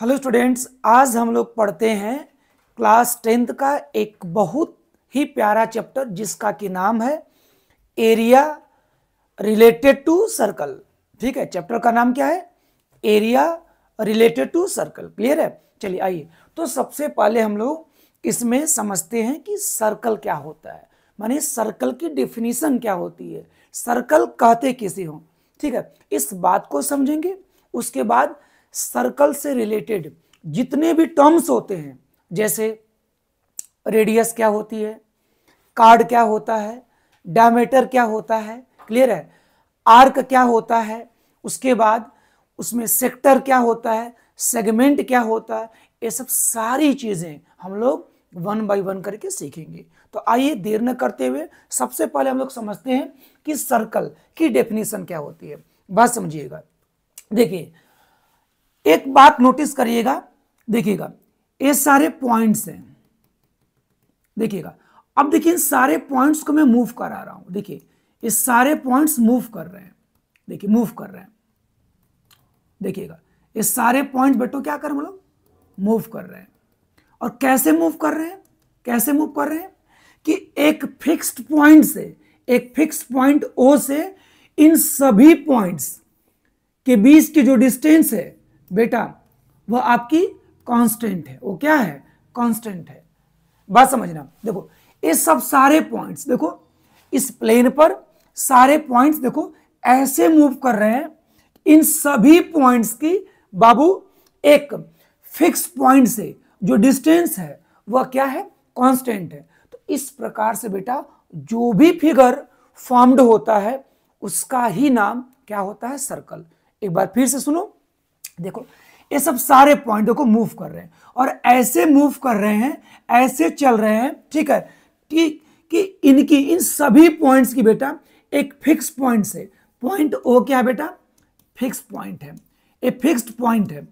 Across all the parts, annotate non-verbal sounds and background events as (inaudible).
Hello students आज हम लोग पढ़ते हैं क्लास टेंथ का एक बहुत ही प्यारा चैप्टर जिसका कि नाम है एरिया रिलेटेड टू सर्कल ठीक है चैप्टर का नाम क्या है area related to circle clear है चलिए आइए तो सबसे पहले हम लोग इसमें समझते हैं कि सर्कल क्या होता है माने सर्कल की डिफिनीसन क्या होती है सर्कल कहते किसी हो ठीक है इस बात को समझेंगे उसके बाद सर्कल से रिलेटेड जितने भी टर्म्स होते हैं जैसे रेडियस क्या होती है कार्ड क्या होता है डायमीटर क्या होता है क्लियर है आर्क क्या होता है उसके बाद उसमें सेक्टर क्या होता है सेगमेंट क्या होता है ये सब सारी चीज़ें हम लोग वन बाय वन करके सीखेंगे तो आइए देर न करते हुए सबसे पहले हम लोग समझते हैं कि सर्कल की डेफिनेशन क्या होती है बात समझिएगा देखिए एक बात नोटिस करिएगा देखिएगा ये सारे पॉइंट्स हैं देखिएगा अब देखिए इन सारे पॉइंट्स को मैं मूव करा रहा हूं देखिए ये सारे पॉइंट्स मूव कर रहे हैं देखिए मूव कर रहे हैं देखिएगा ये सारे पॉइंट बेटो क्या कर मतलब मूव कर रहे हैं और कैसे मूव कर रहे हैं कैसे मूव कर रहे हैं कि एक फिक्स्ड पॉइंट से एक फिक्स्ड पॉइंट ओ से इन सभी पॉइंट्स के बीच की जो डिस्टेंस है बेटा वह आपकी कांस्टेंट है वो क्या है कांस्टेंट है बात समझना देखो ये सब सारे पॉइंट्स देखो इस प्लेन पर सारे पॉइंट्स देखो ऐसे मूव कर रहे हैं इन सभी पॉइंट्स की बाबू एक फिक्स पॉइंट से जो डिस्टेंस है वह क्या है कांस्टेंट है तो इस प्रकार से बेटा जो भी फिगर फॉर्म्ड होता है उसका ही नाम क्या होता है सर्कल एक बार फिर से सुनो देखो ये सब सारे पॉइंटों को मूव कर रहे हैं और ऐसे मूव कर रहे हैं ऐसे चल रहे हैं ठीक है ठीक कि इनकी इन सभी पॉइंट्स की बेटा एक फिक्स पॉइंट से पॉइंट ओ क्या है बेटा फिक्स पॉइंट है ए फिक्स्ड पॉइंट है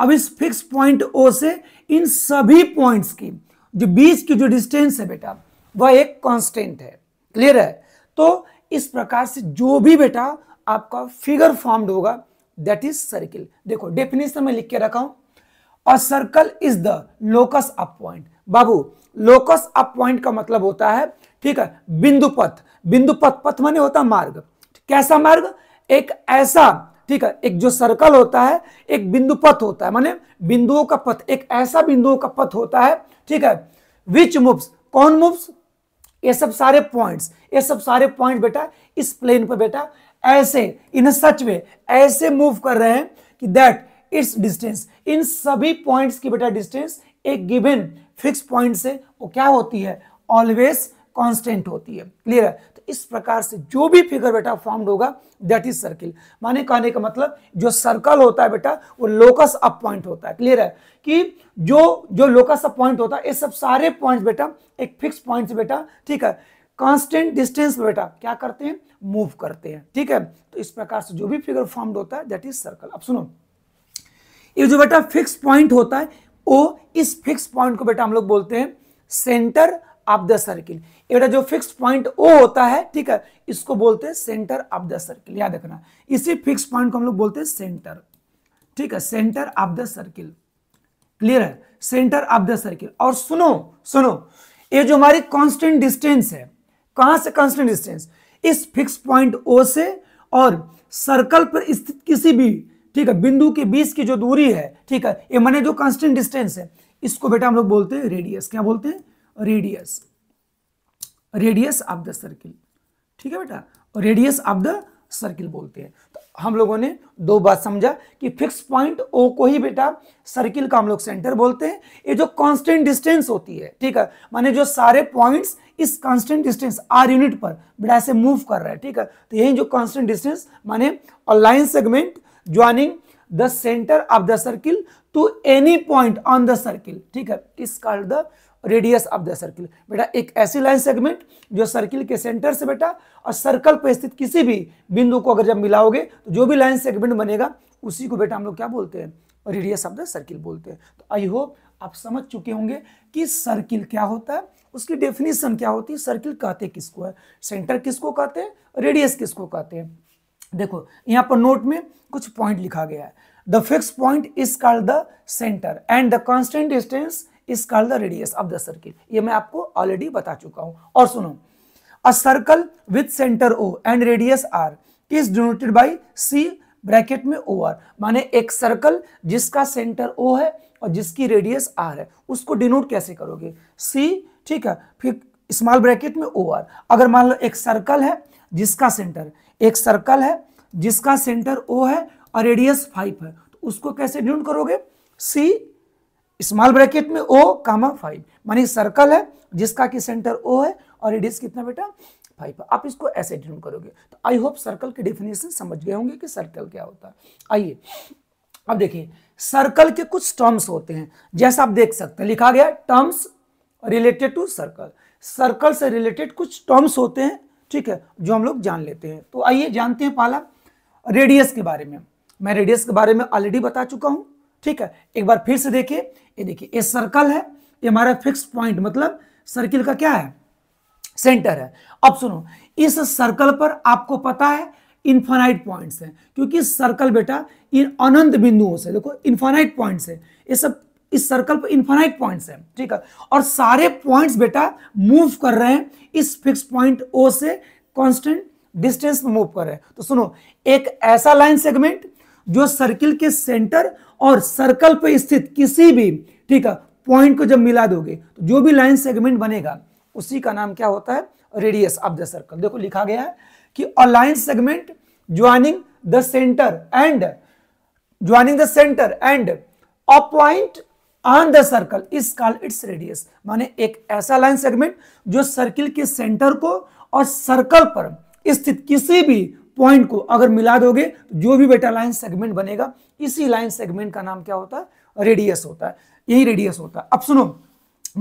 अब इस फिक्स पॉइंट ओ से इन सभी पॉइंट्स की जो बीच की जो डिस्टेंस है बेटा वह एक कॉन्स्टेंट है क्लियर है तो इस प्रकार से जो भी बेटा आपका फिगर फॉर्म्ड होगा दैट इज सर्किल देखो डेफिनेशन में लिख के रखा हूं a circle is the locus of point बाबू लोकस ऑफ पॉइंट का मतलब होता है ठीक है बिंदु पथ बिंदु पथ पथ माने होता मार्ग कैसा मार्ग एक ऐसा ठीक है एक जो सर्कल होता है एक बिंदु पथ होता है माने बिंदुओं का पथ एक ऐसा बिंदुओं का पथ होता है ठीक है विच मूव्स कौन मूव्स ये सब सारे पॉइंट्स ये सब सारे पॉइंट बेटा इस प्लेन पर बेटा ऐसे इन सच वे ऐसे मूव कर रहे हैं कि दैट इट्स डिस्टेंस इन सभी पॉइंट्स की बेटा डिस्टेंस एक गिवन फिक्स पॉइंट से वो क्या होती है ऑलवेज कांस्टेंट होती है क्लियर है तो इस प्रकार से जो भी फिगर बेटा फॉर्म होगा दैट इज सर्किल माने कहने का मतलब जो सर्कल होता है बेटा वो लोकस अप पॉइंट होता है क्लियर है कि जो जो लोकस अप पॉइंट होता है ये सब सारे पॉइंट्स बेटा एक फिक्स पॉइंट बेटा ठीक है कांस्टेंट डिस्टेंस बेटा क्या करते हैं मूव करते हैं ठीक है तो इस प्रकार से जो भी फिगर फॉर्म्ड होता है दैट इज सर्कल अब सुनो ये जो बेटा फिक्स पॉइंट होता है वो इस फिक्स पॉइंट को बेटा हम लोग बोलते हैं सेंटर ऑफ द सर्किल ये बेटा जो फिक्स पॉइंट ओ होता है ठीक है इसको बोलते हैं सेंटर ऑफ द सर्किल याद रखना इसी फिक्स पॉइंट को हम लोग बोलते हैं सेंटर ठीक है centre of the circle clear है सेंटर ऑफ द सर्किल और सुनो सुनो ये जो हमारी कांस्टेंट डिस्टेंस है कहां से कांस्टेंट डिस्टेंस इस फिक्स पॉइंट ओ से और सर्कल पर स्थित किसी भी ठीक है बिंदु के बीच की जो दूरी है ठीक है ये मैंने जो कांस्टेंट डिस्टेंस है इसको बेटा हम लोग बोलते हैं रेडियस क्या बोलते हैं radius radius of the circle ठीक है बेटा रेडियस ऑफ द सर्किल बोलते हैं तो हम लोगों ने दो बात समझा कि फिक्स पॉइंट ओ को ही बेटा सर्किल का हम लोग सेंटर बोलते हैं ये जो कांस्टेंट डिस्टेंस होती है ठीक है माने जो सारे पॉइंट्स इस कांस्टेंट डिस्टेंस आर यूनिट पर बेटा ऐसे मूव कर रहा है ठीक है तो यही जो कांस्टेंट डिस्टेंस माने line segment joining the centre of the circle to any point on the circle ठीक है is called the radius of the circle बेटा एक ऐसी लाइन सेगमेंट जो सर्किल के सेंटर से बेटा और सर्कल पर स्थित किसी भी बिंदु को अगर जब मिलाओगे तो जो भी लाइन सेगमेंट बनेगा उसी को बेटा हम लोग क्या बोलते हैं रेडियस ऑफ द सर्किल बोलते हैं तो आई होप आप समझ चुके होंगे कि सर्किल क्या होता है उसकी डेफिनेशन क्या होती है सर्किल कहते किसको है सेंटर किसको कहते हैं रेडियस किसको कहते हैं देखो यहाँ पर नोट में कुछ पॉइंट लिखा गया है the fix point is called the centre and the constant distance is called the radius of the circle ये मैं आपको ऑलरेडी बता चुका हूँ और सुनो a circle with centre O and radius R is denoted by C bracket में O are माने एक सर्कल जिसका सेंटर ओ है और जिसकी रेडियस आर है उसको डिनोट कैसे करोगे सी ठीक है फिर स्मॉल ब्रैकेट में ओ आर अगर मान लो एक सर्कल है जिसका सेंटर एक सर्कल है जिसका सेंटर ओ है और रेडियस फाइव है तो उसको कैसे ढूंढ करोगे सी स्मॉल ब्रैकेट में ओ कामा फाइव मानी सर्कल है जिसका कि सेंटर ओ है और रेडियस कितना बेटा फाइव आप इसको ऐसे ढूंढ करोगे तो आई होप सर्कल की डेफिनेशन समझ गए होंगे कि सर्कल क्या होता है आइए अब देखिए सर्कल के कुछ टर्म्स होते हैं जैसा आप देख सकते हैं लिखा गया terms related to circle circle से रिलेटेड कुछ टर्म्स होते हैं ठीक है जो हम लोग जान लेते हैं तो आइए जानते हैं पाला रेडियस के बारे में मैं रेडियस के बारे में ऑलरेडी बता चुका हूं ठीक है एक बार फिर से देखिए ये देखिए ये सर्कल है ये हमारा फिक्स पॉइंट मतलब सर्किल का क्या है सेंटर है अब सुनो इस सर्कल पर आपको पता है इन्फाइट पॉइंट्स हैं क्योंकि सर्कल बेटा इन अनंत बिंदुओं से देखो इन्फाइट पॉइंट्स है ये सब इस सर्कल पर इन्फानाइट पॉइंट है ठीक है और सारे पॉइंट बेटा मूव कर रहे हैं इस फिक्स पॉइंट ओ से कॉन्स्टेंट डिस्टेंस में मूव कर रहे हैं तो सुनो एक ऐसा लाइन सेगमेंट जो सर्किल के सेंटर और सर्कल पर स्थित किसी भी ठीक है पॉइंट को जब मिला दोगे तो जो भी लाइन सेगमेंट बनेगा उसी का नाम क्या होता है रेडियस ऑफ द सर्कल देखो लिखा गया है कि line segment joining the centre and joining the centre and a point on the circle is call its radius माने एक ऐसा लाइन सेगमेंट जो सर्किल के सेंटर को और सर्कल पर स्थित किसी भी पॉइंट को अगर मिला दोगे तो जो भी बेटा लाइन सेगमेंट बनेगा इसी लाइन सेगमेंट का नाम क्या होता है रेडियस होता है यही रेडियस होता है अब सुनो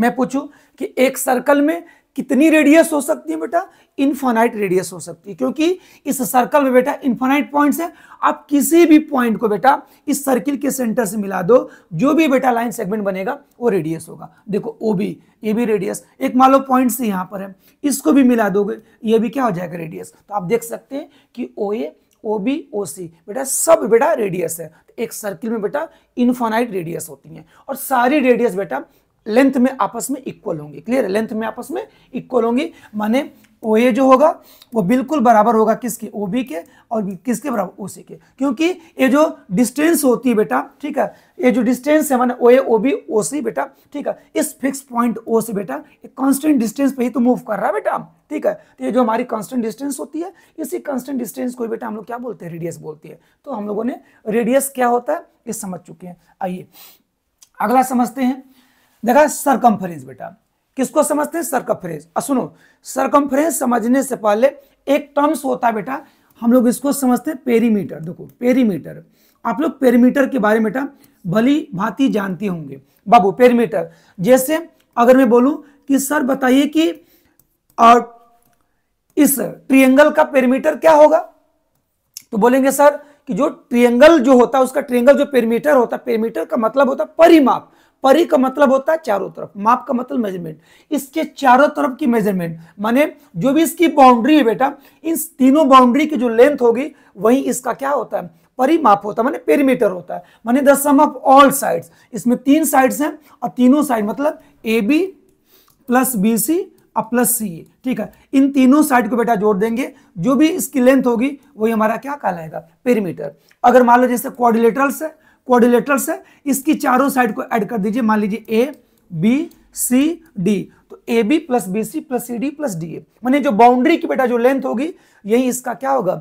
मैं पूछूं कि एक सर्कल में कितनी रेडियस हो सकती है बेटा इनफाइनाइट रेडियस हो सकती है क्योंकि इस सर्कल में बेटा इनफाइनाइट पॉइंट्स है आप किसी भी पॉइंट को बेटा इस सर्किल के सेंटर से मिला दो जो भी बेटा लाइन सेगमेंट बनेगा वो रेडियस होगा देखो ओ बी ये भी रेडियस एक मान लो पॉइंट से यहाँ पर है इसको भी मिला दोगे ये भी क्या हो जाएगा रेडियस तो आप देख सकते हैं कि ओ ए ओ बी ओ सी बेटा सब बेटा रेडियस है एक सर्किल में बेटा इनफाइनाइट रेडियस होती है और सारी रेडियस बेटा लेंथ में आपस में इक्वल होंगे क्लियर है लेंथ में आपस में इक्वल होंगे माने ओ ए जो होगा वो बिल्कुल बराबर होगा किसके ओ बी के और किसके बराबर ओ सी के क्योंकि ये जो डिस्टेंस होती है बेटा ठीक है ये जो डिस्टेंस है माने ओ ए ओ बी ओ सी बेटा ठीक है इस फिक्स पॉइंट ओ से बेटा एक कांस्टेंट डिस्टेंस पे ही तो मूव कर रहा है बेटा ठीक है तो ये जो हमारी कांस्टेंट डिस्टेंस होती है इसी कांस्टेंट डिस्टेंस को बेटा हम लोग क्या बोलते हैं रेडियस बोलती है तो हम लोगों ने रेडियस क्या होता है ये समझ चुके हैं आइए अगला समझते हैं देखा सरकमफ्रेंस बेटा किसको समझते हैं सरकमफ्रेंस सुनो सरकमफ्रेंस समझने से पहले एक टर्म्स होता है बेटा हम लोग इसको समझते हैं पेरीमीटर देखो पेरीमीटर आप लोग पेरीमीटर के बारे में बेटा भली भांति जानते होंगे बाबू पेरीमीटर जैसे अगर मैं बोलूं कि सर बताइए कि और इस ट्रिएंगल का पेरीमीटर क्या होगा तो बोलेंगे सर कि जो ट्रिएंगल जो होता है उसका ट्रिएंगल जो पेरीमीटर होता है पेरीमीटर का मतलब होता है परिमाप परी का मतलब होता है चारों तरफ माप का मतलब मेजरमेंट इसके चारों तरफ की मेजरमेंट माने जो भी इसकी बाउंड्री है बेटा इन तीनों बाउंड्री की जो लेंथ होगी वही इसका क्या होता है परिमाप होता है माने पेरीमीटर होता है माने the sum of all sides इसमें तीन साइड्स हैं और तीनों साइड मतलब A B plus B C और प्लस सी ए ठीक है इन तीनों साइड को बेटा जोड़ देंगे जो भी इसकी लेंथ होगी वही हमारा क्या कहलाएगा पेरीमीटर अगर मान लो जैसे क्वारिलेटरल्स है कोऑर्डिलेटर्स है इसकी चारों साइड को ऐड कर दीजिए मान लीजिए ए बी सी डी तो A B plus B C plus C D plus D A मैंने जो बाउंड्री की बेटा जो लेंथ होगी यही इसका क्या होगा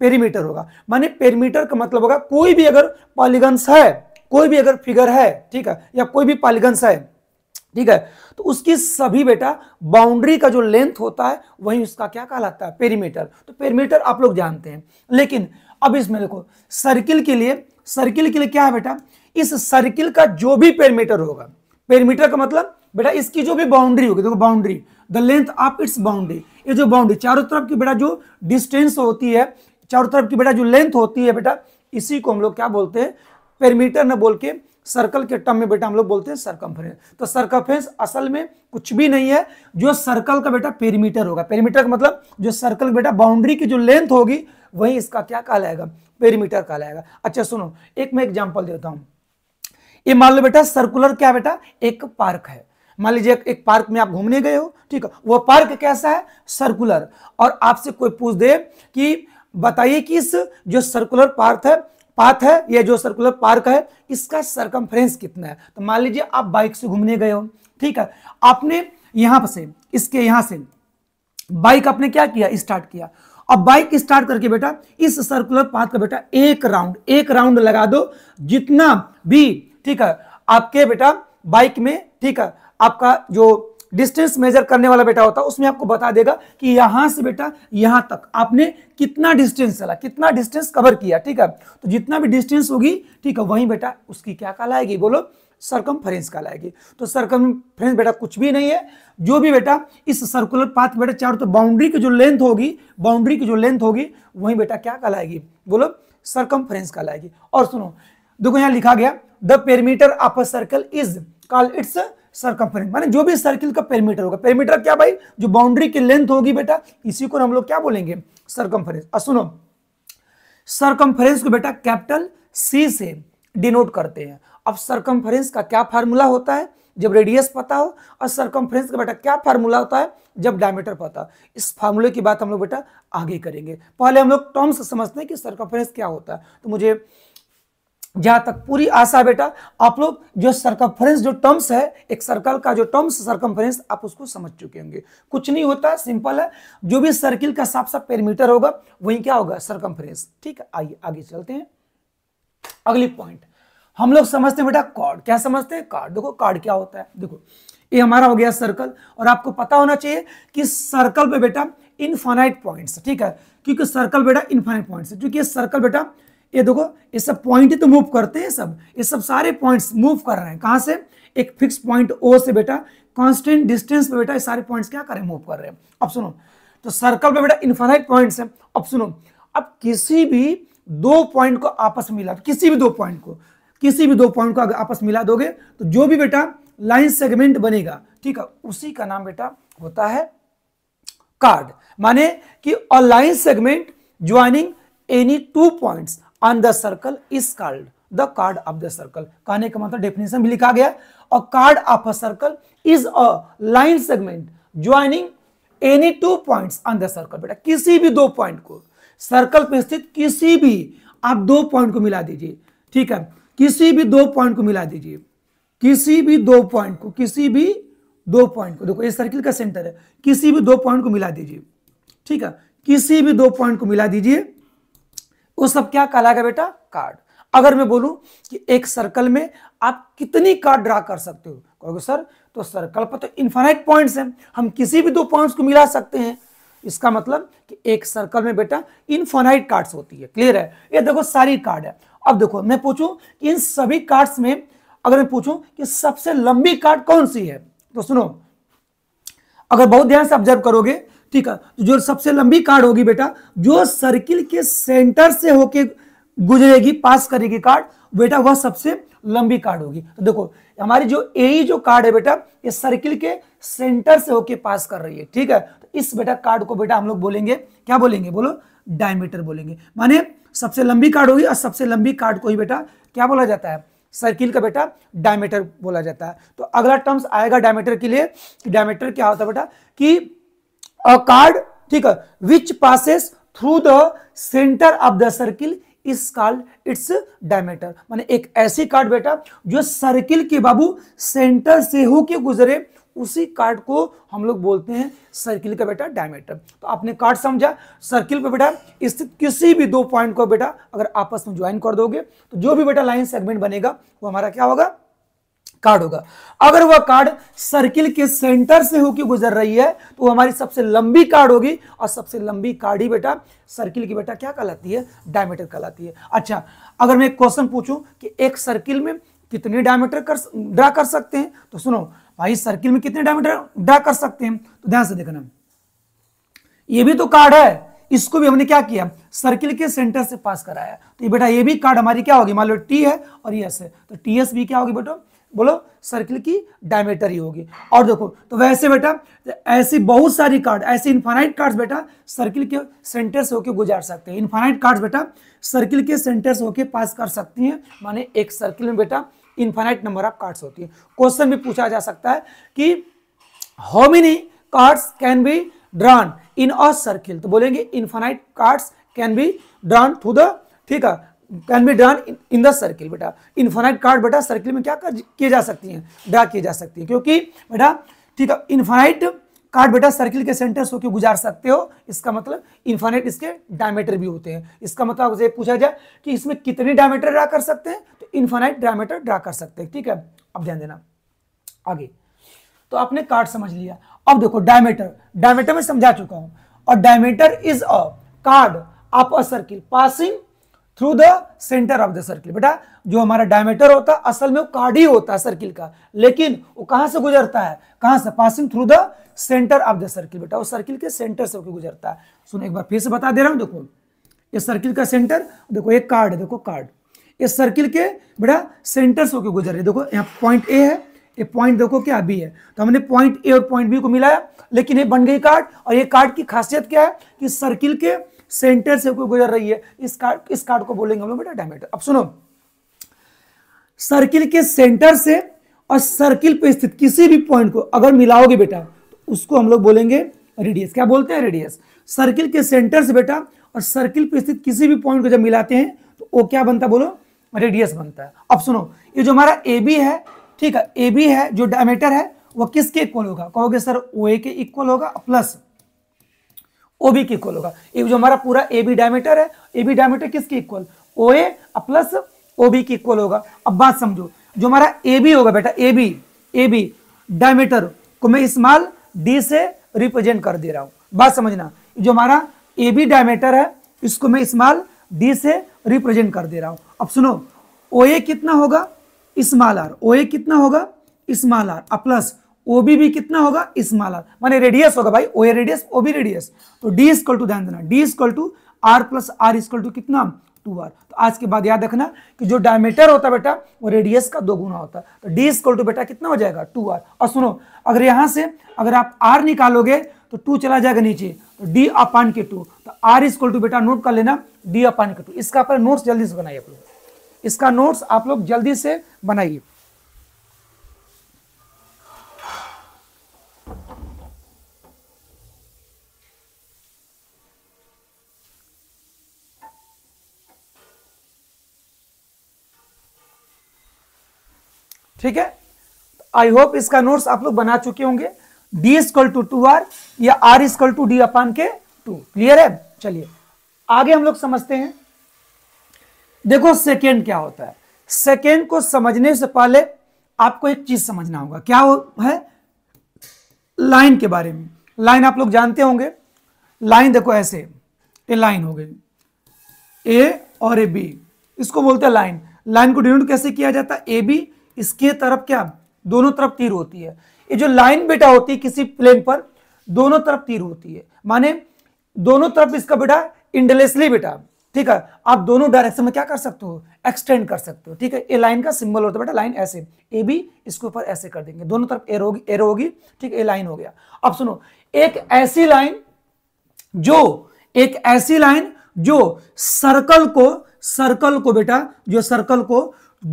पेरीमीटर होगा माने पेरीमीटर का मतलब होगा कोई भी अगर पॉलीगंस है कोई भी अगर फिगर है ठीक है या कोई भी पॉलीगंस है ठीक है तो उसकी सभी बेटा बाउंड्री का जो लेंथ होता है वही उसका क्या कहलाता है पेरीमीटर तो पेरीमीटर आप लोग जानते हैं लेकिन अब इसमें देखो सर्किल के लिए सर्किल के लिए क्या है बेटा इस सर्किल का जो भी पेरमीटर होगा पेरमीटर का मतलब बेटा इसकी जो भी बाउंड्री होगी देखो boundary the length of its boundary ये जो बाउंड्री चारों तरफ की बेटा जो डिस्टेंस होती है चारों तरफ की बेटा जो लेंथ होती है बेटा इसी को हम लोग क्या बोलते हैं पेरमीटर न बोल के सर्कल के टर्म में बेटा हम लोग बोलते हैं सर्कम्फ्रेंस तो सर्कम्फ्रेंस असल में कुछ भी नहीं है जो सर्कल का बेटा पेरीमीटर होगा पेरीमीटर का मतलब जो सर्कल बेटा बाउंड्री की जो लेंथ होगी वही इसका क्या कहलाएगा पेरीमीटर कहलाएगा अच्छा सुनो एक मैं एग्जाम्पल देता हूँ ये मान लो बेटा सर्कुलर क्या बेटा एक पार्क है मान लीजिए एक पार्क में आप घूमने गए हो ठीक है वह पार्क कैसा है सर्कुलर और आपसे कोई पूछ दे कि बताइए कि इस जो सर्कुलर पार्क है पाथ है या जो सर्कुलर पार्क है इसका सरकमफ्रेंस कितना है तो मान लीजिए आप बाइक से घूमने गए हो ठीक है आपने यहां से इसके यहां से बाइक आपने क्या किया स्टार्ट किया अब बाइक स्टार्ट करके बेटा इस सर्कुलर पाथ का बेटा एक राउंड एक राउंड लगा दो जितना भी ठीक है आपके बेटा बाइक में ठीक है आपका जो डिस्टेंस मेजर करने वाला बेटा होता है उसमें आपको बता देगा कि यहां से बेटा यहां तक आपने कितना डिस्टेंस चला कितना डिस्टेंस कवर किया ठीक है तो जितना भी डिस्टेंस होगी ठीक है वहीं बेटा उसकी क्या कहलाएगी बोलो सरकमफ्रेंस कहलाएगी तो फ्रेंस बेटा कुछ भी नहीं है जो भी बेटा इस सर्कुलर पाथ बेटा चारों तो बाउंड्री की जो लेंथ होगी बाउंड्री की जो लेंथ होगी वही बेटा क्या कहलाएगी बोलो सरकमफ्रेंस कहलाएगी और सुनो देखो यहां लिखा गया the perimeter of a circle is call its circumference माने जो भी सर्किल का पेरीमीटर होगा पेरीमीटर क्या भाई जो बाउंड्री की लेंथ होगी बेटा इसी को हम लोग क्या बोलेंगे सर्कम्फ्रेंस और सुनो सर्कम्फ्रेंस को बेटा कैपिटल सी से डिनोट करते हैं अब सरकमफ्रेंस का क्या फार्मूला होता है जब रेडियस पता हो और सरकमफ्रेंस का बेटा क्या फार्मूला होता है जब डायमीटर पता हो इस फार्मूले की बात हम लोग बेटा आगे करेंगे पहले हम लोग टर्म्स समझते हैं कि सरकमफ्रेंस क्या होता है तो मुझे जहाँ तक पूरी आशा बेटा आप लोग जो सरकमफ्रेंस जो टर्म्स है एक सर्कल का जो टर्म्स सरकमफ्रेंस आप उसको समझ चुके होंगे कुछ नहीं होता सिंपल है जो भी सर्किल का साफ साफ पेरीमीटर होगा वही क्या होगा सरकमफ्रेंस ठीक है आइए आगे चलते हैं अगली पॉइंट हम लोग समझते हैं बेटा कॉर्ड क्या समझते हैं कार्ड देखो कार्ड क्या होता है देखो ये हमारा हो गया सर्कल और आपको पता होना चाहिए कि सर्कल पे बेटा इनफाइनाइट पॉइंट्स ठीक है क्योंकि सर्कल बेटा इनफाइनाइट पॉइंट्स क्योंकि ये सर्कल बेटा ये देखो ये सब पॉइंट तो मूव करते हैं सब ये सब सारे पॉइंट्स मूव कर रहे हैं कहां से एक फिक्स पॉइंट ओ से बेटा कॉन्स्टेंट डिस्टेंस पे बेटा ये सारे पॉइंट्स क्या करें मूव कर रहे हैं अब सुनो तो सर्कल पे बेटा इनफाइनाइट पॉइंट्स है अब सुनो अब किसी भी दो पॉइंट को आपस में मिला किसी भी दो पॉइंट को किसी भी दो पॉइंट को अगर आपस मिला दोगे तो जो भी बेटा लाइन सेगमेंट बनेगा ठीक है उसी का नाम बेटा होता है कार्ड माने कि a line segment joining any two points on the circle is chord the chord of the circle कहने का मतलब डेफिनेशन भी लिखा गया a chord of a circle is a line segment joining any two points on the circle बेटा किसी भी दो पॉइंट को सर्कल पे स्थित किसी भी आप दो पॉइंट को मिला दीजिए ठीक है किसी भी दो पॉइंट को मिला दीजिए किसी भी दो पॉइंट को किसी भी दो पॉइंट को देखो ये सर्किल का सेंटर है किसी भी दो पॉइंट को मिला दीजिए ठीक है किसी भी दो पॉइंट को मिला दीजिए वो सब क्या कहलाएगा बेटा कार्ड अगर मैं बोलूं कि एक सर्कल में आप कितनी कार्ड ड्रा कर सकते हो कहोगे सर तो सर्कल पर तो इन्फाइनाइट पॉइंट्स हैं हम किसी भी दो पॉइंट्स को मिला सकते हैं इसका मतलब कि एक सर्कल में बेटा इन्फाइनाइट कार्ड्स होती है क्लियर है ये देखो सारी कार्ड है अब देखो मैं पूछूं कि इन सभी कार्ड्स में अगर मैं पूछूं कि सबसे लंबी कार्ड कौन सी है तो सुनो अगर बहुत ध्यान से ऑब्जर्व करोगे ठीक है तो जो सबसे लंबी कार्ड होगी बेटा जो सर्किल के सेंटर से होके गुजरेगी पास करेगी कार्ड बेटा वह सबसे लंबी कार्ड होगी तो देखो हमारी जो ए e जो कार्ड है बेटा ये सर्किल के सेंटर से होके पास कर रही है ठीक है तो इस बेटा कार्ड को बेटा हम लोग बोलेंगे क्या बोलेंगे बोलो डायमीटर बोलेंगे माने सबसे लंबी कार्ड होगी और सबसे लंबी कार्ड को ही बेटा क्या बोला जाता है सर्किल का बेटा डायमीटर बोला जाता है तो अगला टर्म्स आएगा डायमीटर के लिए डायमीटर क्या होता है बेटा कि अ कार्ड ठीक है which passes through the centre of the circle is chord its diameter माने एक ऐसी कार्ड बेटा जो सर्किल के बाबू सेंटर से होके गुजरे उसी कार्ड को हम लोग बोलते हैं सर्किल का बेटा डायमीटर तो आपने कार्ड समझा सर्किल पे बेटा स्थित किसी भी दो पॉइंट को बेटा अगर आपस में ज्वाइन कर दोगे तो जो भी बेटा लाइन सेगमेंट बनेगा वो हमारा क्या होगा कार्ड होगा अगर वह कार्ड सर्किल के सेंटर से होकर गुजर रही है तो हमारी सबसे लंबी कार्ड होगी और सबसे लंबी कार्ड ही बेटा सर्किल की बेटा क्या कहलाती है डायमीटर कहलाती है अच्छा अगर मैं एक क्वेश्चन पूछूं कि एक सर्किल में कितने डायमीटर कर ड्रा कर सकते हैं तो सुनो भाई सर्किल में कितने डायमीटर ड्रा कर सकते हैं तो ध्यान से देखना ये भी तो कार्ड है इसको भी हमने क्या किया सर्किल के सेंटर से पास कराया तो ये बेटा ये भी कार्ड हमारी क्या होगी मान लो टी है और ये एस है तो टी एस भी क्या होगी बेटो बोलो सर्किल की डायमीटर ही होगी और देखो तो वैसे बेटा ऐसी बहुत सारी कार्ड ऐसे इन्फानाइट कार्ड्स बेटा सर्किल के सेंटर से होकर गुजार सकते हैं इन्फानाइट कार्ड्स बेटा सर्किल के सेंटर से होकर पास कर सकती हैं माने एक सर्किल में बेटा इन्फाइनाइट नंबर ऑफ कार्ड्स होती है क्वेश्चन भी पूछा जा सकता है कि how many chords can be drawn in a circle तो बोलेंगे infinite chords can be drawn through the ठीक है can be drawn in the circle बेटा इन्फाइनाइट कार्ड बेटा सर्किल में क्या किए जा सकती हैं ड्रा किए जा सकती है क्योंकि बेटा ठीक है इन्फाइनाइट कार्ड बेटा सर्किल के सेंटर से होकर गुजार सकते हो इसका मतलब इन्फाइनाइट इसके डायमीटर भी होते हैं इसका मतलब पूछा जाए कि इसमें कितने डायमीटर ड्रा कर सकते हैं इन्फाइट डायमीटर ड्रा कर सकते हैं ठीक है अब ध्यान देना आगे तो आपने कार्ड समझ लिया अब देखो डायमीटर डायमीटर में समझा चुका हूं और diameter is a chord of a circle passing through the centre of the circle बेटा जो हमारा डायमीटर होता है असल में वो कार्ड ही होता है सर्किल का लेकिन वो कहां से गुजरता है कहां से passing through the centre of the circle बेटा वो सर्किल के सेंटर से गुजरता है सुनो एक बार फिर से बता दे रहा हूं देखो ये सर्किल का सेंटर देखो एक कार्ड देखो कार्ड ये सर्किल के बेटा सेंटर से होकर गुजर रहे है देखो यहाँ पॉइंट ए है ये पॉइंट देखो क्या बी है तो हमने पॉइंट ए और पॉइंट बी को मिलाया लेकिन ये बन गई कार्ड और ये कार्ड की खासियत क्या है कि सर्किल के सेंटर से होकर गुजर रही है इस कार्ड इस कार्ड को बोलेंगे हम लोग बेटा डायमीटर अब सुनो सर्किल के सेंटर से और सर्किल पे स्थित किसी भी पॉइंट को अगर मिलाओगे बेटा तो उसको हम लोग बोलेंगे रेडियस क्या बोलते हैं रेडियस सर्किल के सेंटर से बेटा और सर्किल पे स्थित किसी भी पॉइंट को जब मिलाते हैं तो वो क्या बनता बोलो रेडियस बनता है अब सुनो ये जो हमारा ए बी है ठीक है ए बी है जो डायमीटर है वो किसके इक्वल होगा कहोगे सर ओ ए के इक्वल होगा प्लस ओ बी के इक्वल होगा ये जो हमारा पूरा ए बी डायमीटर है ए बी डायमीटर किसके equal O A plus O B के इक्वल होगा अब बात समझो जो हमारा ए बी होगा बेटा A B A B diameter को मैं इस्तेमाल डी से रिप्रेजेंट कर दे रहा हूं बात समझना जो हमारा ए बी डायमीटर है इसको मैं इस्तेमाल डी से रिप्रेजेंट कर दे रहा हूं अब सुनो ओ ए कितना होगा स्मॉल आर ओ ए कितना होगा स्मॉल आर अब प्लस ओ बी भी कितना होगा स्मॉल आर माने रेडियस होगा भाई O A radius O B radius तो डी इजकल टू ध्यान देना D equal to R plus R equal to कितना टू आर तो आज के बाद याद रखना कि जो डायमीटर होता है बेटा वो रेडियस का दो गुना होता है तो डी इजकल टू बेटा कितना हो जाएगा टू आर और सुनो अगर यहां से अगर आप आर निकालोगे तो टू चला जाएगा नीचे डी अपान के टू तो आर इज टू बेटा नोट कर लेना डी अपान के टू इसका अपना नोट्स जल्दी से बनाइए आप लोग इसका नोट्स आप लोग जल्दी से बनाइए ठीक है आई होप इसका नोट्स आप लोग बना चुके होंगे D equal to two R या R equal to D upon के टू क्लियर है चलिए आगे हम लोग समझते हैं देखो सेकेंड क्या होता है सेकेंड को समझने से पहले आपको एक चीज समझना होगा क्या हो है लाइन के बारे में लाइन आप लोग जानते होंगे लाइन देखो ऐसे ये लाइन हो गई ए और ए बी इसको बोलते हैं लाइन लाइन को डिनोट कैसे किया जाता है ए बी इसके तरफ क्या दोनों तरफ तीर होती है ये जो लाइन बेटा होती है किसी प्लेन पर दोनों तरफ तीर होती है माने दोनों तरफ इसका बेटा इंडलेसली बेटा ठीक है आप दोनों डायरेक्शन में क्या कर सकते हो एक्सटेंड कर सकते हो ठीक है ए लाइन का सिंबल होता है बेटा लाइन ऐसे ए बी इसके ऊपर ऐसे कर देंगे दोनों तरफ एरो होगी एरो होगी ठीक है ए लाइन हो गया अब सुनो एक ऐसी लाइन जो एक ऐसी लाइन जो सर्कल को सर्कल को बेटा जो सर्कल को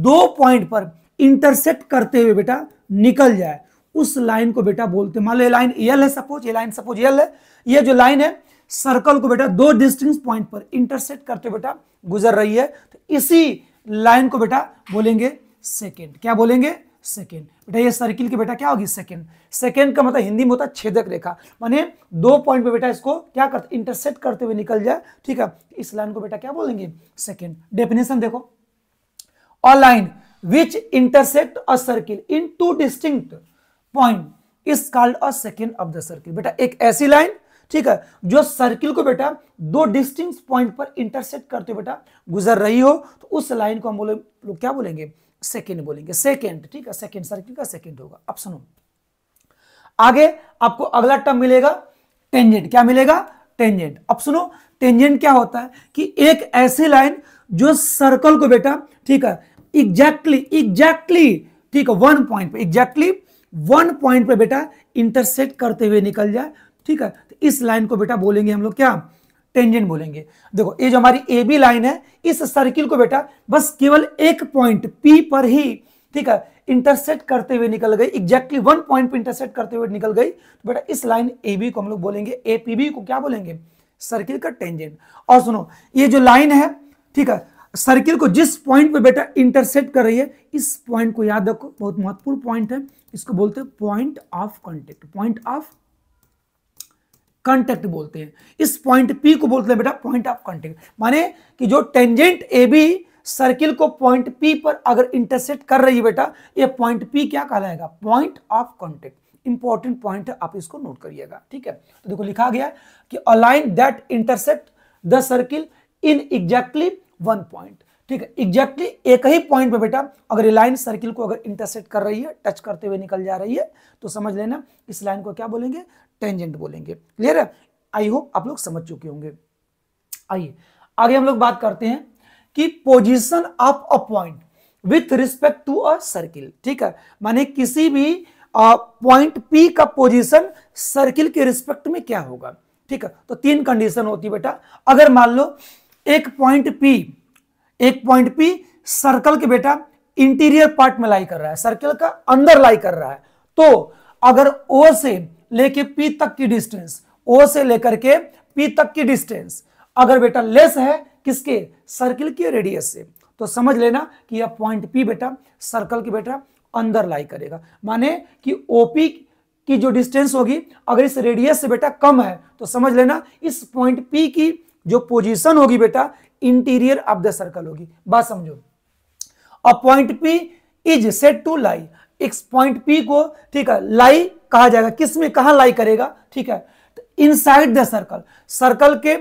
दो पॉइंट पर इंटरसेक्ट करते हुए बेटा निकल जाए उस लाइन को बेटा बोलते मान लो ये लाइन एल है सपोज ये लाइन सपोज एल है ये जो लाइन है सर्कल को बेटा दो डिस्टिंग पॉइंट पर इंटरसेक्ट करते बेटा गुजर रही है तो इसी लाइन को बेटा बोलेंगे सेकेंड क्या बोलेंगे सेकेंड बेटा ये सर्किल की बेटा क्या होगी सेकेंड सेकेंड का मतलब हिंदी में होता है छेदक रेखा माने दो पॉइंट पे बेटा इसको क्या करते इंटरसेक्ट करते हुए निकल जाए ठीक है इस लाइन को बेटा क्या बोलेंगे सेकेंड डेफिनेशन देखो a line which intersect a circle in two distinct point is called a secant of the circle बेटा एक ऐसी लाइन ठीक है जो सर्किल को बेटा दो डिस्टिंग पॉइंट पर इंटरसेक्ट करते हो बेटा गुजर रही हो तो उस लाइन को हम बोले लोग क्या बोलेंगे सेकेंड बोलेंगे सेकेंड ठीक है सेकेंड सर्किल का सेकेंड होगा अब सुनो आगे आपको अगला टर्म मिलेगा टेंजेंट क्या मिलेगा टेंजेंट अब सुनो टेंजेंट क्या होता है कि एक ऐसी लाइन जो सर्कल को बेटा ठीक है एग्जैक्टली एग्जैक्टली ठीक है वन पॉइंट पर एग्जैक्टली वन पॉइंट पे बेटा इंटरसेक्ट करते हुए निकल जाए ठीक है तो इस लाइन को बेटा बोलेंगे हम लोग क्या टेंजेंट बोलेंगे देखो ये जो हमारी ए बी लाइन है इस सर्किल को बेटा बस केवल एक पॉइंट पी पर ही ठीक है इंटरसेक्ट करते हुए निकल गई एग्जैक्टली वन पॉइंट पे इंटरसेक्ट करते हुए निकल गई तो बेटा इस लाइन ए बी को हम लोग बोलेंगे ए पी बी को क्या बोलेंगे सर्किल का टेंजेंट और सुनो ये जो लाइन है ठीक है सर्किल को जिस पॉइंट पे बेटा इंटरसेप्ट कर रही है इस पॉइंट को याद रखो बहुत महत्वपूर्ण पॉइंट है इसको बोलते हैं point of contact point of contact बोलते हैं इस पॉइंट पी को बोलते हैं बेटा पॉइंट ऑफ कॉन्टेक्ट माने कि जो टेंजेंट ए बी सर्किल को पॉइंट पी पर अगर इंटरसेप्ट कर रही है बेटा ये पॉइंट पी क्या कहलाएगा point of contact important point है आप इसको नोट करिएगा ठीक है तो देखो लिखा गया कि a line that intercept the circle in exactly one point ठीक है एग्जैक्टली एक ही पॉइंट पे बेटा अगर ये लाइन सर्किल को अगर इंटरसेट कर रही है टच करते हुए निकल जा रही है तो समझ लेना इस लाइन को क्या बोलेंगे टेंजेंट बोलेंगे क्लियर है आई होप आप लोग समझ चुके होंगे आइए आगे हम लोग बात करते हैं कि position of a point with respect to a circle ठीक है माने किसी भी पॉइंट पी का पोजिशन सर्किल के रिस्पेक्ट में क्या होगा ठीक है तो तीन कंडीशन होती है बेटा अगर मान लो एक पॉइंट पी एक पॉइंट पी सर्कल के बेटा इंटीरियर पार्ट में लाई कर रहा है सर्कल का अंदर लाई कर रहा है तो अगर ओ से लेके पी तक की डिस्टेंस ओ से लेकर के पी तक की डिस्टेंस अगर बेटा लेस है किसके सर्किल की रेडियस से तो समझ लेना कि यह पॉइंट पी बेटा सर्कल के बेटा अंदर लाई करेगा माने कि ओपी की जो डिस्टेंस होगी अगर इस रेडियस से बेटा कम है तो समझ लेना इस पॉइंट पी की जो पोजीशन होगी बेटा इंटीरियर ऑफ द सर्कल होगी बात समझो a point P is set to lie एक पॉइंट पी को ठीक है लाई कहा जाएगा किस में कहा लाई करेगा ठीक है inside the circle circle के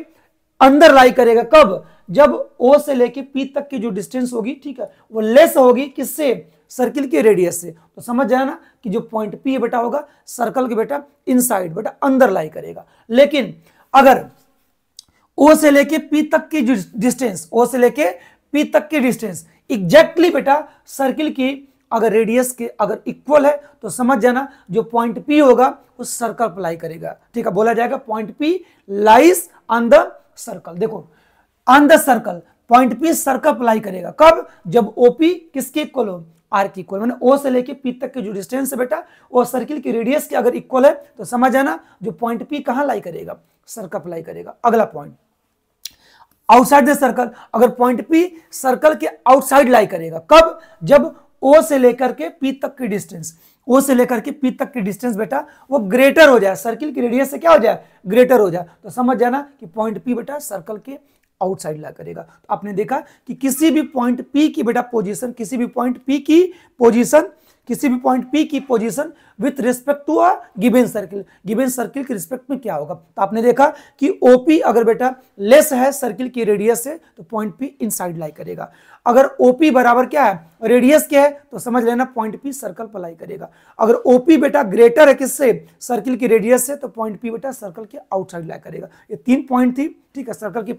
अंदर लाई करेगा कब जब ओ से लेके पी तक की जो डिस्टेंस होगी ठीक है वो लेस होगी किससे सर्किल के रेडियस से तो समझ जाए ना कि जो पॉइंट पी बेटा होगा सर्कल के बेटा इनसाइड बेटा अंदर लाई करेगा लेकिन अगर ओ से लेके पी तक की डिस्टेंस ओ से लेके पी तक की डिस्टेंस एग्जैक्टली बेटा सर्किल की अगर रेडियस के अगर इक्वल है तो समझ जाना जो पॉइंट पी होगा उस सर्कल पर लाई करेगा ठीक है बोला जाएगा point P lies on the circle देखो on the circle point P circle पर लाई करेगा कब जब ओपी किसके इक्वल हो आर की इक्वल मैंने ओ से लेके पी तक के जो डिस्टेंस है बेटा वो सर्किल की रेडियस के अगर इक्वल है तो समझ जाना जो पॉइंट पी कहाँ लाई करेगा सर्कल पर लाई करेगा अगला पॉइंट आउटसाइड द सर्कल अगर पॉइंट पी सर्कल के आउटसाइड लाई करेगा कब जब ओ से लेकर के पी तक की डिस्टेंस ओ से लेकर के पी तक की डिस्टेंस बेटा वो ग्रेटर हो जाए सर्किल की रेडियस से क्या हो जाए ग्रेटर हो जाए तो समझ जाना कि पॉइंट पी बेटा सर्कल के आउटसाइड ला करेगा तो आपने देखा कि किसी भी पॉइंट पी की बेटा पोजीशन किसी भी पॉइंट पी की पोजीशन किसी भी पॉइंट पी की position with respect to a given circle given circle के रिस्पेक्ट में क्या होगा तो आपने देखा कि ओपी अगर बेटा लेस है सर्किल की रेडियस से तो point P inside lie करेगा अगर ओपी बराबर क्या है रेडियस क्या है तो समझ लेना पॉइंट पी सर्कल पर लाई करेगा अगर ओपी बेटा ग्रेटर है किससे सर्किल की रेडियस से तो पॉइंट पी बेटा सर्कल के आउटसाइड लाई करेगा ये तीन पॉइंट थी ठीक है सर्कल की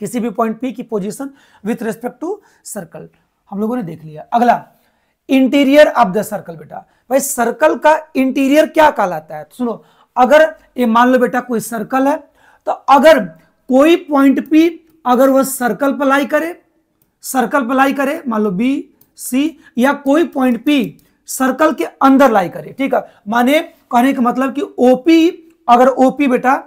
किसी भी पॉइंट पी की position with respect to circle हम लोगों ने देख लिया अगला इंटीरियर ऑफ द सर्कल बेटा भाई सर्कल का इंटीरियर क्या कहलाता है तो सुनो अगर ये मान लो बेटा कोई सर्कल है तो अगर कोई पॉइंट पी अगर वह सर्कल पर लाई करे सर्कल पर लाई करे मान लो बी सी या कोई पॉइंट पी सर्कल के अंदर लाई करे ठीक है माने कहने का मतलब कि ओपी अगर ओपी बेटा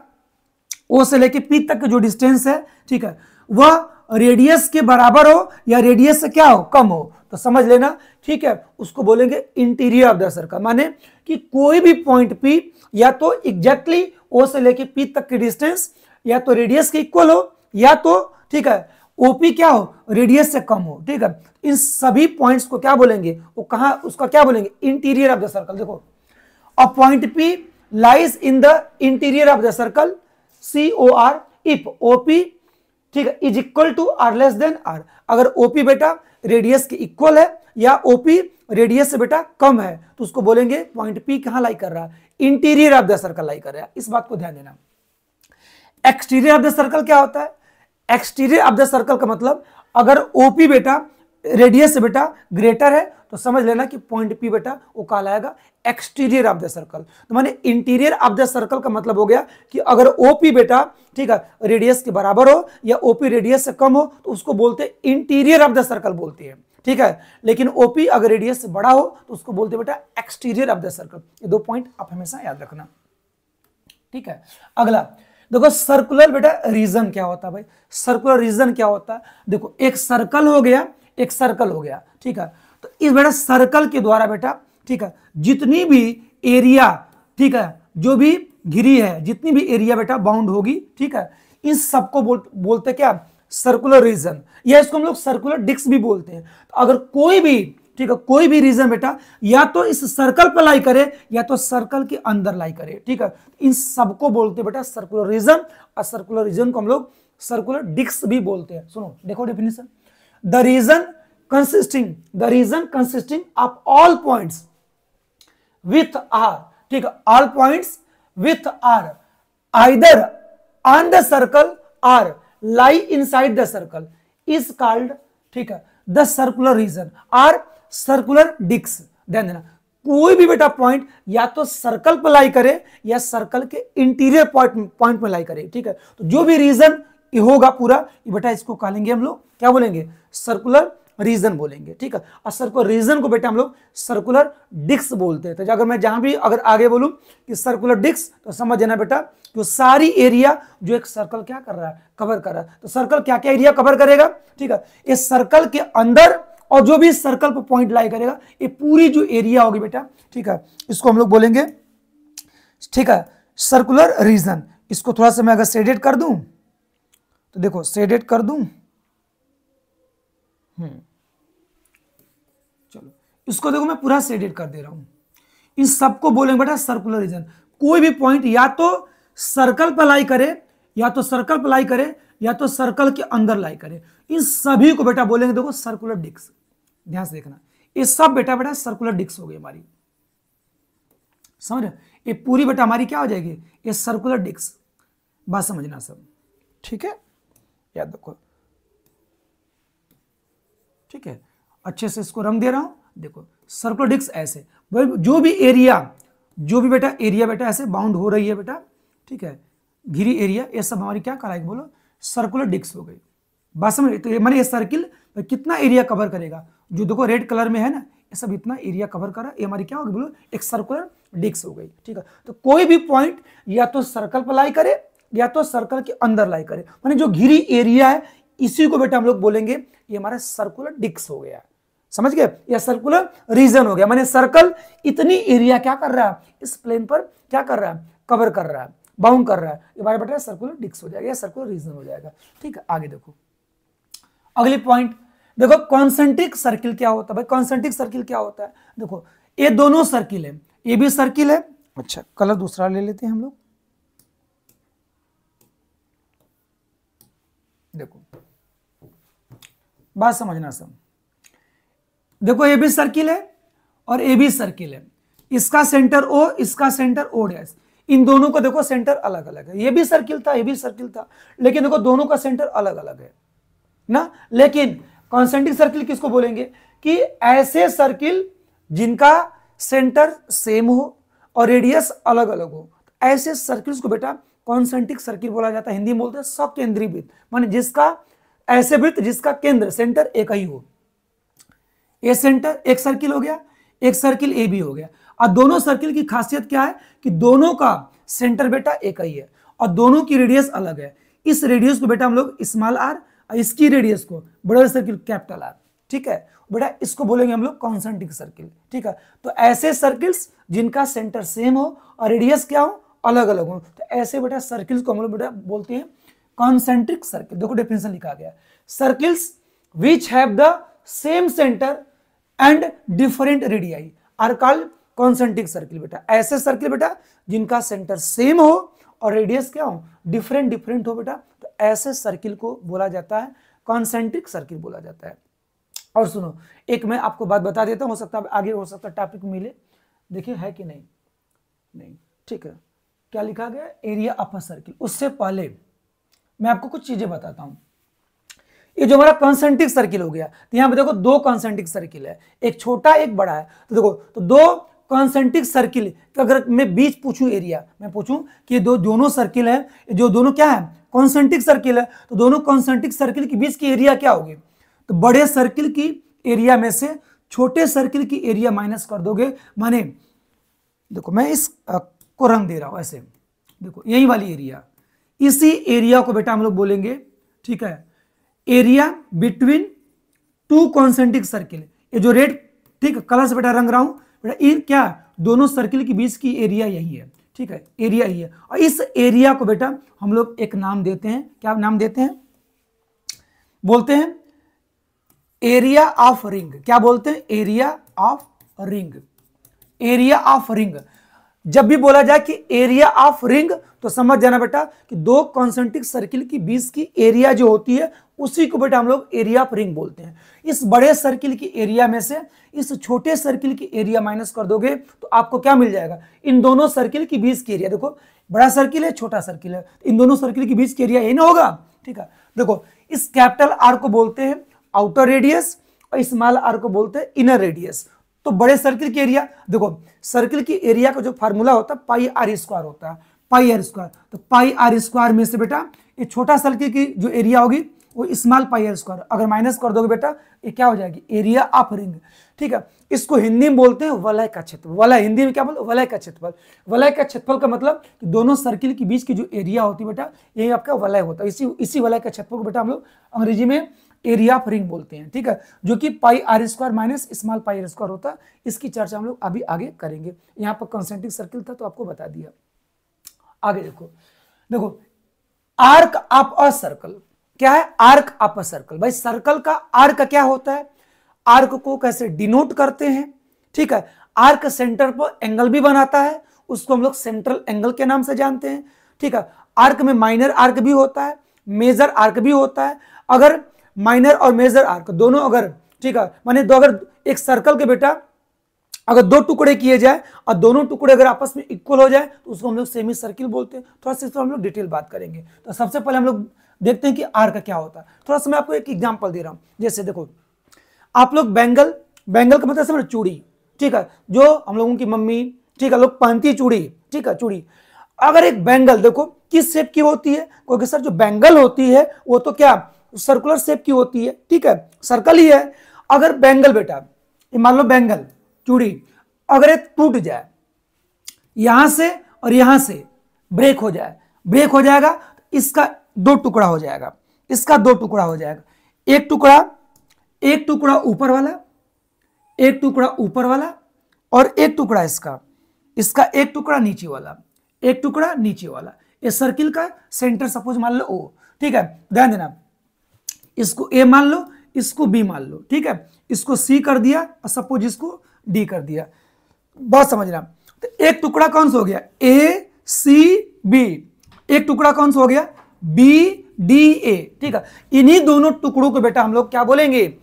ओ से लेके पी तक जो डिस्टेंस है ठीक है वह रेडियस के बराबर हो या रेडियस से क्या हो कम हो तो समझ लेना ठीक है उसको बोलेंगे इंटीरियर ऑफ द सर्कल माने कि कोई भी पॉइंट पी या तो एग्जैक्टली exactly ओ से लेके पी तक की डिस्टेंस या तो रेडियस के इक्वल हो या तो ठीक है ओपी क्या हो रेडियस से कम हो ठीक है इन सभी पॉइंट्स को क्या बोलेंगे वो कहा उसका क्या बोलेंगे इंटीरियर ऑफ द सर्कल देखो a point P lies in the interior of the circle C O R if OP ठीक है is equal to R less than R अगर ओपी बेटा रेडियस के इक्वल है या ओपी रेडियस से बेटा कम है तो उसको बोलेंगे पॉइंट पी कहां लाई कर रहा है interior of the circle lie कर रहा है इस बात को ध्यान देना एक्सटीरियर ऑफ द सर्कल क्या होता है एक्सटीरियर ऑफ द सर्कल का मतलब अगर ओपी बेटा रेडियस से बेटा ग्रेटर है तो समझ लेना कि पॉइंट पी बेटा वो काल आएगा एक्सटीरियर ऑफ द सर्कल तो मैंने इंटीरियर ऑफ द सर्कल का मतलब हो गया कि अगर ओपी बेटा ठीक है रेडियस के बराबर हो या ओपी रेडियस से कम हो तो उसको बोलते इंटीरियर ऑफ द सर्कल बोलते हैं ठीक है लेकिन ओपी अगर रेडियस से बड़ा हो तो उसको बोलते बेटा एक्सटीरियर ऑफ द सर्कल ये दो पॉइंट आप हमेशा याद रखना ठीक है अगला देखो सर्कुलर बेटा रीजन क्या होता है भाई सर्कुलर रीजन क्या होता है देखो एक सर्कल हो गया एक सर्कल हो गया ठीक है तो इस बेटा सर्कल के द्वारा बेटा ठीक है जितनी भी एरिया ठीक है जो भी घिरी है जितनी भी एरिया बेटा बाउंड होगी ठीक है इन सबको बोल, बोलते क्या सर्कुलर रीजन या इसको हम लोग सर्कुलर डिक्स भी बोलते हैं तो अगर कोई भी ठीक है कोई भी रीजन बेटा या तो इस सर्कल पर लाई करे या तो सर्कल के अंदर लाई करे ठीक है इन सबको बोलते हैं बेटा सर्कुलर रीजन और सर्कुलर रीजन को हम लोग सर्कुलर डिक्स भी बोलते हैं सुनो देखो definition the region consisting the region consisting of all points with are ठीक all points with are either on the circle or lie inside the circle is called ठीक है the circular region or circular डिक्स ध्यान देना कोई भी बेटा point या तो सर्कल पर लाई करे या सर्कल के इंटीरियर पॉइंट पॉइंट में लाई करे ठीक है तो जो भी रीजन होगा पूरा बेटा इसको कहेंगे हम लोग क्या बोलेंगे सर्कुलर रीजन बोलेंगे ठीक है असर को रीजन को बेटे हम लोग सर्कुलर डिक्स बोलते हैं तो अगर मैं जहां भी अगर आगे बोलू कि सर्कुलर डिक्स तो समझ देना बेटा जो सारी एरिया जो एक सर्कल क्या कर रहा है कवर कर रहा है तो सर्कल क्या क्या एरिया कवर करेगा ठीक है इस सर्कल के अंदर और जो भी सर्कल पर पॉइंट लाई करेगा ये पूरी जो एरिया होगी बेटा ठीक है इसको हम लोग बोलेंगे ठीक है सर्कुलर रीजन इसको थोड़ा सा मैं अगर सेडेट कर दूं तो देखो सेडेट कर दूं हम्म इसको देखो मैं पूरा सेडेड कर दे रहा हूं इन सबको बोलेंगे बेटा सर्कुलर रीजन कोई भी पॉइंट या तो सर्कल पर लाई करे या तो सर्कल पर लाई करे या तो सर्कल के अंदर लाई करे इन सभी को बेटा बोलेंगे देखो सर्कुलर डिक्स ध्यान से देखना ये सब बेटा बेटा सर्कुलर डिक्स हो गई हमारी समझ ये पूरी बेटा हमारी क्या हो जाएगी ये सर्कुलर डिक्स बात समझना सब ठीक है याद रखो ठीक है अच्छे से इसको रंग दे रहा हूं देखो सर्कुलर डिस्क ऐसे जो भी एरिया जो भी बेटा एरिया बेटा ऐसे बाउंड हो रही है बेटा ठीक है घिरी एरिया ये सब हमारी क्या कराएगी बोलो सर्कुलर डिस्क हो गई बात समझ तो मैंने ये सर्किल तो कितना एरिया कवर करेगा जो देखो रेड कलर में है ना ये सब इतना एरिया कवर करा ये हमारी क्या होगी बोलो एक सर्कुलर डिस्क हो गई ठीक है तो कोई भी पॉइंट या तो सर्कल पर लाई करे या तो सर्कल के अंदर लाई करे मैंने जो घिरी एरिया है इसी को बेटा हम लोग बोलेंगे ये हमारा सर्कुलर डिस्क हो गया है समझ गए या सर्कुलर रीजन हो गया मैंने सर्कल इतनी एरिया क्या कर रहा है इस प्लेन पर क्या कर रहा है कवर कर रहा है बाउंड कर रहा है ये बारे बेटा सर्कुलर डिक्स हो जाएगा या सर्कुलर रीजन हो जाएगा ठीक है आगे देखो अगली पॉइंट देखो कॉन्सेंट्रिक सर्किल क्या होता है भाई कॉन्सेंट्रिक सर्किल क्या होता है देखो ये दोनों सर्किल है ये भी सर्किल है अच्छा कलर दूसरा ले लेते हैं हम लोग देखो बात समझना सब देखो ए बी सर्किल है और ए बी सर्किल है इसका सेंटर ओ इसका सेंटर ओ डैस इन दोनों का देखो सेंटर अलग अलग है ये भी सर्किल था ये भी सर्किल था लेकिन देखो दोनों का सेंटर अलग अलग है ना लेकिन कॉन्सेंट्रिक सर्किल किसको बोलेंगे कि ऐसे सर्किल जिनका सेंटर सेम हो और रेडियस अलग अलग हो ऐसे सर्किल्स को बेटा कॉन्सेंट्रिक सर्किल बोला जाता है हिंदी में बोलते हैं सकेंद्रीय वृत्त माने जिसका ऐसे वृत्त जिसका केंद्र सेंटर एक ही हो ए सेंटर एक सर्किल हो गया एक सर्किल ए बी हो गया और दोनों सर्किल की खासियत क्या है कि दोनों का सेंटर बेटा एक ही है और दोनों की रेडियस अलग है इस रेडियस को बेटा हम लोग स्मॉल आर और इसकी रेडियस को बड़े सर्किल कैपिटल आर ठीक है बेटा इसको बोलेंगे हम लोग कॉन्सेंट्रिक सर्किल ठीक है तो ऐसे सर्किल्स जिनका सेंटर सेम हो और रेडियस क्या हो अलग अलग हो तो ऐसे बेटा सर्किल्स को हम लोग बेटा बोलते हैं कॉन्सेंट्रिक सर्किल देखो डेफिनेशन लिखा गया circles which have the same centre and different radii are call concentric circle बेटा ऐसे सर्किल बेटा जिनका सेंटर सेम हो और रेडियस क्या हो डिफरेंट डिफरेंट हो बेटा तो ऐसे सर्किल को बोला जाता है कॉन्सेंट्रिक सर्किल बोला जाता है और सुनो एक मैं आपको बात बता देता हूँ हो सकता है आगे हो सकता है टॉपिक मिले देखिए है कि नहीं नहीं ठीक है क्या लिखा गया एरिया अपर सर्किल उससे पहले मैं आपको कुछ चीज़ें बताता हूँ ये जो हमारा कॉन्सेंट्रिक सर्किल हो गया तो यहां पर देखो दो कॉन्सेंट्रिक सर्किल है एक छोटा एक बड़ा है तो देखो तो दो कॉन्सेंट्रिक सर्किल तो अगर मैं बीच पूछूं एरिया मैं पूछूं कि दो दोनों सर्किल है जो दोनों क्या है कॉन्सेंट्रिक सर्किल है तो दोनों कॉन्सेंट्रिक सर्किल के बीच की एरिया क्या होगी तो बड़े सर्किल की एरिया में से छोटे सर्किल की एरिया माइनस कर दोगे माने देखो मैं इस को रंग दे रहा हूं ऐसे देखो यही वाली एरिया इसी एरिया को बेटा हम लोग बोलेंगे ठीक है area between two concentric circle ये जो रेड ठीक कलर से बेटा रंग रहा हूं बेटा ये क्या दोनों सर्किल के बीच की एरिया यही है ठीक है एरिया ही है और इस एरिया को बेटा हम लोग एक नाम देते हैं क्या नाम देते हैं बोलते हैं एरिया ऑफ रिंग क्या बोलते हैं area of ring area of ring जब भी बोला जाए कि एरिया ऑफ रिंग तो समझ जाना बेटा कि दो कॉन्सेंट्रिक सर्किल की बीच की एरिया जो होती है उसी को बेटा हम लोग एरिया ऑफ रिंग बोलते हैं इस बड़े सर्किल की एरिया में से इस छोटे सर्किल की एरिया माइनस कर दोगे तो आपको क्या मिल जाएगा इन दोनों सर्किल की बीच की एरिया देखो बड़ा सर्किल है छोटा सर्किल है तो इन दोनों सर्किल के बीच की एरिया यही ना होगा ठीक है देखो इस कैपिटल आर को बोलते हैं आउटर रेडियस और स्मॉल आर को बोलते हैं इनर रेडियस तो बड़े सर्किल के एरिया देखो सर्किल की एरिया का जो फार्मूला होता है पाई आर स्क्वायर होता है पाई आर स्क्वायर तो पाई आर स्क्वायर में से बेटा ये छोटा सर्किल की जो एरिया होगी वो स्मॉल पाई आर स्क्वायर अगर माइनस कर दोगे बेटा ये क्या हो जाएगी एरिया ऑफ रिंग ठीक है इसको हिंदी में बोलते हैं वलय का क्षेत्रफल वलय हिंदी में क्या बोलते वलय का क्षेत्रफल वलय का क्षेत्रफल का मतलब कि दोनों सर्किल के बीच की जो एरिया होती है बेटा यही आपका वलय होता है इसी इसी वलय का क्षेत्रफल को बेटा हम लोग अंग्रेजी में एरिया ऑफ रिंग बोलते हैं ठीक है जो कि pi R square minus small pi R square होता है इसकी चर्चा हम लोग अभी आगे करेंगे यहाँ पर कंसेंट्रिक सर्किल था तो आपको बता दिया आगे देखो देखो आर्क ऑफ अ सर्कल क्या है आर्क ऑफ अ सर्कल भाई सर्कल का आर्क क्या होता है आर्क को कैसे डिनोट करते हैं ठीक है आर्क सेंटर पर एंगल भी बनाता है उसको हम लोग सेंट्रल एंगल के नाम से जानते हैं ठीक है आर्क में माइनर आर्क भी होता है मेजर आर्क भी होता है अगर माइनर और मेजर आर्क तो दोनों अगर ठीक है माने दो अगर एक सर्कल के बेटा अगर दो टुकड़े किए जाए और दोनों टुकड़े अगर आपस में इक्वल हो जाए तो उसको हम लोग सेमी सर्किल बोलते हैं थोड़ा सा इस पर हम लोग डिटेल बात करेंगे तो सबसे पहले हम लोग देखते हैं कि आर का क्या होता है थोड़ा सा मैं आपको एक एग्जाम्पल दे रहा हूँ जैसे देखो आप लोग बैंगल बैंगल का मतलब समझ चूड़ी ठीक है जो हम लोगों की मम्मी ठीक है लोग पहनती चूड़ी ठीक है चूड़ी अगर एक बैंगल देखो किस शेप की होती है क्योंकि सर जो बैंगल होती है वो तो क्या सर्कुलर शेप की होती है ठीक है सर्कल ही है अगर बैंगल बेटा मान लो बैंगल चूड़ी अगर ये टूट जाए यहां से और यहां से ब्रेक हो जाए ब्रेक हो जाएगा इसका दो टुकड़ा हो जाएगा इसका दो टुकड़ा हो जाएगा एक टुकड़ा एक टुकड़ा ऊपर वाला एक टुकड़ा ऊपर वाला और एक टुकड़ा इसका इसका एक टुकड़ा नीचे वाला एक टुकड़ा नीचे वाला ये सर्किल का सेंटर सपोज मान लो ओ ठीक है ध्यान देना इसको ए मान लो इसको बी मान लो ठीक है इसको सी कर दिया और सपोज इसको डी कर दिया बहुत समझना तो एक टुकड़ा कौन सा हो गया ए सी बी एक टुकड़ा कौन सा हो गया बी डी ए ठीक है इन्हीं दोनों टुकड़ों को बेटा हम लोग क्या बोलेंगे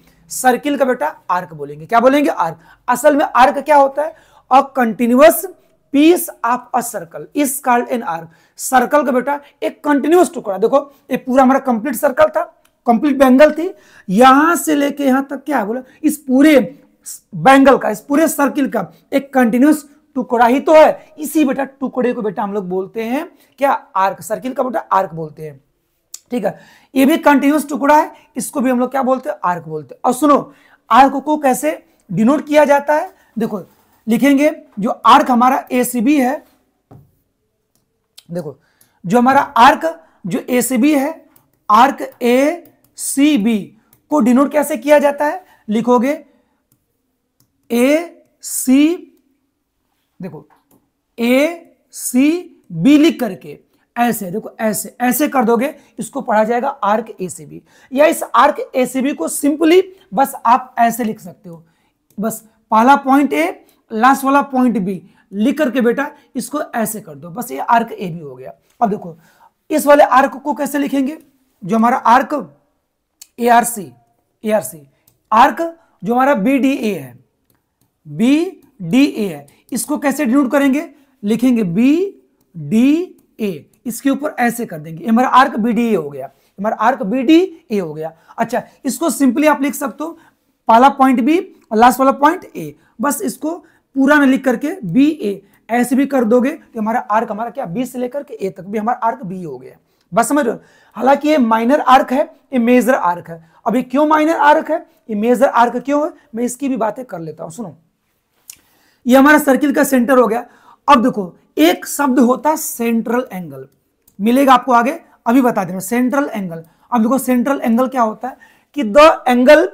सर्किल का बेटा आर्क बोलेंगे क्या बोलेंगे आर्क असल में आर्क क्या होता है a continuous piece of a circle is called an arc circle का बेटा एक कंटिन्यूअस टुकड़ा देखो ये पूरा हमारा कंप्लीट सर्कल था कंप्लीट बैंगल थी यहां से लेके यहां तक क्या बोला इस पूरे बैंगल का इस पूरे सर्किल का एक कंटिन्यूस टुकड़ा ही तो है इसी बेटा टुकड़े को बेटा हम लोग बोलते हैं क्या आर्क सर्किल का बेटा आर्क बोलते हैं ठीक है ये भी कंटिन्यूस टुकड़ा है इसको भी हम लोग क्या बोलते हैं आर्क बोलते हैं और सुनो आर्क को कैसे डिनोट किया जाता है देखो लिखेंगे जो आर्क हमारा एसीबी है देखो जो हमारा आर्क जो एसीबी है आर्क ए सी बी को डिनोट कैसे किया जाता है लिखोगे ए सी देखो ए सी बी लिख करके ऐसे देखो ऐसे ऐसे कर दोगे इसको पढ़ा जाएगा आर्क ए सी बी या इस आर्क ए सी बी को सिंपली बस आप ऐसे लिख सकते हो बस पहला पॉइंट ए लास्ट वाला पॉइंट बी लिख करके बेटा इसको ऐसे कर दो बस ये आर्क ए बी हो गया अब देखो इस वाले आर्क को कैसे लिखेंगे जो हमारा arc A R C A R C arc जो हमारा बी डी ए है बी डी ए है इसको कैसे डिनोट करेंगे लिखेंगे बी डी ए इसके ऊपर ऐसे कर देंगे हमारा आर्क बी डी ए हो गया हमारा आर्क बी डी ए हो गया अच्छा इसको सिंपली आप लिख सकते हो पहला पॉइंट बी और लास्ट वाला पॉइंट ए बस इसको पूरा में लिख करके बी ए ऐसे भी कर दोगे तो हमारा आर्क हमारा क्या बी से लेकर के ए तक भी हमारा आर्क बी हो गया बस समझ रहे हालांकि ये माइनर आर्क है ये मेजर आर्क है अब ये क्यों माइनर आर्क है ये मेजर आर्क क्यों है मैं इसकी भी बातें कर लेता हूं सुनो ये हमारा सर्किल का सेंटर हो गया अब देखो एक शब्द होता है सेंट्रल एंगल मिलेगा आपको आगे अभी बता दे सेंट्रल एंगल अब देखो सेंट्रल एंगल क्या होता है कि the angle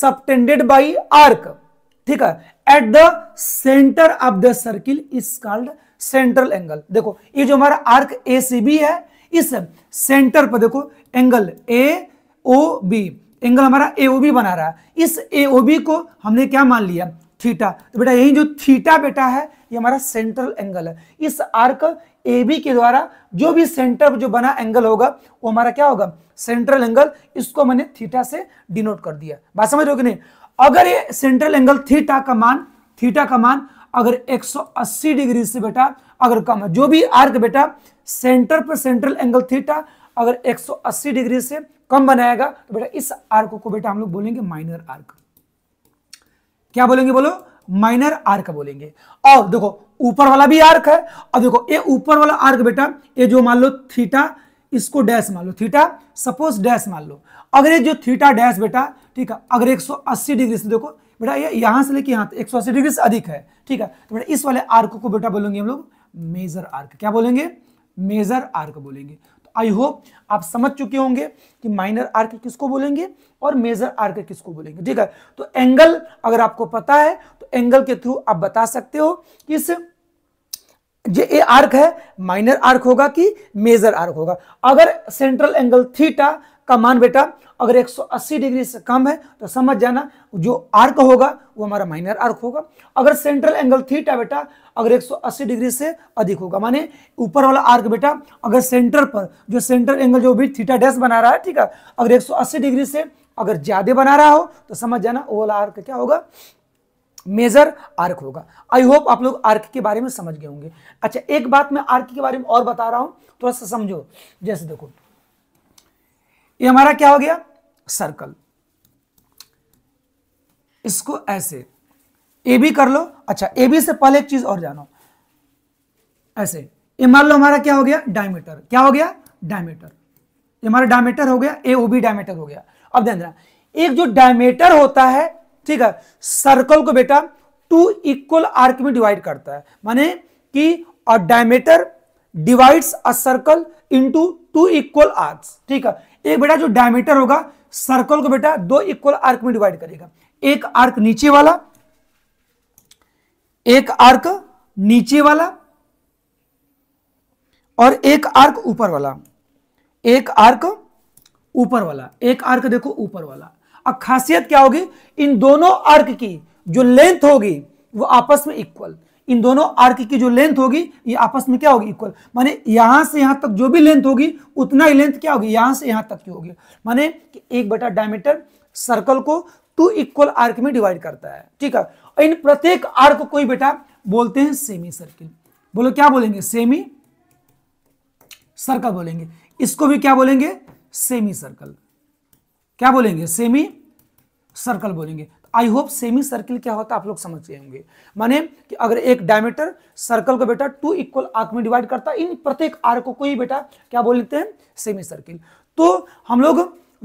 subtended by arc ठीक है at the centre of the circle is called central angle देखो ये जो हमारा आर्क ए है इस सेंटर पर देखो angle A O B angle हमारा ए ओ बी बना रहा है इस ए ओ बी को हमने क्या मान लिया थीटा तो बेटा यही जो थीटा बेटा है ये हमारा सेंट्रल एंगल है इस आर्क ए बी के द्वारा जो भी सेंटर जो बना एंगल होगा वो हमारा क्या होगा सेंट्रल एंगल इसको मैंने थीटा से डिनोट कर दिया बात समझ रहे हो कि नहीं अगर ये सेंट्रल एंगल थीटा का मान थीटा का मान अगर 180 डिग्री से बेटा अगर कम है जो भी आर्क बेटा सेंटर पर सेंट्रल एंगल थीटा अगर 180 डिग्री से कम बनाएगा तो बेटा इस आर्क को बेटा हम लोग बोलेंगे माइनर आर्क क्या बोलेंगे बोलो माइनर आर्क बोलेंगे और देखो ऊपर वाला भी आर्क है और देखो ये ऊपर वाला आर्क बेटा ये जो मान लो थीटा इसको डैश मान लो थीटा सपोज डैश मान लो अगर ये जो थीटा डैश बेटा ठीक है अगर 180 डिग्री से देखो बेटा ये यहां से लेके यहां तक 180 डिग्री से अधिक है ठीक है तो बेटा इस वाले आर्क को बेटा बोलेंगे हम लोग मेजर आर्क क्या बोलेंगे मेजर आर्क बोलेंगे तो आई होप आप समझ चुके होंगे कि माइनर आर्क किसको बोलेंगे और मेजर आर्क किसको बोलेंगे ठीक है तो एंगल अगर आपको पता है तो एंगल के थ्रू आप बता सकते हो कि इस ये ए आर्क है माइनर आर्क होगा कि मेजर आर्क होगा अगर सेंट्रल एंगल थीटा का मान बेटा अगर 180 डिग्री से कम है तो समझ जाना जो आर्क होगा वो हमारा माइनर आर्क होगा अगर सेंट्रल एंगल थीटा बेटा अगर 180 डिग्री से अधिक होगा माने ऊपर वाला आर्क बेटा अगर सेंटर पर जो सेंट्रल एंगल जो भी थीटा डैश बना रहा है ठीक है अगर 180 डिग्री से अगर ज्यादा बना रहा हो तो समझ जाना वो वाला आर्क क्या होगा मेजर आर्क होगा आई होप आप लोग आर्क के बारे में समझ गए होंगे अच्छा एक बात मैं आर्क के बारे में और बता रहा हूँ थोड़ा सा समझो जैसे देखो ये हमारा क्या हो गया सर्कल इसको ऐसे ए बी कर लो अच्छा ए बी से पहले एक चीज और जानो ऐसे ये मान लो हमारा क्या हो गया डायमीटर क्या हो गया डायमीटर ये हमारा डायमीटर हो गया ए ओ बी डायमीटर हो गया अब ध्यान देना एक जो डायमीटर होता है ठीक है सर्कल को बेटा टू इक्वल आर्क में डिवाइड करता है माने कि diameter divides a circle into two equal arcs ठीक है एक बेटा जो डायमीटर होगा सर्कल को बेटा दो इक्वल आर्क में डिवाइड करेगा एक आर्क नीचे वाला एक आर्क नीचे वाला और एक आर्क ऊपर वाला एक आर्क ऊपर वाला एक आर्क देखो ऊपर वाला अब खासियत क्या होगी इन दोनों आर्क की जो लेंथ होगी वो आपस में इक्वल इन दोनों आर्क की जो लेंथ होगी ये आपस में क्या होगी इक्वल माने यहां से यहां तक जो भी लेंथ होगी उतना ही लेंथ क्या होगी यहां से यहां तक की होगी माने कि एक बटा डायमीटर सर्कल को टू इक्वल आर्क में डिवाइड करता है ठीक है इन प्रत्येक आर्क को ही बेटा बोलते हैं सेमी सर्किल बोलो क्या बोलेंगे सेमी सर्कल बोलेंगे इसको भी क्या बोलेंगे सेमी सर्कल क्या बोलेंगे सेमी सर्कल बोलेंगे आई होप सेमी सर्किल क्या होता है आप लोग समझ गए होंगे माने कि अगर एक डायमीटर सर्कल को बेटा टू इक्वल आर्क में डिवाइड करता है इन प्रत्येक आर्क को ही बेटा क्या बोल लेते हैं सेमी सर्किल तो हम लोग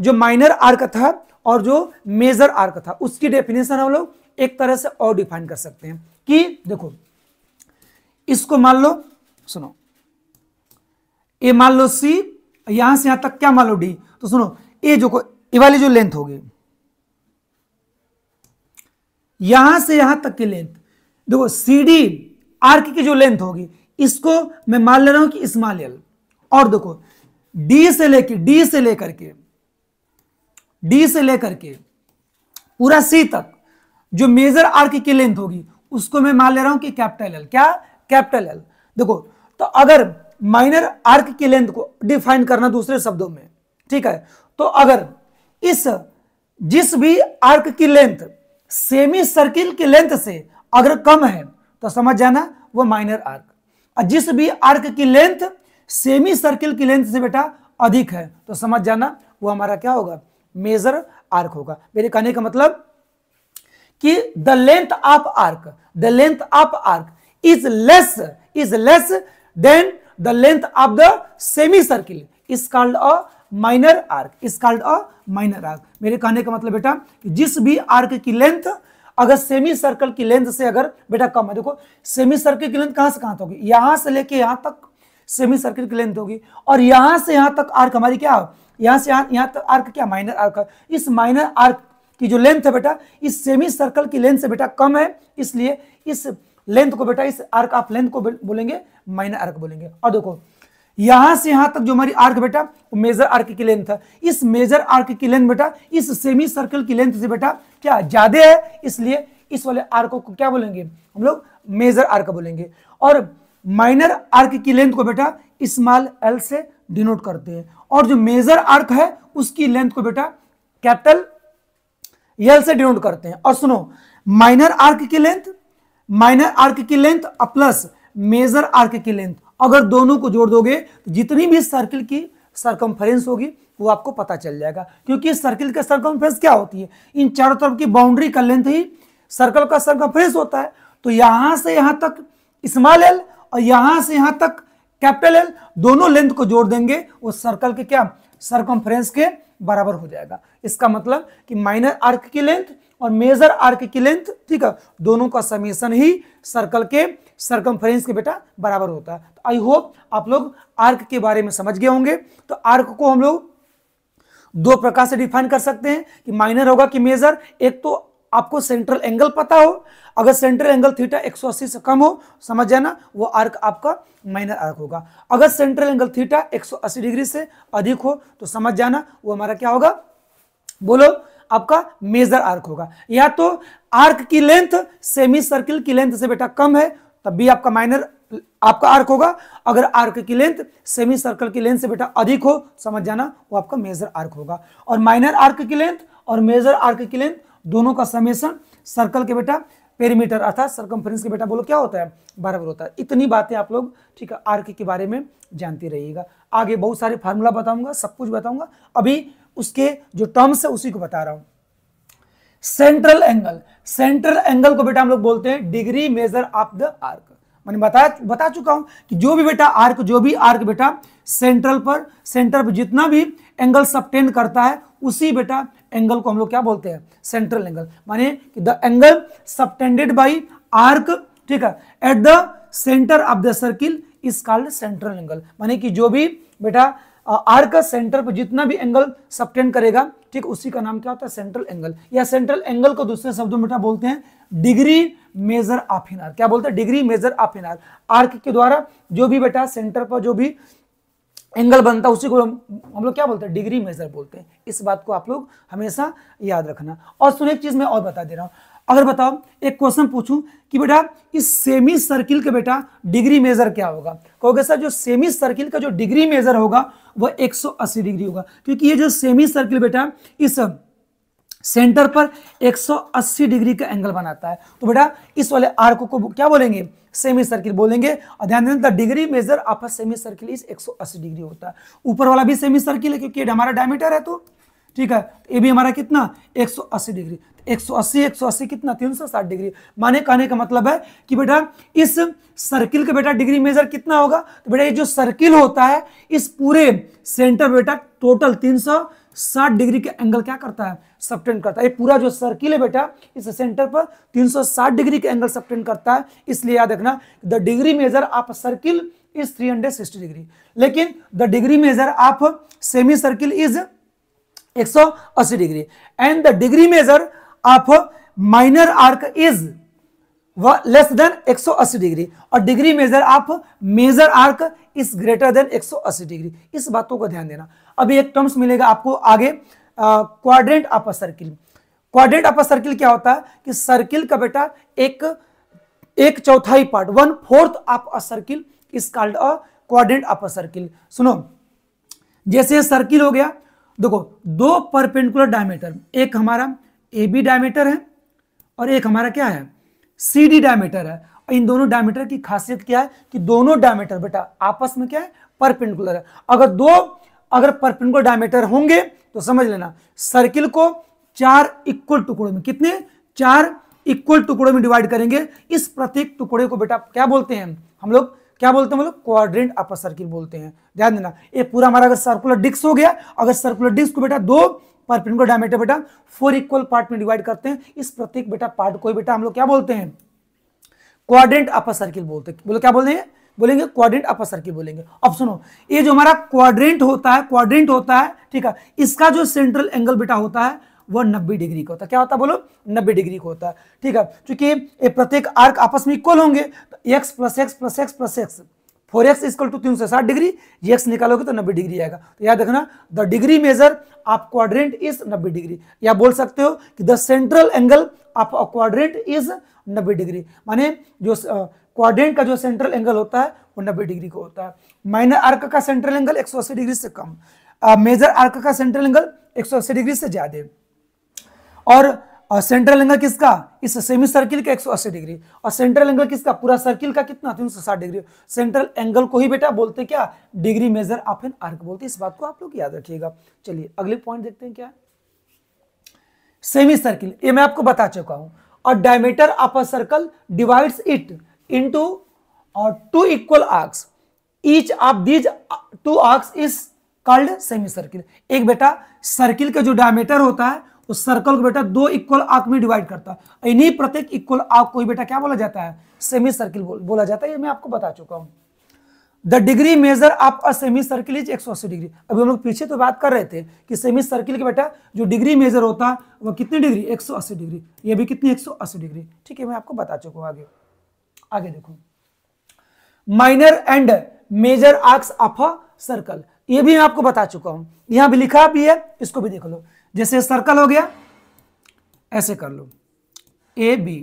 जो माइनर आर्क था और जो मेजर आर्क था उसकी डेफिनेशन हम लोग एक तरह से और डिफाइन कर सकते हैं कि देखो इसको मान लो सुनो ए मान लो सी यहां से यहां तक क्या मान लो डी तो सुनो ए जो को ये वाली जो लेंथ होगी यहां से यहां तक की लेंथ देखो सी डी आर्क की जो लेंथ होगी इसको मैं मान ले रहा हूं कि स्मॉल एल और देखो डी से लेकर डी से लेकर के डी से लेकर के पूरा सी तक जो मेजर आर्क की लेंथ होगी उसको मैं मान ले रहा हूं कि कैपिटल एल क्या कैपिटल एल देखो तो अगर माइनर आर्क की लेंथ को डिफाइन करना दूसरे शब्दों में ठीक है तो अगर इस जिस भी आर्क की लेंथ सेमी सर्किल की लेंथ से अगर कम है तो समझ जाना वो माइनर आर्क और जिस भी आर्क की लेंथ सेमी सर्किल की लेंथ से बेटा अधिक है तो समझ जाना वो हमारा क्या होगा मेजर आर्क होगा मेरे कहने का मतलब कि the length of arc the length of arc is less is less than the length of the semicircle is called a minor arc is called a minor arc मेरे कहने का मतलब बेटा जिस भी आर्क की लेंथ अगर semi circle की लेंथ से अगर बेटा कम है देखो सेमी सर्कल की लेंथ कहां से कहां तक होगी यहां से लेके यहां तक सेमी सर्कल की लेंथ होगी और यहां से यहां तक आर्क हमारी क्या यहां से यहां यहां तक आर्क क्या माइनर आर्क इस माइनर आर्क की जो लेंथ है बेटा इस सेमी सर्कल की लेंथ से बेटा कम है इसलिए इस लेंथ को बेटा इस आर्क ऑफ लेंथ को बोलेंगे माइनर आर्क बोलेंगे और देखो यहां से यहां तक जो हमारी आर्क बेटा वो मेजर आर्क की लेंथ है इस मेजर आर्क की लेंथ बेटा इस सेमी सर्कल की लेंथ से बेटा क्या ज्यादा है इसलिए इस वाले आर्क को क्या बोलेंगे हम लोग मेजर आर्क बोलेंगे और माइनर आर्क की लेंथ को बेटा स्मॉल एल से डिनोट करते हैं और जो मेजर आर्क है उसकी लेंथ को बेटा कैपिटल एल से डिनोट करते हैं और सुनो माइनर आर्क की लेंथ माइनर आर्क की लेंथ प्लस मेजर आर्क की लेंथ अगर दोनों को जोड़ दोगे तो जितनी भी सर्किल की सरकमफ्रेंस होगी वो आपको पता चल जाएगा क्योंकि सर्किल का सरकमफ्रेंस क्या होती है इन चारों तरफ की बाउंड्री का लेंथ ही सर्कल का सरकमफ्रेंस होता है तो यहां से यहाँ तक स्मॉल एल और यहां से यहाँ तक कैपिटल एल दोनों लेंथ को जोड़ देंगे वो सर्कल के क्या सरकमफ्रेंस के बराबर हो जाएगा इसका मतलब कि माइनर आर्क की लेंथ और मेजर आर्क की लेंथ ठीक है दोनों का समेसन ही सर्कल के सर्कम्फ्रेंस के बेटा बराबर होता है तो आई होप आप लोग आर्क के बारे में समझ गए होंगे तो आर्क को हम लोग दो प्रकार से डिफाइन कर सकते हैं कि माइनर होगा कि मेजर एक तो आपको सेंट्रल एंगल पता हो अगर सेंट्रल एंगल थीटा 180 से कम हो समझ जाना वो आर्क आपका माइनर आर्क होगा अगर सेंट्रल एंगल थीटा 180 डिग्री से अधिक हो तो समझ जाना वो हमारा क्या होगा बोलो आपका मेजर आर्क होगा या तो आर्क की लेंथ सेमी सर्किल की लेंथ से बेटा कम है तब बी आपका माइनर आपका आर्क होगा अगर आर्क की लेंथ सेमी सर्कल की लेंथ से बेटा अधिक हो समझ जाना वो आपका मेजर आर्क होगा और माइनर आर्क की लेंथ और मेजर आर्क की लेंथ दोनों का समेसन सर्कल के बेटा पेरीमीटर अर्थात सर्कम्फ्रेंस के बेटा बोलो क्या होता है बराबर होता है इतनी बातें आप लोग ठीक है आर्क के बारे में जानते रहिएगा आगे बहुत सारे फार्मूला बताऊंगा सब कुछ बताऊंगा अभी उसके जो टर्म्स है उसी को बता रहा हूँ सेंट्रल एंगल सेंट्रल एंगल को बेटा हम लोग बोलते हैं degree measure of the arc मैंने बताया बता चुका हूं कि जो भी बेटा आर्क जो भी आर्क बेटा सेंट्रल पर सेंटर पर जितना भी एंगल सबटेंड करता है उसी बेटा एंगल को हम लोग क्या बोलते हैं सेंट्रल एंगल माने कि the angle subtended by arc ठीक है at the centre of the circle is called central angle माने कि जो भी बेटा आर्क सेंटर पर जितना भी एंगल सबटेंड करेगा ठीक उसी का नाम क्या होता है सेंट्रल एंगल या सेंट्रल एंगल को दूसरे शब्दों में बोलते हैं डिग्री मेजर ऑफ इनार क्या बोलते हैं डिग्री मेजर ऑफ इनार आर्क के द्वारा जो भी बेटा सेंटर पर जो भी एंगल बनता है उसी को हम लोग क्या बोलते हैं डिग्री मेजर बोलते हैं इस बात को आप लोग हमेशा याद रखना और सुन एक चीज मैं और बता दे रहा हूं अगर बताओ एक क्वेश्चन पूछूं कि बेटा इस सेमी सर्किल के बेटा डिग्री मेजर क्या होगा कहोगे सर जो सेमी सर्किल का जो डिग्री मेजर होगा वह 180 डिग्री होगा क्योंकि ये जो सेमी सर्किल बेटा इस सेंटर पर 180 डिग्री का एंगल बनाता है तो बेटा इस वाले आर्क को क्या बोलेंगे सेमी सर्किल बोलेंगे और ध्यान देना the degree measure of semi semicircle is 180 degree होता है ऊपर वाला भी सेमी सर्किल है क्योंकि हमारा डायमीटर है तो ठीक है तो ये भी हमारा कितना 180 डिग्री 180 180 कितना 360 डिग्री माने कहने का मतलब है कि बेटा इस सर्किल का बेटा डिग्री मेजर कितना होगा तो बेटा ये जो सर्किल होता है इस पूरे सेंटर बेटा टोटल 360 डिग्री के एंगल क्या करता है सबटेंड करता है ये पूरा जो सर्किल है बेटा इस सेंटर पर 360 डिग्री के एंगल सबटेंड करता है इसलिए याद रखना the degree measure of circle is 360 degree लेकिन the degree measure of semi semicircle is 180 degree and the degree measure of minor arc is less than 180 degree और degree measure of major arc is greater than 180 degree इस बातों का ध्यान देना अभी एक terms मिलेगा आपको आगे quadrant of a circle quadrant of a circle क्या होता है कि सर्किल का बेटा एक एक चौथाई part one fourth of a circle is called a quadrant of a circle सुनो जैसे सर्किल हो गया देखो दो परपेंडिकुलर डायमीटर एक हमारा ए बी डायमीटर है और एक हमारा क्या है सी डी डायमीटर है और इन दोनों डायमीटर की खासियत क्या है कि दोनों डायमीटर बेटा आपस में क्या है परपेंडिकुलर है अगर दो अगर परपेंडिकुलर डायमीटर होंगे तो समझ लेना सर्किल को चार इक्वल टुकड़ों में कितने चार इक्वल टुकड़ों में डिवाइड करेंगे इस प्रत्येक टुकड़े को बेटा क्या बोलते हैं हम लोग क्या बोलते हैं मतलब क्वाड्रेंट अपर सर्किल बोलते हैं ध्यान देना ये पूरा हमारा अगर सर्कुलर डिस्क हो गया अगर सर्कुलर डिस्क को बेटा दो पर पिन को डायमीटर बेटा फोर इक्वल पार्ट में डिवाइड करते हैं इस प्रत्येक बेटा पार्ट को बेटा हम लोग क्या बोलते हैं क्वाड्रेंट अपर सर्किल बोलते हैं बोलो क्या बोलते हैं बोलेंगे क्वाड्रेंट अपर सर्किल बोलेंगे अब सुनो ये जो हमारा क्वाड्रेंट होता है क्वाड्रेंट होता है ठीक है इसका जो सेंट्रल एंगल बेटा होता है वह 90 डिग्री का होता है क्या होता है बोलो 90 डिग्री का होता है ठीक है क्योंकि ये प्रत्येक आर्क आपस में इक्वल होंगे तो x plus x plus x plus x four x equal to तीन सौ साठ डिग्री ये एक्स निकालोगे तो नब्बे डिग्री आएगा तो याद रखना the degree measure of quadrant is नब्बे डिग्री या बोल सकते हो कि the central angle of a quadrant is नब्बे डिग्री माने जो क्वाड्रेंट uh, का जो सेंट्रल एंगल होता है वो नब्बे डिग्री का होता है माइनर आर्क का सेंट्रल एंगल एक डिग्री से कम मेजर uh, आर्क का सेंट्रल एंगल एक डिग्री से ज्यादा और और सेंट्रल एंगल किसका इस सेमी सर्किल का 180 डिग्री और सेंट्रल एंगल किसका पूरा सर्किल का कितना तीन सौ साठ डिग्री सेंट्रल एंगल को ही बेटा बोलते क्या degree measure of an arc बोलते इस बात को आप लोग याद रखिएगा चलिए अगले पॉइंट देखते हैं क्या सेमी सर्किल ये मैं आपको बता चुका हूं और diameter of a circle divides it into और two equal arcs each of these two arcs is called semicircle एक बेटा सर्किल का जो डायमीटर होता है तो सर्कल को बेटा दो इक्वल आर्क में डिवाइड करता है इन्हीं प्रत्येक इक्वल आर्क को बेटा क्या बोला जाता है सेमी सर्किल बोल, बोला जाता है ये मैं आपको बता चुका हूं the degree measure of a semicircle is 180 degree अभी हम लोग पीछे तो बात कर रहे थे कि सेमी सर्किल के बेटा जो डिग्री मेजर होता है वह कितनी डिग्री 180 डिग्री ये भी कितनी 180 डिग्री ठीक है मैं आपको बता चुका हूँ आगे आगे देखो minor and major arcs of a circle ये भी मैं आपको बता चुका हूं यहां भी लिखा भी है इसको भी देख लो जैसे सर्कल हो गया ऐसे कर लो ए बी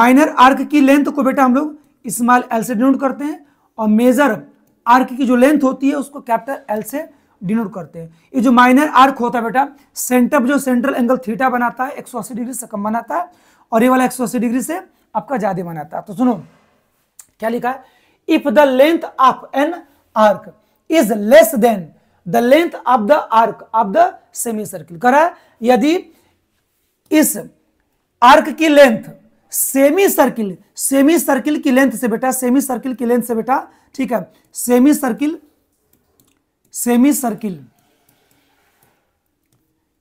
माइनर आर्क की लेंथ को बेटा हम लोग स्मॉल एल से डिनोट करते हैं और मेजर आर्क की जो लेंथ होती है उसको कैपिटल एल से डिनोट करते हैं ये जो माइनर आर्क होता है बेटा सेंटर जो सेंट्रल एंगल थीटा बनाता है 180 डिग्री से कम बनाता है और ये वाला 180 डिग्री से आपका ज्यादा बनाता है तो सुनो क्या लिखा है if the length of an arc is less than the length of the arc of the semicircle करा यदि इस आर्क की length semicircle semi circle की लेंथ से बेटा सेमी सर्किल की लेंथ से बेटा ठीक है सेमी सर्किल सेमी सर्किल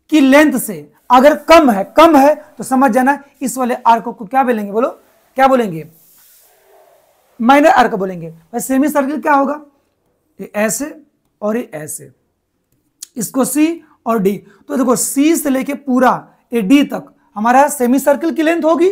की लेंथ से अगर कम है कम है तो समझ जाना इस वाले आर्क को क्या बोलेंगे बोलो क्या बोलेंगे माइनर आर्क बोलेंगे सेमी सर्किल क्या होगा तो ऐसे और ये ऐसे इसको सी और डी तो देखो सी से लेके पूरा ए डी तक हमारा सेमी सर्कल की लेंथ होगी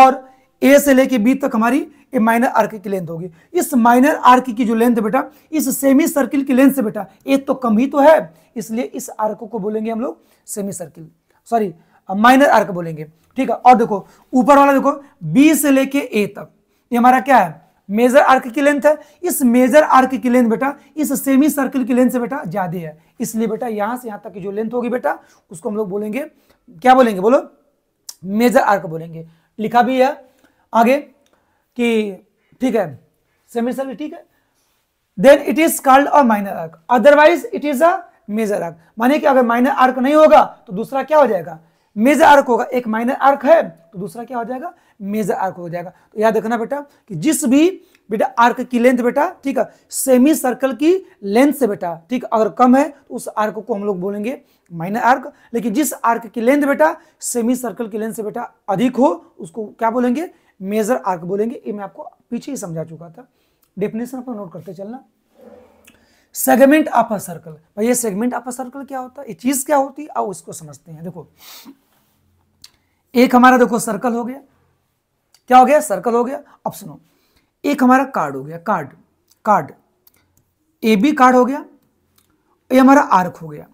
और ए से लेके बी तक हमारी ए माइनर आर्क की लेंथ होगी इस माइनर आर्क की जो लेंथ बेटा इस सेमी सर्किल की लेंथ से बेटा ए तो कम ही तो है इसलिए इस आर्क को बोलेंगे हम लोग semicircle sorry minor arc बोलेंगे ठीक है और देखो ऊपर वाला देखो बी से लेके ए तक ये हमारा क्या है मेजर आर्क की लेंथ है इस मेजर आर्क की लेंथ बेटा इस सेमी सर्कल की लेंथ से बेटा ज्यादा है इसलिए बेटा यहां से यहां तक की जो लेंथ होगी बेटा उसको हम लोग बोलेंगे क्या बोलेंगे बोलो मेजर आर्क बोलेंगे लिखा भी है आगे कि ठीक है सेमी सर्कल ठीक है then it is called a minor arc otherwise it is a major arc माने कि अगर माइनर आर्क नहीं होगा तो दूसरा क्या हो जाएगा मेजर आर्क होगा एक माइनर आर्क है तो दूसरा क्या हो जाएगा मेजर आर्क हो जाएगा तो याद रखना बेटा कि जिस भी बेटा आर्क की लेंथ बेटा ठीक है सेमी सर्कल की लेंथ से बेटा ठीक अगर कम है तो उस आर्क को हम लोग बोलेंगे माइनर आर्क लेकिन जिस आर्क की लेंथ बेटा सेमी सर्कल की लेंथ से बेटा अधिक हो उसको क्या बोलेंगे मेजर आर्क बोलेंगे ये मैं आपको पीछे ही समझा चुका था डेफिनेशन आपको नोट करते चलना सेगमेंट ऑफ अ सर्कल भाई ये सेगमेंट ऑफ अ सर्कल क्या होता है ये चीज क्या होती है और उसको समझते हैं देखो एक हमारा देखो सर्कल हो गया क्या हो गया सर्कल हो गया अब सुनो एक हमारा कार्ड हो गया chord chord A B chord हो गया ये हमारा आर्क हो गया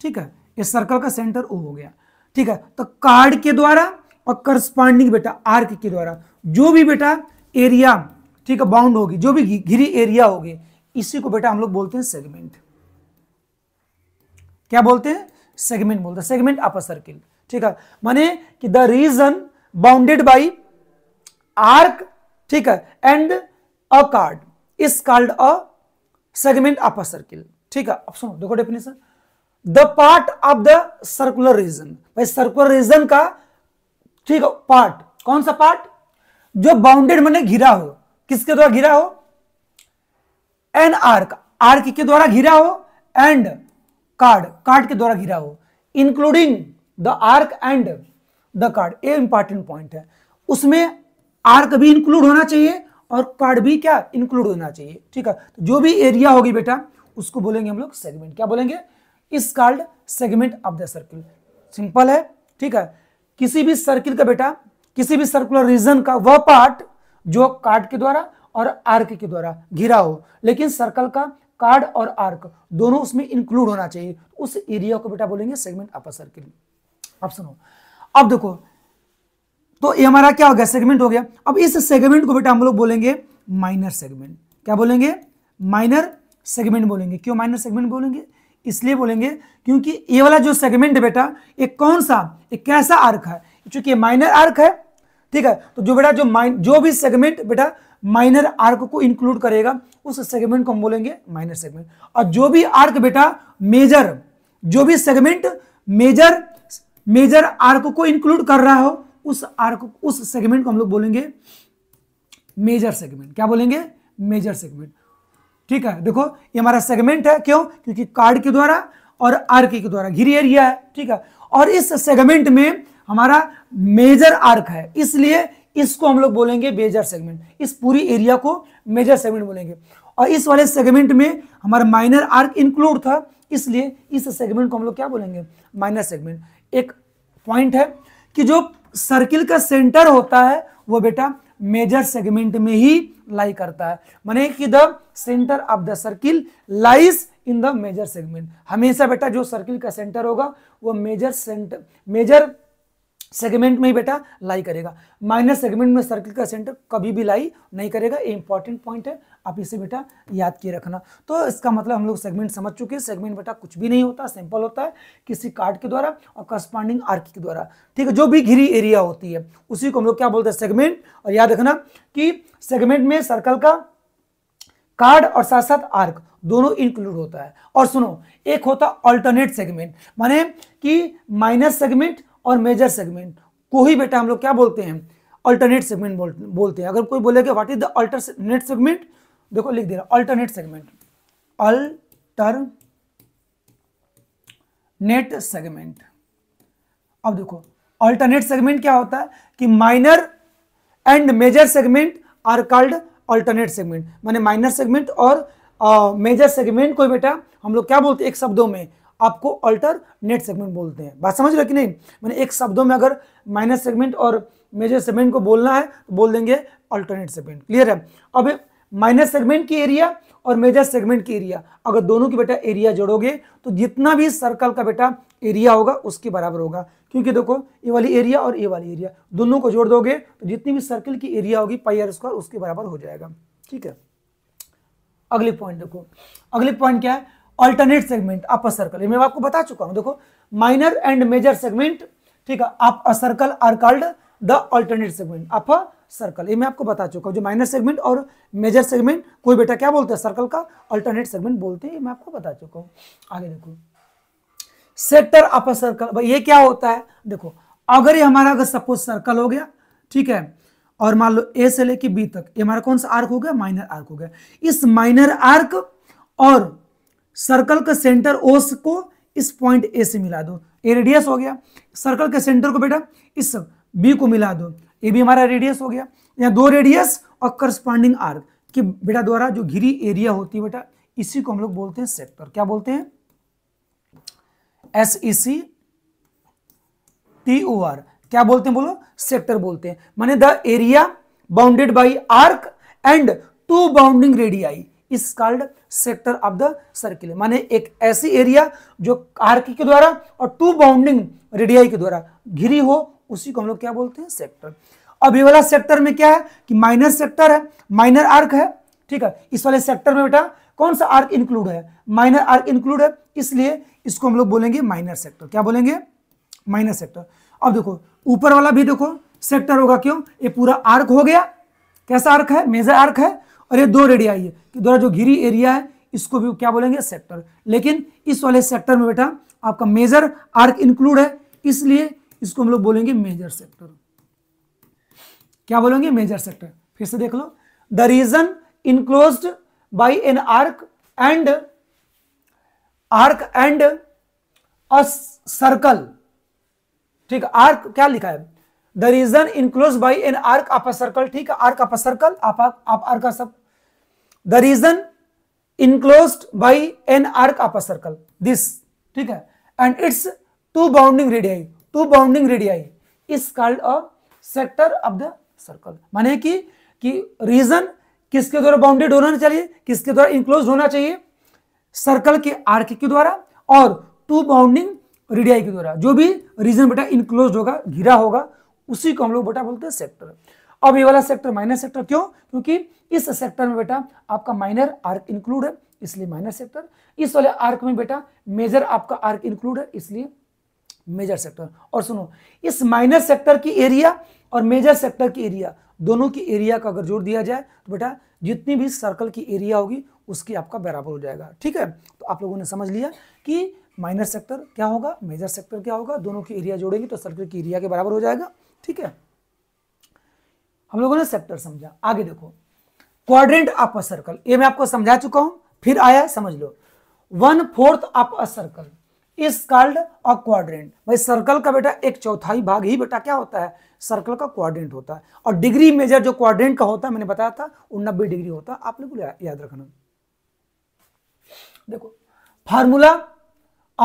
ठीक है ये सर्कल का सेंटर ओ हो गया ठीक है तो कार्ड के द्वारा और करस्पॉन्डिंग बेटा आर्क के द्वारा जो भी बेटा एरिया ठीक है बाउंड होगी जो भी घिरी एरिया होगी इसी को बेटा हम लोग बोलते हैं सेगमेंट क्या बोलते हैं सेगमेंट बोलते हैं सेगमेंट अपर सर्किल ठीक है माने कि the region bounded by arc ठीक है and a chord is called a segment of a circle ठीक है ऑप्शन देखो definition the part of the circular region भाई सर्कुलर रीजन का ठीक है पार्ट कौन सा पार्ट जो बाउंडेड मैंने घिरा हो किसके द्वारा घिरा हो एन आर्क आर्क के द्वारा घिरा हो एंड कार्ड कार्ड के द्वारा घिरा हो including the arc and the chord ये इंपॉर्टेंट पॉइंट है उसमें आर्क भी इंक्लूड होना चाहिए और कार्ड भी क्या इंक्लूड होना चाहिए ठीक है तो जो भी एरिया होगी बेटा उसको बोलेंगे हम लोग सेगमेंट क्या बोलेंगे इस chord segment of the circle simple है ठीक है किसी भी सर्किल का बेटा किसी भी सर्कुलर रीजन का वह पार्ट जो कार्ड के द्वारा और आर्क के द्वारा घिरा हो लेकिन सर्कल का कार्ड और आर्क दोनों उसमें इंक्लूड होना चाहिए उस एरिया को बेटा बोलेंगे सेगमेंट ऑफ सर्किल अब सुनो अब देखो तो ये हमारा क्या हो गया सेगमेंट हो गया अब इस सेगमेंट को बेटा हम लोग बोलेंगे माइनर सेगमेंट क्या बोलेंगे माइनर सेगमेंट बोलेंगे क्यों माइनर सेगमेंट बोलेंगे इसलिए बोलेंगे क्योंकि ये वाला जो सेगमेंट है बेटा ये कौन सा एक कैसा आर्क है चूंकि माइनर आर्क है ठीक है तो जो बेटा जो माइन जो भी सेगमेंट बेटा माइनर आर्क को इंक्लूड करेगा उस सेगमेंट को हम बोलेंगे माइनर सेगमेंट और जो भी आर्क बेटा मेजर जो भी सेगमेंट मेजर मेजर आर्क को इंक्लूड कर रहा हो उस आर्क उस सेगमेंट को हम लोग बोलेंगे मेजर सेगमेंट क्या बोलेंगे मेजर सेगमेंट ठीक है देखो ये हमारा सेगमेंट है क्यों क्योंकि कार्ड के द्वारा और आर्क के द्वारा घिरी एरिया है ठीक है और इस सेगमेंट में हमारा मेजर आर्क है इसलिए इसको हम लोग बोलेंगे मेजर सेगमेंट इस पूरी एरिया को मेजर सेगमेंट बोलेंगे और इस वाले सेगमेंट में हमारा माइनर आर्क इंक्लूड था इसलिए इस सेगमेंट को हम लोग क्या बोलेंगे माइनर सेगमेंट एक पॉइंट है कि जो सर्किल का सेंटर होता है वो बेटा मेजर सेगमेंट में ही लाई करता है मैंने कि the centre of the circle lies in the major segment हमेशा बेटा जो सर्किल का सेंटर होगा वो मेजर सेंटर मेजर सेगमेंट में ही बेटा लाई करेगा माइनस सेगमेंट में सर्किल का सेंटर कभी भी लाई नहीं करेगा ये इंपॉर्टेंट पॉइंट है आप इसे बेटा याद किए रखना तो इसका मतलब हम लोग सेगमेंट समझ चुके हैं सेगमेंट बेटा कुछ भी नहीं होता सिंपल होता है किसी कार्ड के द्वारा और करस्पॉन्डिंग आर्क के द्वारा ठीक है जो भी घिरी एरिया होती है उसी को हम लोग क्या बोलते हैं सेगमेंट और याद रखना कि सेगमेंट में सर्कल का कार्ड और साथ साथ आर्क दोनों इंक्लूड होता है और सुनो एक होता अल्टरनेट सेगमेंट माने कि माइनस सेगमेंट और मेजर सेगमेंट को ही बेटा हम लोग क्या बोलते हैं अल्टरनेट सेगमेंट बोलते हैं अगर कोई बोलेगा what is the alternate segment देखो लिख दे रहा alternate segment alternate segment अब देखो अल्टरनेट सेगमेंट क्या होता है कि minor and major segment are called alternate segment माने माइनर सेगमेंट और मेजर सेगमेंट को बेटा हम लोग क्या बोलते हैं एक शब्दों में आपको अल्टरनेट सेगमेंट बोलते हैं बात समझ रहे कि नहीं मैंने एक शब्दों में अगर माइनर सेगमेंट और मेजर सेगमेंट को बोलना है तो बोल देंगे अल्टरनेट सेगमेंट क्लियर है अब माइनर सेगमेंट की एरिया और मेजर सेगमेंट की एरिया अगर दोनों की बेटा एरिया जोड़ोगे तो जितना भी सर्कल का बेटा एरिया होगा उसके बराबर होगा क्योंकि देखो ये वाली एरिया और ये वाली एरिया दोनों को जोड़ दोगे तो जितनी भी सर्कल की एरिया होगी पाई आर स्क्वायर उसके बराबर हो जाएगा ठीक है अगले पॉइंट देखो अगले पॉइंट क्या है अल्टरनेट सेगमेंट अपर सर्कल मैं आपको बता चुका हूं देखो माइनर एंड मेजर सेगमेंट ठीक है of circle are called the alternate segment of a circle ये मैं आपको बता चुका हूँ जो माइनर सेगमेंट और मेजर सेगमेंट कोई बेटा क्या बोलते हैं सर्कल का अल्टरनेट सेगमेंट बोलते हैं मैं आपको बता चुका हूँ आगे देखो सेक्टर अपर सर्कल भाई ये क्या होता है देखो अगर ये हमारा अगर सपोज सर्कल हो गया ठीक है और मान लो ए से लेके बी तक ये हमारा कौन सा आर्क हो गया माइनर आर्क हो गया इस माइनर आर्क और सर्कल का सेंटर ओस को इस पॉइंट ए से मिला दो ए रेडियस हो गया सर्कल के सेंटर को बेटा इस बी को मिला दो ये भी हमारा रेडियस हो गया या दो रेडियस और करस्पॉन्डिंग आर्क कि बेटा द्वारा जो घिरी एरिया होती है बेटा इसी को हम लोग बोलते हैं सेक्टर क्या बोलते हैं S E C T O R क्या बोलते हैं बोलो सेक्टर बोलते हैं माने the area bounded by arc and two bounding radii is called sector of the circle माने एक ऐसी एरिया जो आर्क के द्वारा और टू बाउंडिंग रेडियाई के द्वारा घिरी हो उसी को हम लोग क्या बोलते हैं सेक्टर अब ये वाला सेक्टर में क्या है कि माइनर सेक्टर है माइनर आर्क है ठीक है इस वाले सेक्टर में बेटा कौन सा आर्क इंक्लूड है माइनर आर्क इंक्लूड है इसलिए इसको हम लोग बोलेंगे माइनर सेक्टर क्या बोलेंगे माइनर सेक्टर अब देखो ऊपर वाला भी देखो सेक्टर होगा क्यों ये पूरा आर्क हो गया कैसा आर्क है मेजर आर्क है और ये दो रेडिया है कि द्वारा जो घिरी एरिया है इसको भी क्या बोलेंगे सेक्टर लेकिन इस वाले सेक्टर में बेटा आपका मेजर आर्क इंक्लूड है इसलिए इसको हम लोग बोलेंगे मेजर सेक्टर क्या बोलेंगे मेजर सेक्टर फिर से देख लो the region enclose by an arc and arc and a circle ठीक आर्क क्या लिखा है the region enclose by an arc of circle ठीक है आर्क आप सर्कल आप आप आर्क सब the region enclose by an arc of circle this ठीक है and its two bounding radii two bounding radii is called a sector of the circle माने कि कि रीजन किसके द्वारा बाउंडेड होना चाहिए किसके द्वारा इंक्लोज होना चाहिए सर्कल के आर्क के द्वारा और टू बाउंडिंग रेडियाई के द्वारा जो भी रीजन बेटा इंक्लोज होगा घिरा होगा उसी को हम लोग बेटा बोलते हैं सेक्टर अब ये वाला सेक्टर माइनस सेक्टर क्यों क्योंकि इस सेक्टर में बेटा आपका माइनर आर्क इंक्लूड है इसलिए माइनस सेक्टर इस वाले आर्क में बेटा मेजर आपका आर्क इंक्लूड है इसलिए मेजर सेक्टर और सुनो इस माइनर सेक्टर की एरिया और मेजर सेक्टर की एरिया दोनों की एरिया का अगर जोड़ दिया जाए तो बेटा जितनी भी सर्कल की एरिया होगी उसकी आपका बराबर हो जाएगा ठीक है तो आप लोगों ने समझ लिया कि माइनर सेक्टर क्या होगा मेजर सेक्टर क्या होगा दोनों की एरिया जोड़ेंगे तो सर्कल की एरिया के बराबर हो जाएगा ठीक है हम लोगों ने सेक्टर समझा आगे देखो क्वाड्रेंट ऑफ अ सर्कल ये मैं आपको समझा चुका हूं फिर आया समझ लो one fourth of a circle is called a quadrant भाई सर्कल का बेटा एक चौथाई भाग ही बेटा क्या होता है सर्कल का क्वाड्रेंट होता है और डिग्री मेजर जो क्वाड्रेंट का होता है मैंने बताया था वो नब्बे डिग्री होता है आप लोग याद रखना देखो formula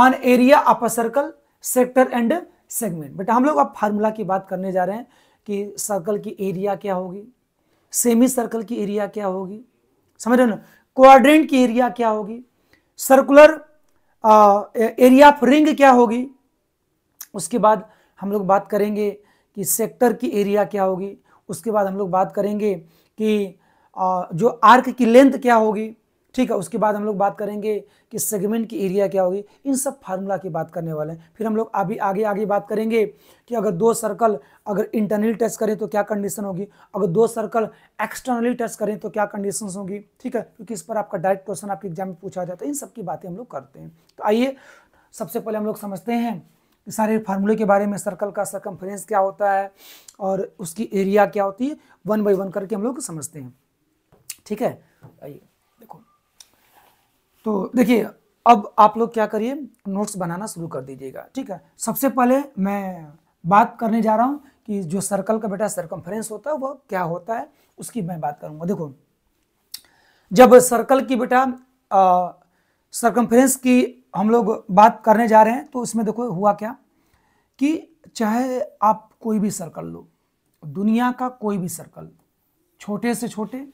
on area of a circle sector and segment बेटा हम लोग अब फार्मूला की बात करने जा रहे हैं कि सर्कल की एरिया क्या होगी सेमी सर्कल की एरिया क्या होगी समझ रहे हो ना क्वाड्रेंट की एरिया क्या होगी सर्कुलर एरिया ऑफ रिंग क्या होगी उसके बाद हम लोग बात करेंगे कि सेक्टर की एरिया क्या होगी उसके बाद हम लोग बात करेंगे कि आ, जो आर्क की लेंथ क्या होगी ठीक है उसके बाद हम लोग बात करेंगे कि सेगमेंट की एरिया क्या होगी इन सब फार्मूला की बात करने वाले हैं फिर हम लोग अभी आगे आगे बात करेंगे कि अगर दो सर्कल अगर इंटरनली टच करें तो क्या कंडीशन होगी अगर दो सर्कल एक्सटर्नली टच करें तो क्या कंडीशन होगी ठीक है क्योंकि इस पर आपका डायरेक्ट क्वेश्चन आपके एग्जाम में पूछा जाता है इन सब की बातें हम लोग करते हैं तो आइए सबसे पहले हम लोग समझते हैं सारे फार्मूले के बारे में सर्कल का सर्कम्फ्रेंस क्या होता है और उसकी एरिया क्या होती है वन बाई वन करके हम लोग समझते हैं ठीक है आइए तो देखिए अब आप लोग क्या करिए नोट्स बनाना शुरू कर दीजिएगा ठीक है सबसे पहले मैं बात करने जा रहा हूँ कि जो सर्कल का बेटा सर्कम्फ्रेंस होता है वह क्या होता है उसकी मैं बात करूँगा देखो जब सर्कल की बेटा सर्कम्फ्रेंस की हम लोग बात करने जा रहे हैं तो इसमें देखो हुआ क्या कि चाहे आप कोई भी सर्कल लो दुनिया का कोई भी सर्कल छोटे से छोटे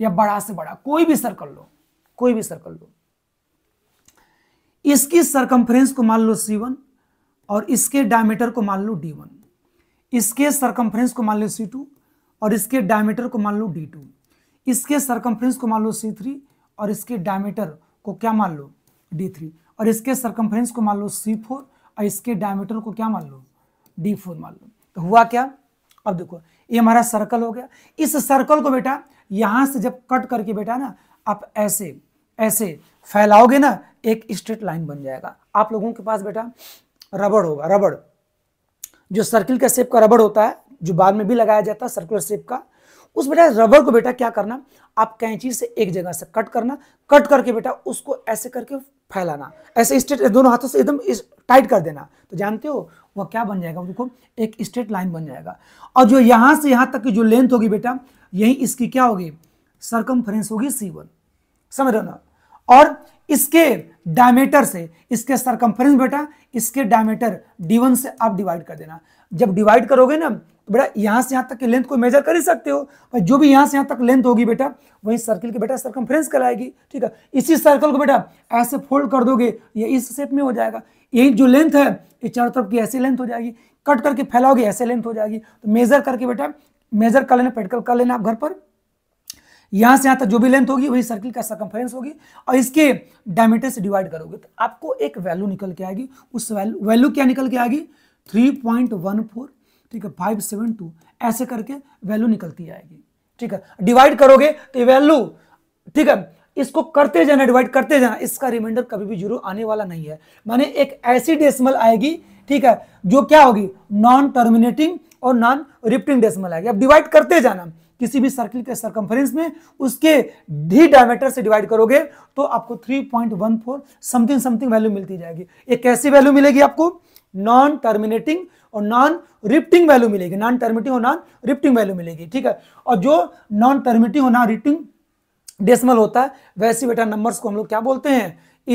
या बड़ा से बड़ा कोई भी सर्कल लो कोई भी सर्कल लो इसकी सरकमफ्रेंस को मान लो सी वन और इसके डायमीटर को मान लो डी वन इसके सरकमफ्रेंस को मान लो सी टू और इसके डायमीटर को मान लो डी टू इसके सरकमफ्रेंस को मान लो सी थ्री और इसके डायमीटर को क्या मान लो डी थ्री और इसके सरकमफ्रेंस को मान लो सी फोर और इसके डायमीटर को क्या मान लो डी फोर मान लो तो हुआ क्या अब देखो ये हमारा सर्कल हो गया इस सर्कल को बेटा यहां से जब कट करके बेटा ना आप ऐसे ऐसे फैलाओगे ना एक स्ट्रेट लाइन बन जाएगा आप लोगों के पास बेटा रबड़ होगा रबड़ जो सर्किल का शेप का रबड़ होता है जो बाद में भी लगाया जाता है सर्कुलर शेप का उस बेटा रबड़ को बेटा क्या करना आप कैंची से एक जगह से कट करना कट करके बेटा उसको ऐसे करके फैलाना ऐसे स्ट्रेट दोनों हाथों से एकदम टाइट कर देना तो जानते हो वह क्या बन जाएगा देखो एक स्ट्रेट लाइन बन जाएगा और जो यहां से यहां तक की जो लेंथ होगी बेटा यही इसकी क्या होगी सरकमफ्रेंस होगी सी वन समझ रहे ना और इसके डायमीटर से इसके सरकमफ्रेंस बेटा इसके डायमीटर डी वन से आप डिवाइड कर देना जब डिवाइड करोगे ना तो बेटा यहां से यहां तक की लेंथ को मेजर कर ही सकते हो पर जो भी यहां से यहां तक लेंथ होगी बेटा वही सर्किल की बेटा सरकमफ्रेंस कराएगी ठीक है इसी सर्कल को बेटा ऐसे फोल्ड कर दोगे ये इस शेप में हो जाएगा यही जो लेंथ है ये चारों तरफ की ऐसी लेंथ हो जाएगी कट करके फैलाओगे ऐसे लेंथ हो जाएगी तो मेजर करके बेटा मेजर कर लेना प्रैक्टिकल कर लेना आप घर पर यहां से यहां तक जो भी लेंथ होगी वही सर्किल का सर्कम्फ्रेंस होगी और इसके डायमीटर से डिवाइड करोगे तो आपको एक वैल्यू निकल के आएगी उस वैल्यू वैल्यू क्या निकल के आएगी थ्री पॉइंट वन फोर ठीक है फाइव सेवन टू ऐसे करके वैल्यू निकलती आएगी ठीक है डिवाइड करोगे तो वैल्यू ठीक है इसको करते जाना डिवाइड करते जाना इसका रिमाइंडर कभी भी जीरो आने वाला नहीं है माने एक ऐसी डेसिमल आएगी ठीक है जो क्या होगी नॉन टर्मिनेटिंग और नॉन रिप्टिंग डेसिमल आएगी अब डिवाइड करते जाना किसी भी सर्किल के सर्कम्फ्रेंस में उसके डी डायमीटर से डिवाइड करोगे तो आपको 3.14 समथिंग समथिंग वैल्यू मिलती जाएगी एक कैसी वैल्यू मिलेगी आपको नॉन टर्मिनेटिंग और नॉन रिप्टिंग वैल्यू मिलेगी नॉन टर्मिनेटिंग और नॉन रिप्टिंग वैल्यू मिलेगी ठीक है और जो नॉन टर्मिनेटिंग और नॉन रिप्टिंग डेसिमल होता है वैसे बेटा नंबर्स को हम लोग क्या बोलते हैं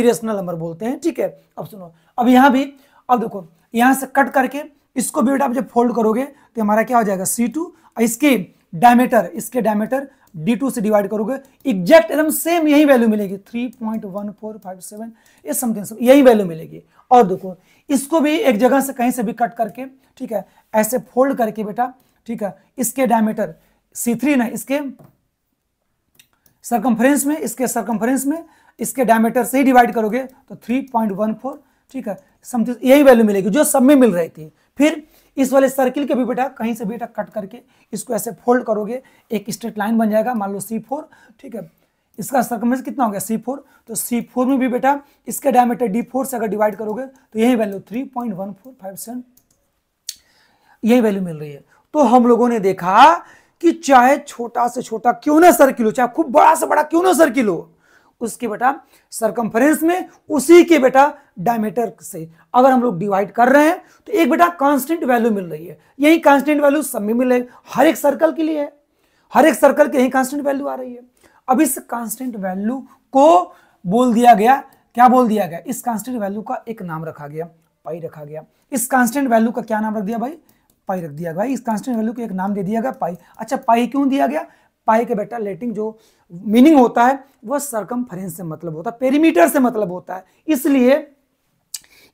इरेशनल नंबर बोलते हैं ठीक है अब सुनो अब यहाँ भी अब देखो यहाँ से कट करके इसको भी बेटा आप जब फोल्ड करोगे तो हमारा क्या हो जाएगा सी टू इसके डायमीटर इसके डायमीटर d2 से डिवाइड करोगे एग्जैक्ट एकदम सेम यही वैल्यू मिलेगी 3.1457 ये समथिंग यही वैल्यू मिलेगी और देखो इसको भी एक जगह से कहीं से भी कट करके ठीक है ऐसे फोल्ड करके बेटा ठीक है इसके डायमीटर C3 ना इसके सर्कम्फ्रेंस में इसके सर्कम्फ्रेंस में इसके डायमीटर से ही डिवाइड करोगे तो 3.14 ठीक है समथिंग यही वैल्यू मिलेगी जो सब में मिल रही थी फिर इस वाले सर्किल के भी बेटा कहीं से बेटा कट करके इसको ऐसे फोल्ड करोगे एक स्ट्रेट लाइन बन जाएगा मान लो सी फोर ठीक है इसका सर्कमेंस कितना हो गया सी फोर तो सी फोर में भी बेटा इसके डायमीटर डी फोर से अगर डिवाइड करोगे तो यही value three point one four five seven यही वैल्यू मिल रही है तो हम लोगों ने देखा कि चाहे छोटा से छोटा क्यों ना सर्किल हो चाहे खूब बड़ा से बड़ा क्यों ना सर्किल हो उसके बेटा सरकमफ्रेंस में उसी के बेटा डायमीटर से अगर हम लोग डिवाइड कर रहे हैं तो एक बेटा कांस्टेंट वैल्यू मिल रही है यही कांस्टेंट वैल्यू सब में मिल रही हर एक सर्कल के लिए है हर एक सर्कल के यही कांस्टेंट वैल्यू आ रही है अब इस कांस्टेंट वैल्यू को बोल दिया गया क्या बोल दिया गया इस कांस्टेंट वैल्यू का एक नाम रखा गया पाई रखा गया इस कांस्टेंट वैल्यू का क्या नाम रख दिया भाई पाई रख दिया गया इस कांस्टेंट वैल्यू को एक नाम दे दिया गया पाई अच्छा पाई क्यों दिया गया पाई के बेटा लेटिंग जो मीनिंग होता है वह सरकम से मतलब होता है पेरीमीटर से मतलब होता है इसलिए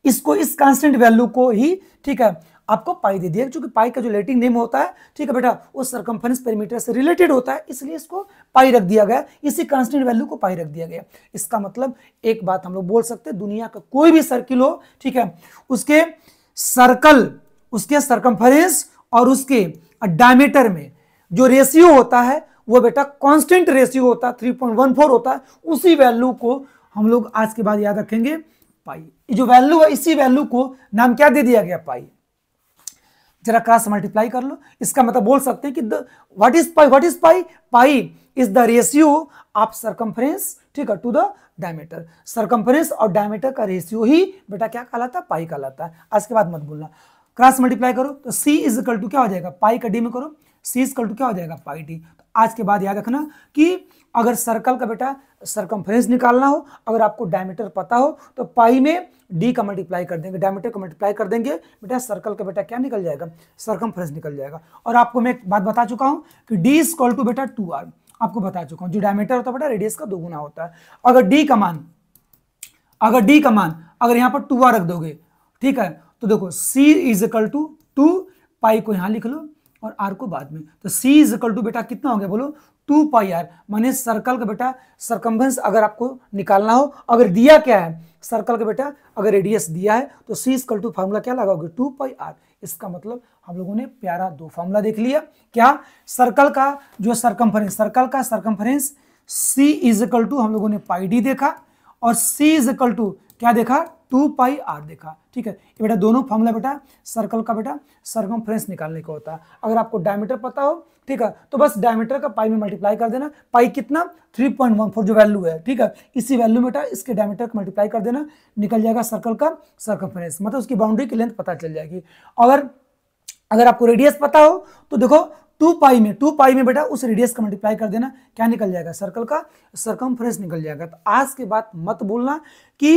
इसको इस कांस्टेंट वैल्यू को ही ठीक है आपको पाई दे दिया क्योंकि पाई का जो लेटिंग नेम होता है ठीक है बेटा वो सरकम पेरीमीटर से रिलेटेड होता है इसलिए इसको पाई रख दिया गया इसी कांस्टेंट वैल्यू को पाई रख दिया गया इसका मतलब एक बात हम लोग बोल सकते हैं दुनिया का कोई भी सर्किल हो ठीक है उसके सर्कल उसके सरकम और उसके डायमीटर में जो रेशियो होता है वो बेटा कांस्टेंट रेशियो होता है थ्री पॉइंट वन फोर होता है उसी वैल्यू को हम लोग आज के बाद याद रखेंगे पाई जो वैल्यू है इसी वैल्यू को नाम क्या दे दिया गया पाई जरा क्रॉस मल्टीप्लाई कर लो इसका मतलब बोल सकते हैं कि what is pi what is pi pi is the ratio of circumference ठीक है टू द डायमीटर सरकमफ्रेंस और डायमीटर का रेशियो ही बेटा क्या कहलाता है पाई कहलाता है आज के बाद मत बोलना क्रॉस मल्टीप्लाई करो तो सी इज इक्वल टू क्या हो जाएगा पाई का डी में करो सी इजकल टू क्या हो जाएगा पाई डी तो आज के बाद याद रखना कि अगर सर्कल का बेटा सर्कम्फ्रेंस निकालना हो अगर आपको डायमीटर पता हो तो पाई में डी का मल्टीप्लाई कर देंगे डायमीटर का मल्टीप्लाई कर देंगे बेटा सर्कल का बेटा क्या निकल जाएगा सर्कम्फ्रेंस निकल जाएगा और आपको मैं एक बात बता चुका हूँ कि डी इजकॉल टू बेटा टू आर आपको बता चुका हूँ जो डायमीटर होता है बेटा रेडियस का दोगुना होता है अगर डी का मान अगर डी का मान अगर यहाँ पर टू आर रख दोगे ठीक है तो देखो C is equal to two pi को यहाँ लिख लो और आर को बाद में तो सी इज इक्वल टू बेटा कितना हो गया बोलो टू पाई आर माने सर्कल का बेटा सर्कम्बेंस अगर आपको निकालना हो अगर दिया क्या है सर्कल का बेटा अगर रेडियस दिया है तो सी इजकल टू फार्मूला क्या लगाओगे टू पाई आर इसका मतलब हम लोगों ने प्यारा दो फार्मूला देख लिया क्या सर्कल का जो सर्कम्फरेंस सर्कल का circumference C is equal to हम लोगों ने पाई डी देखा और सी इज इक्वल टू क्या देखा टू पाई आर देखा ठीक है ये बेटा दोनों फॉर्मूला बेटा सर्कल का बेटा सर्कम फ्रेंस निकालने का होता है अगर आपको डायमीटर पता हो ठीक है तो बस डायमीटर का पाई में मल्टीप्लाई कर देना पाई कितना 3.14 जो वैल्यू है ठीक है इसी वैल्यू बेटा इसके डायमीटर का मल्टीप्लाई कर देना निकल जाएगा सर्कल का सर्कम मतलब उसकी बाउंड्री की लेंथ पता चल जाएगी और अगर आपको रेडियस पता हो तो देखो टू पाई में टू पाई में बेटा उस रेडियस का मल्टीप्लाई कर देना क्या निकल जाएगा सर्कल का सरकम निकल जाएगा तो आज के बाद मत बोलना कि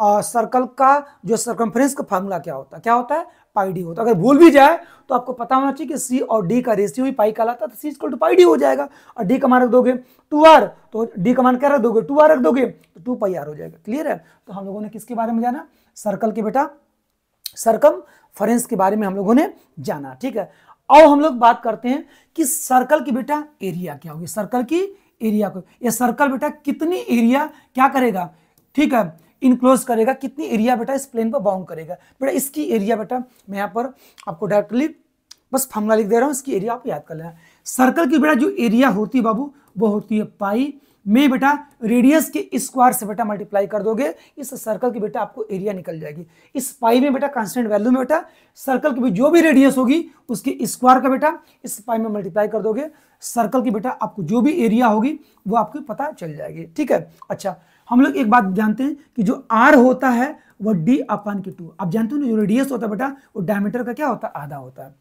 आ, सर्कल का जो सरकम का फार्मूला क्या होता है क्या होता है पाई डी होता है अगर भूल भी जाए तो आपको पता होना चाहिए कि सी और डी का रेशियो ही पाई कहलाता है तो सी पाई डी हो जाएगा और डी का मान रख दोगे टू आर तो डी का मान क्या रख दोगे टू आर रख दोगे तो टू पाई आर हो जाएगा क्लियर है तो हम लोगों ने किसके बारे में जाना सर्कल के बेटा सरकम फरेंस के बारे में हम लोगों ने जाना ठीक है अब हम लोग बात करते हैं कि सर्कल की बेटा एरिया क्या होगी सर्कल की एरिया को ये सर्कल बेटा कितनी एरिया क्या करेगा ठीक है इनक्लोज करेगा कितनी एरिया बेटा इस प्लेन पर बाउंड करेगा बेटा इसकी एरिया बेटा मैं यहाँ पर आपको डायरेक्टली बस फॉर्मूला लिख दे रहा हूँ इसकी एरिया आप याद कर लेना सर्कल की बेटा जो एरिया होती है बाबू वो होती है पाई में बेटा रेडियस के स्क्वायर से बेटा मल्टीप्लाई कर दोगे इस सर्कल की बेटा आपको एरिया निकल जाएगी इस पाई में बेटा कांस्टेंट वैल्यू में बेटा सर्कल की जो भी रेडियस होगी उसके स्क्वायर का बेटा इस पाई में मल्टीप्लाई कर दोगे सर्कल की बेटा आपको जो भी एरिया होगी वो आपको पता चल जाएगी ठीक है अच्छा हम लोग एक बात जानते हैं कि जो आर होता है वह डी अपन की टू आप जानते हो ना जो रेडियस होता है बेटा वो डायमीटर का क्या होता है आधा होता है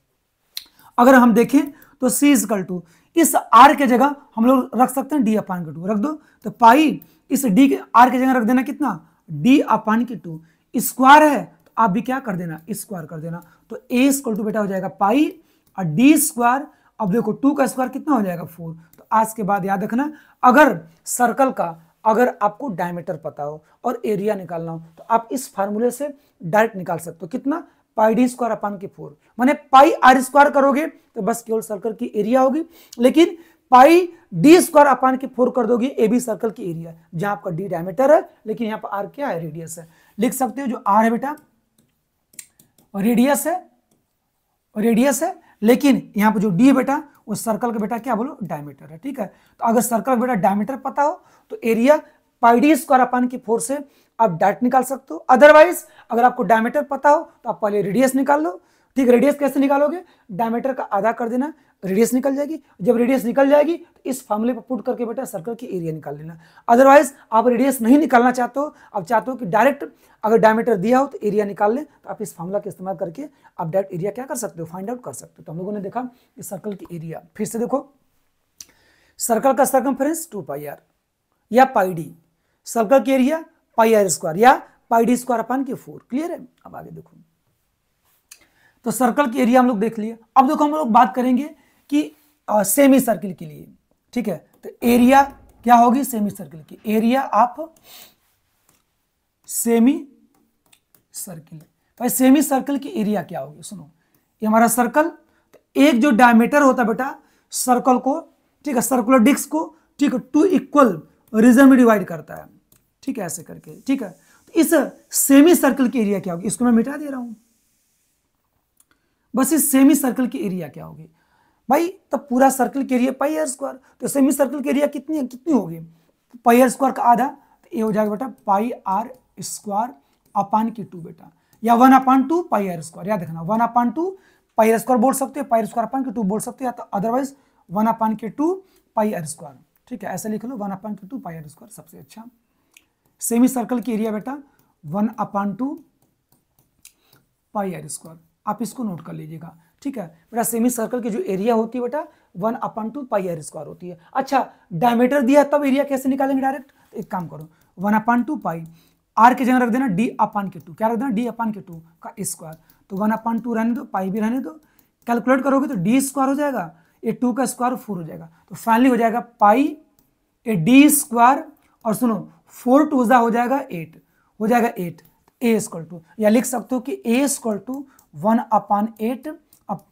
अगर हम देखें तो सी इजकल टू इस आर के जगह हम लोग रख सकते हैं डी अपान के टू रख दो तो पाई इस डी के आर के जगह रख देना कितना डी अपान की टू स्क्वायर है तो आप भी क्या कर देना स्क्वायर कर देना तो ए स्क्वल टू बेटा हो जाएगा पाई और डी स्क्वायर अब देखो टू का स्क्वायर कितना हो जाएगा फोर तो आज के बाद याद रखना अगर सर्कल का अगर आपको डायमीटर पता हो और एरिया निकालना हो तो आप इस फार्मूले से डायरेक्ट निकाल सकते हो कितना पाई डी स्क्वायर अपान के फोर मैंने पाई आर स्क्वायर करोगे तो बस केवल सर्कल की एरिया होगी लेकिन पाई डी स्क्वायर अपान के फोर कर दोगे ए बी सर्कल की एरिया जहां आपका डी डायमीटर है लेकिन यहां पर आर क्या है रेडियस है लिख सकते हो जो आर है बेटा रेडियस है रेडियस है लेकिन यहां पर जो डी बेटा वो सर्कल का बेटा क्या बोलो डायमीटर है ठीक है तो अगर सर्कल का बेटा डायमीटर पता हो तो area pi D square upon की फोर से आप डायरेक्ट निकाल सकते हो अदरवाइज अगर आपको डायमीटर पता हो तो आप पहले रेडियस निकाल लो ठीक रेडियस कैसे निकालोगे डायमीटर का आधा कर देना रेडियस निकल जाएगी जब रेडियस निकल जाएगी तो इस फॉर्मूले पर पुट करके बेटा सर्कल की एरिया निकाल लेना अदरवाइज आप रेडियस नहीं निकालना चाहते हो आप चाहते हो कि डायरेक्ट अगर डायमीटर दिया हो तो एरिया निकाल लें तो आप इस फॉर्मूला का इस्तेमाल करके आप डायरेक्ट एरिया क्या कर सकते हो फाइंड आउट कर सकते हो तो हम लोगों ने देखा कि सर्कल की एरिया फिर से देखो सर्कल का सर्कम टू पाई आर या पाई डी सर्कल की एरिया पाई आर स्क्वायर या पाई डी स्क्वायर अपन के फोर क्लियर है अब आगे देखो तो सर्कल की एरिया हम लोग देख लिए अब देखो हम लोग बात करेंगे कि आ, सेमी सर्किल के लिए ठीक है तो एरिया क्या होगी सेमी सर्किल की एरिया आप सेमी सर्किल भाई सेमी सर्कल की एरिया क्या होगी सुनो ये हमारा सर्कल तो एक जो डायमीटर होता है बेटा सर्कल को ठीक है सर्कुलर डिस्क को ठीक है टू इक्वल रीजन में डिवाइड करता है ठीक है ऐसे करके ठीक है तो इस सेमी सर्कल की एरिया क्या होगी इसको मैं मिटा दे रहा हूं बस इस सेमी सर्कल की एरिया क्या होगी भाई तो पूरा सर्कल के एरिया पाई आर स्क्वायर तो सेमी सर्कल की एरिया कितनी कितनी होगी पाई आर स्क्वायर का आधा तो ये हो जाएगा बेटा पाई आर स्क्वायर अपान की टू बेटा या one upon two pi R square याद रखना one upon two pi R square बोल सकते हो पाई आर स्क्वायर अपान की टू बोल सकते हो या तो अदरवाइज वन अपान की टू पाई आर स्क्वायर ठीक है ऐसा लिख लो वन अपान की टू पाई आर स्क्वायर सबसे अच्छा सेमी सर्कल की एरिया बेटा one upon two pi R square आप इसको नोट कर लीजिएगा ठीक है बेटा सेमी सर्कल की जो एरिया होती है बेटा one upon two pi R square होती है अच्छा डायमीटर दिया तब एरिया कैसे निकालेंगे डायरेक्ट तो एक काम करो one upon two pi R के जगह रख देना डी अपान के टू क्या रख देना डी अपान के टू का स्क्वायर तो वन अपान टू रहने दो पाई भी रहने दो कैलकुलेट करोगे तो डी स्क्वायर हो जाएगा ए टू का स्क्वायर फोर हो जाएगा तो फाइनली हो जाएगा पाई ए डी स्क्वायर और सुनो फोर टू ज़ा हो जाएगा एट हो जाएगा एट ए स्क्वल टू या लिख सकते हो कि A equal to one upon eight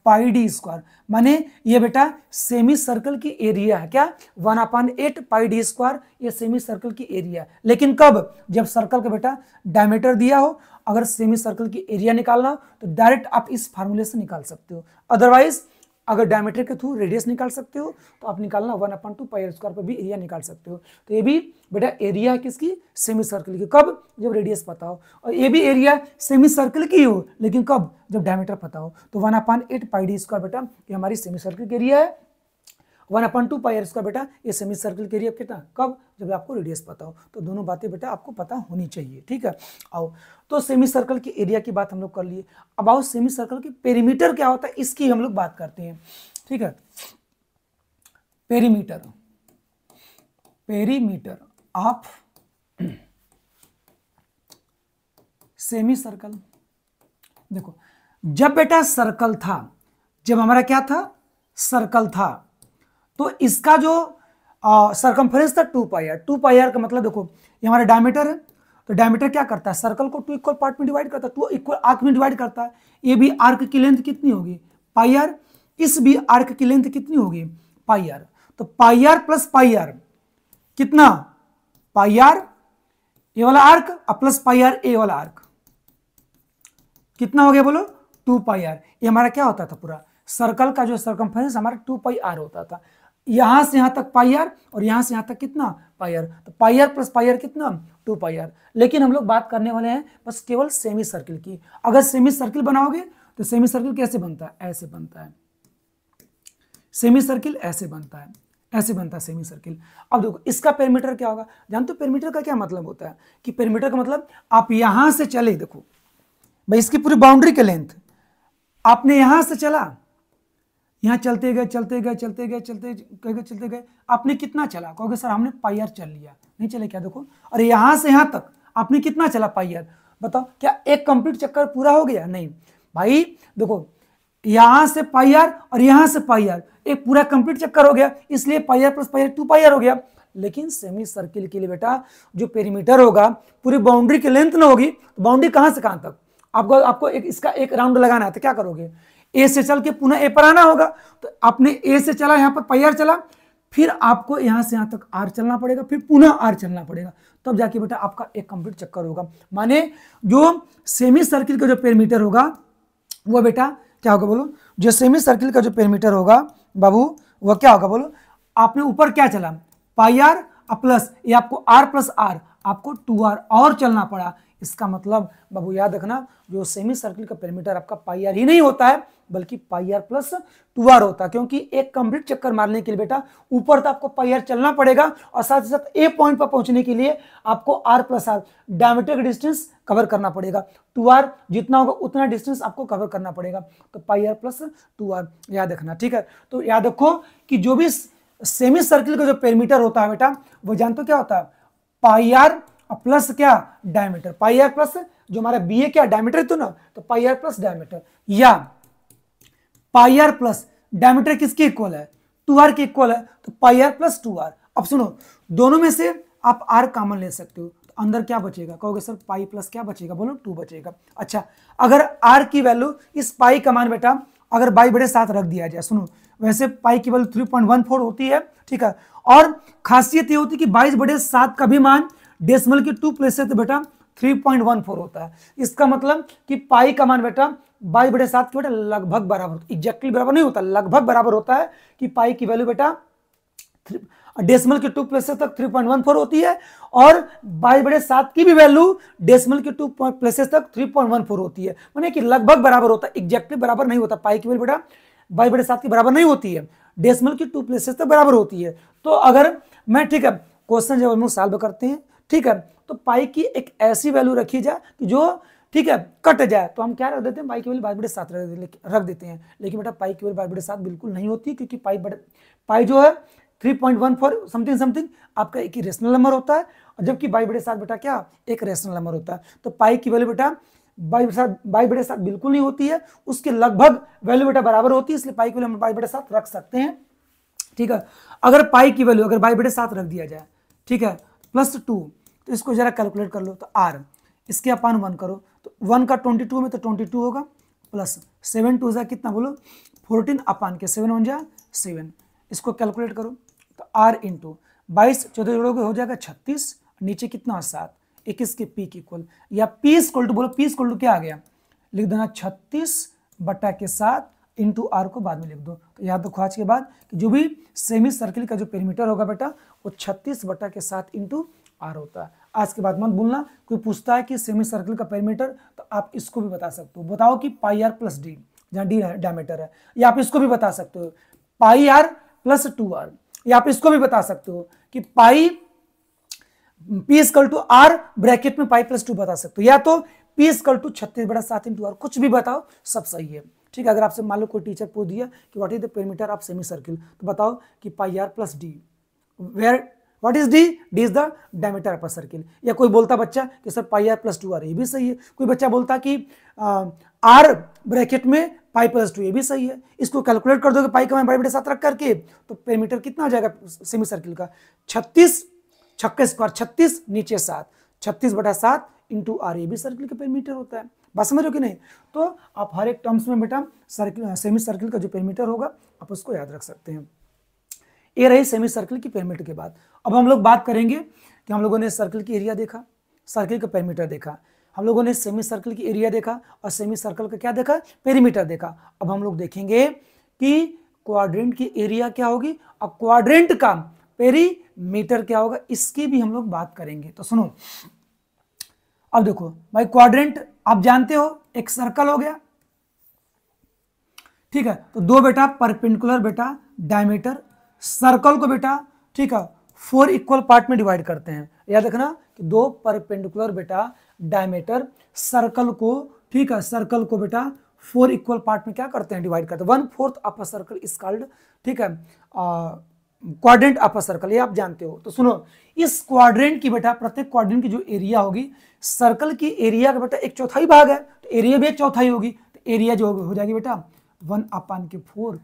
pi D square माने ये बेटा सेमी सर्कल की एरिया है क्या one upon eight pi D square ये सेमी सर्कल की एरिया है लेकिन कब जब सर्कल का बेटा डायमीटर दिया हो अगर सेमी सर्कल की एरिया निकालना तो डायरेक्ट आप इस फार्मूले से निकाल सकते हो अदरवाइज अगर डायमीटर के थ्रू रेडियस निकाल सकते हो तो आप निकालना one upon two pi square पर भी एरिया निकाल सकते हो तो ये भी बेटा एरिया है किसकी सेमी सर्कल की कब जब रेडियस पता हो और ये भी एरिया सेमी सर्कल की हो लेकिन कब जब डायमीटर पता हो तो one upon eight pi D square बेटा ये हमारी सेमी सर्कल की एरिया है one upon two pi R square बेटा ये सेमी सर्कल के एरिया कितना कब जब आपको रेडियस पता हो तो दोनों बातें बेटा आपको पता होनी चाहिए ठीक है आओ तो सेमी सर्कल के एरिया की बात हम लोग कर लिए आओ सेमी सर्कल के पेरीमीटर क्या होता है इसकी हम लोग बात करते हैं ठीक है perimeter perimeter of semi circle देखो जब बेटा सर्कल था जब हमारा क्या था सर्कल था तो इसका जो सरकमफ्रेंस था two pi R two pi R का मतलब देखो ये हमारा डायमीटर है तो डायमीटर क्या करता है सर्कल को टू इक्वल पार्ट में डिवाइड करता है टू इक्वल आर्क में डिवाइड करता है ये भी आर्क की लेंथ कितनी होगी पाई आर इस भी आर्क की लेंथ कितनी होगी पाई आर तो pi R plus pi R कितना पाई आर ये वाला आर्क और प्लस पाई आर ए वाला आर्क कितना हो गया बोलो टू पाई आर ये हमारा क्या होता था पूरा सर्कल का जो सर्कम्फ्रेंस हमारा टू पाई आर होता था यहां से यहां तक पाईआर और यहां से यहां तक कितना पाईआर तो पाईआर प्लस पाईआर कितना टू पाईआर लेकिन हम लोग बात करने वाले हैं बस केवल सेमी सर्किल की अगर सेमी सर्किल बनाओगे तो सेमी सर्किल कैसे बनता है ऐसे बनता है सेमी सर्किल ऐसे बनता है ऐसे बनता है सेमी सर्किल अब देखो इसका पेरीमीटर क्या होगा जानते हो पेरीमीटर का क्या मतलब होता है कि पेरीमीटर का मतलब आप यहां से चले देखो भाई इसकी पूरी बाउंड्री के लेंथ आपने यहां से चला यहाँ चलते गए चलते गए चलते गए चलते गए चलते गए आपने कितना चला कहोगे सर हमने पायर चल लिया नहीं चले क्या देखो और यहाँ से यहाँ तक आपने कितना चला पायर बताओ क्या एक कंप्लीट चक्कर पूरा हो गया नहीं भाई देखो यहाँ से पाई और यहाँ से पाई एक पूरा कंप्लीट चक्कर हो गया इसलिए पाई प्लस पाई टू पाई हो गया लेकिन सेमी सर्किल के लिए बेटा जो पेरीमीटर होगा पूरी बाउंड्री की लेंथ ना होगी तो बाउंड्री कहाँ से कहाँ तक आपको आपको एक इसका एक राउंड लगाना है तो क्या करोगे ए से चल के पुनः ए पर आना होगा तो आपने ए से चला यहाँ पर पाई आर चला फिर आपको यहाँ से यहाँ तक आर चलना पड़ेगा फिर पुनः आर चलना पड़ेगा तब जाके बेटा आपका एक कंप्लीट चक्कर होगा माने जो सेमी सर्किल का जो पेरमीटर होगा वह बेटा क्या होगा बोलो जो सेमी सर्किल का जो पेरमीटर होगा बाबू वह क्या होगा बोलो आपने ऊपर क्या चला पाई आर प्लस ये आपको आर प्लस आर आपको टू आर और चलना पड़ा इसका मतलब बाबू याद रखना जो सेमी सर्किल का पेरीमीटर आपका पाई आर ही नहीं होता है बल्कि pi R plus two R होता है क्योंकि एक कंप्लीट चक्कर मारने के लिए बेटा ऊपर तक तो आपको पाई आर चलना पड़ेगा और साथ ही साथ ए पॉइंट पर पहुंचने के लिए आपको R plus R diametric distance cover करना पड़ेगा टू आर जितना होगा उतना डिस्टेंस आपको कवर करना पड़ेगा तो pi R plus two R याद रखना ठीक है तो याद रखो कि जो भी सेमी सर्किल का जो पेरीमीटर होता है बेटा वो जानते क्या होता है पाई आर और प्लस क्या डायमीटर पाई आर प्लस जो हमारा बी ए क्या डायमीटर तो ना तो पाई आर प्लस डायमीटर या पाई आर प्लस डायमीटर किसके इक्वल है टू आर के इक्वल है तो pi R plus two R अब सुनो दोनों में से आप आर कॉमन ले सकते हो तो अंदर क्या बचेगा कहोगे सर पाई प्लस क्या बचेगा बोलो टू बचेगा अच्छा अगर आर की वैल्यू इस पाई का मान बेटा अगर बाई बड़े साथ रख दिया जाए सुनो वैसे पाई की value three point one four होती है ठीक है और खासियत ये होती है कि बाईस बड़े सात का भी मान डेसिमल के टू प्लेसेस तो बेटा 3.14 होता है इसका मतलब कि पाई का मान बेटा बाई बड़े सात के बेटा लगभग बराबर एग्जैक्टली बराबर नहीं होता लगभग बराबर होता है कि पाई की वैल्यू बेटा डेसिमल के टू प्लेसेस तक 3.14 होती है और बाई बड़े सात की भी वैल्यू डेसिमल के टू प्लेसेस तक 3.14 होती है मैंने कि लगभग बराबर होता है एग्जैक्टली बराबर नहीं होता पाई की वैल्यू बेटा बाई बड़े सात की बराबर नहीं होती है डेसिमल के टू प्लेसेस तक बराबर होती है तो अगर मैं ठीक है क्वेश्चन जब हम लोग सॉल्व करते हैं ठीक है तो पाई की एक ऐसी वैल्यू रखी जाए कि जो ठीक है कट जाए तो हम क्या रख देते हैं पाई की वैल्यू बारह बटे सात रख देते हैं लेकिन बेटा पाई की वैल्यू बारह बटे सात बिल्कुल नहीं होती क्योंकि पाई बटे पाई जो है three point one four something something आपका एक ही रेशनल नंबर होता है और जबकि बाई बटे सात बेटा क्या एक रेशनल नंबर होता है तो पाई की वैल्यू बेटा बाई बटे सात बाई बटे सात बिल्कुल नहीं होती है उसके लगभग वैल्यू बेटा बराबर होती है इसलिए पाई की वैल्यू हम बाई बटे सात रख सकते हैं ठीक है अगर पाई की वैल्यू अगर बाई बटे सात रख दिया जाए ठीक है प्लस टू तो इसको जरा कैलकुलेट कर लो तो आर इसके अपान वन करो तो वन का ट्वेंटी टू में तो ट्वेंटी टू होगा प्लस सेवन टू ज़ा कितना बोलो फोर्टीन अपान के सेवन वन जा सेवन इसको कैलकुलेट करो तो आर इंटू बाईस चौदह जोड़ोगे हो जाएगा छत्तीस नीचे कितना सात इक्कीस के पी के इक्वल या पी स्कोल बोलो पी स्कोल क्या आ गया लिख देना छत्तीस बटा के साथ इंटू आर को बाद में लिख दो तो याद रखो आज के बाद कि जो भी सेमी सर्किल का जो पेरीमीटर होगा बेटा वो छत्तीस बटा के साथ इंटू आर होता है आज के बाद मत भूलना कोई पूछता है कि सेमी सर्किल का पेरीमीटर तो आप इसको भी बता सकते हो बताओ कि पाई आर प्लस डी जहाँ डी डायमीटर है या आप इसको भी बता सकते हो pi R plus two R या आप इसको भी बता सकते हो कि पाई पी स्कल टू आर ब्रैकेट में पाई प्लस टू बता सकते हो या तो पी स्कल टू छत्तीस बटा सात इंटू आर कुछ भी बताओ सब सही है ठीक है अगर आपसे मान लो कोई टीचर पूछ दिया कि what is the perimeter of semi circle तो बताओ कि pi R plus D where what is D D is the diameter of a circle या कोई बोलता बच्चा कि sir pi R plus two R ये भी सही है कोई बच्चा बोलता कि आर ब्रैकेट में पाई प्लस टू ये भी सही है इसको कैलकुलेट कर दो कि पाई का मैं बड़े बड़े साथ रख करके तो पेरीमीटर कितना हो जाएगा सेमी सर्किल का छत्तीस छक्के स्क्वायर छत्तीस नीचे सात छत्तीस बटा सात इंटू आर ये भी सर्किल का पेरीमीटर होता है बात समझो कि नहीं तो आप हर एक टर्म्स में बेटा सर्किल सेमी सर्किल का जो पेरीमीटर होगा आप उसको याद रख सकते हैं ये रही सेमी सर्किल की पेरीमीटर के बाद अब हम लोग बात करेंगे कि हम लोगों ने सर्किल की एरिया देखा सर्किल का पेरीमीटर देखा हम लोगों ने सेमी सर्किल की एरिया देखा और सेमी सर्कल का क्या देखा पेरीमीटर देखा अब हम लोग देखेंगे कि क्वाड्रेंट की एरिया क्या होगी और क्वाड्रेंट का पेरीमीटर क्या होगा इसकी भी हम लोग बात करेंगे तो सुनो अब देखो भाई क्वाड्रेंट आप जानते हो एक सर्कल हो गया ठीक है तो दो बेटा परपेंडिकुलर बेटा डायमीटर सर्कल को बेटा ठीक है फोर इक्वल पार्ट में डिवाइड करते हैं याद रखना कि दो परपेंडिकुलर बेटा डायमीटर सर्कल को ठीक है सर्कल को बेटा फोर इक्वल पार्ट में क्या करते हैं डिवाइड करते हैं one fourth of a circle is called ठीक है क्वाड्रेंट अपर सर्कल ये आप जानते हो तो सुनो इस क्वाड्रेंट की बेटा प्रत्येक क्वाड्रेंट की जो एरिया होगी सर्कल की एरिया का बेटा एक चौथाई भाग है तो एरिया भी एक चौथाई होगी तो एरिया जो हो जाएगी बेटा वन अपान के फोर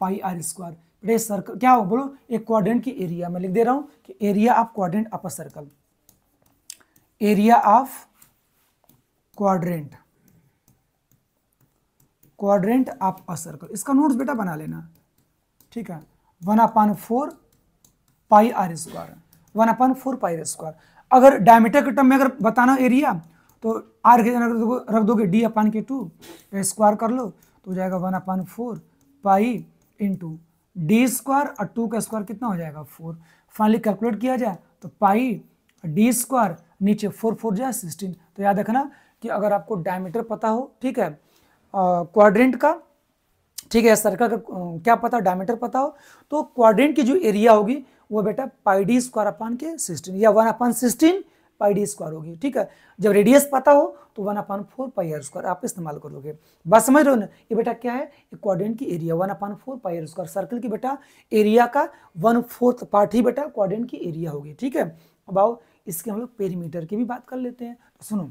पाई आर स्क्वायर बेटा सर्कल क्या हो बोलो एक क्वाड्रेंट की एरिया मैं लिख दे रहा हूं कि area of quadrant of a circle area of quadrant quadrant of a circle इसका नोट्स बेटा बना लेना ठीक है one upon four pi R square one upon four pi square अगर डायमीटर के टर्म में अगर बताना एरिया तो आर के रख दोगे डी अपान के टू तो स्क्वायर कर लो तो हो जाएगा one upon four pi into D square और टू का स्क्वायर कितना हो जाएगा फोर फाइनली कैलकुलेट किया जाए तो पाई डी स्क्वायर नीचे फोर फोर जाए सिक्सटीन तो याद रखना कि अगर आपको डायमीटर पता हो ठीक है क्वाड्रेंट का ठीक है सर्कल का क्या पता डायमीटर पता हो तो क्वाड्रेंट की जो एरिया होगी वो बेटा पाई डी स्क्वायर अपान के सिक्सटीन या one upon sixteen pi D square होगी ठीक है जब रेडियस पता हो तो one upon four pi R square आप इस्तेमाल करोगे बस समझ रहे हो ना ये बेटा क्या है ये क्वाड्रेंट की area one upon four pi R square circle की बेटा एरिया का वन फोर्थ पार्ट ही बेटा क्वाड्रेंट की एरिया होगी ठीक है अब आओ इसके हम लोग पेरीमीटर की भी बात कर लेते हैं तो सुनो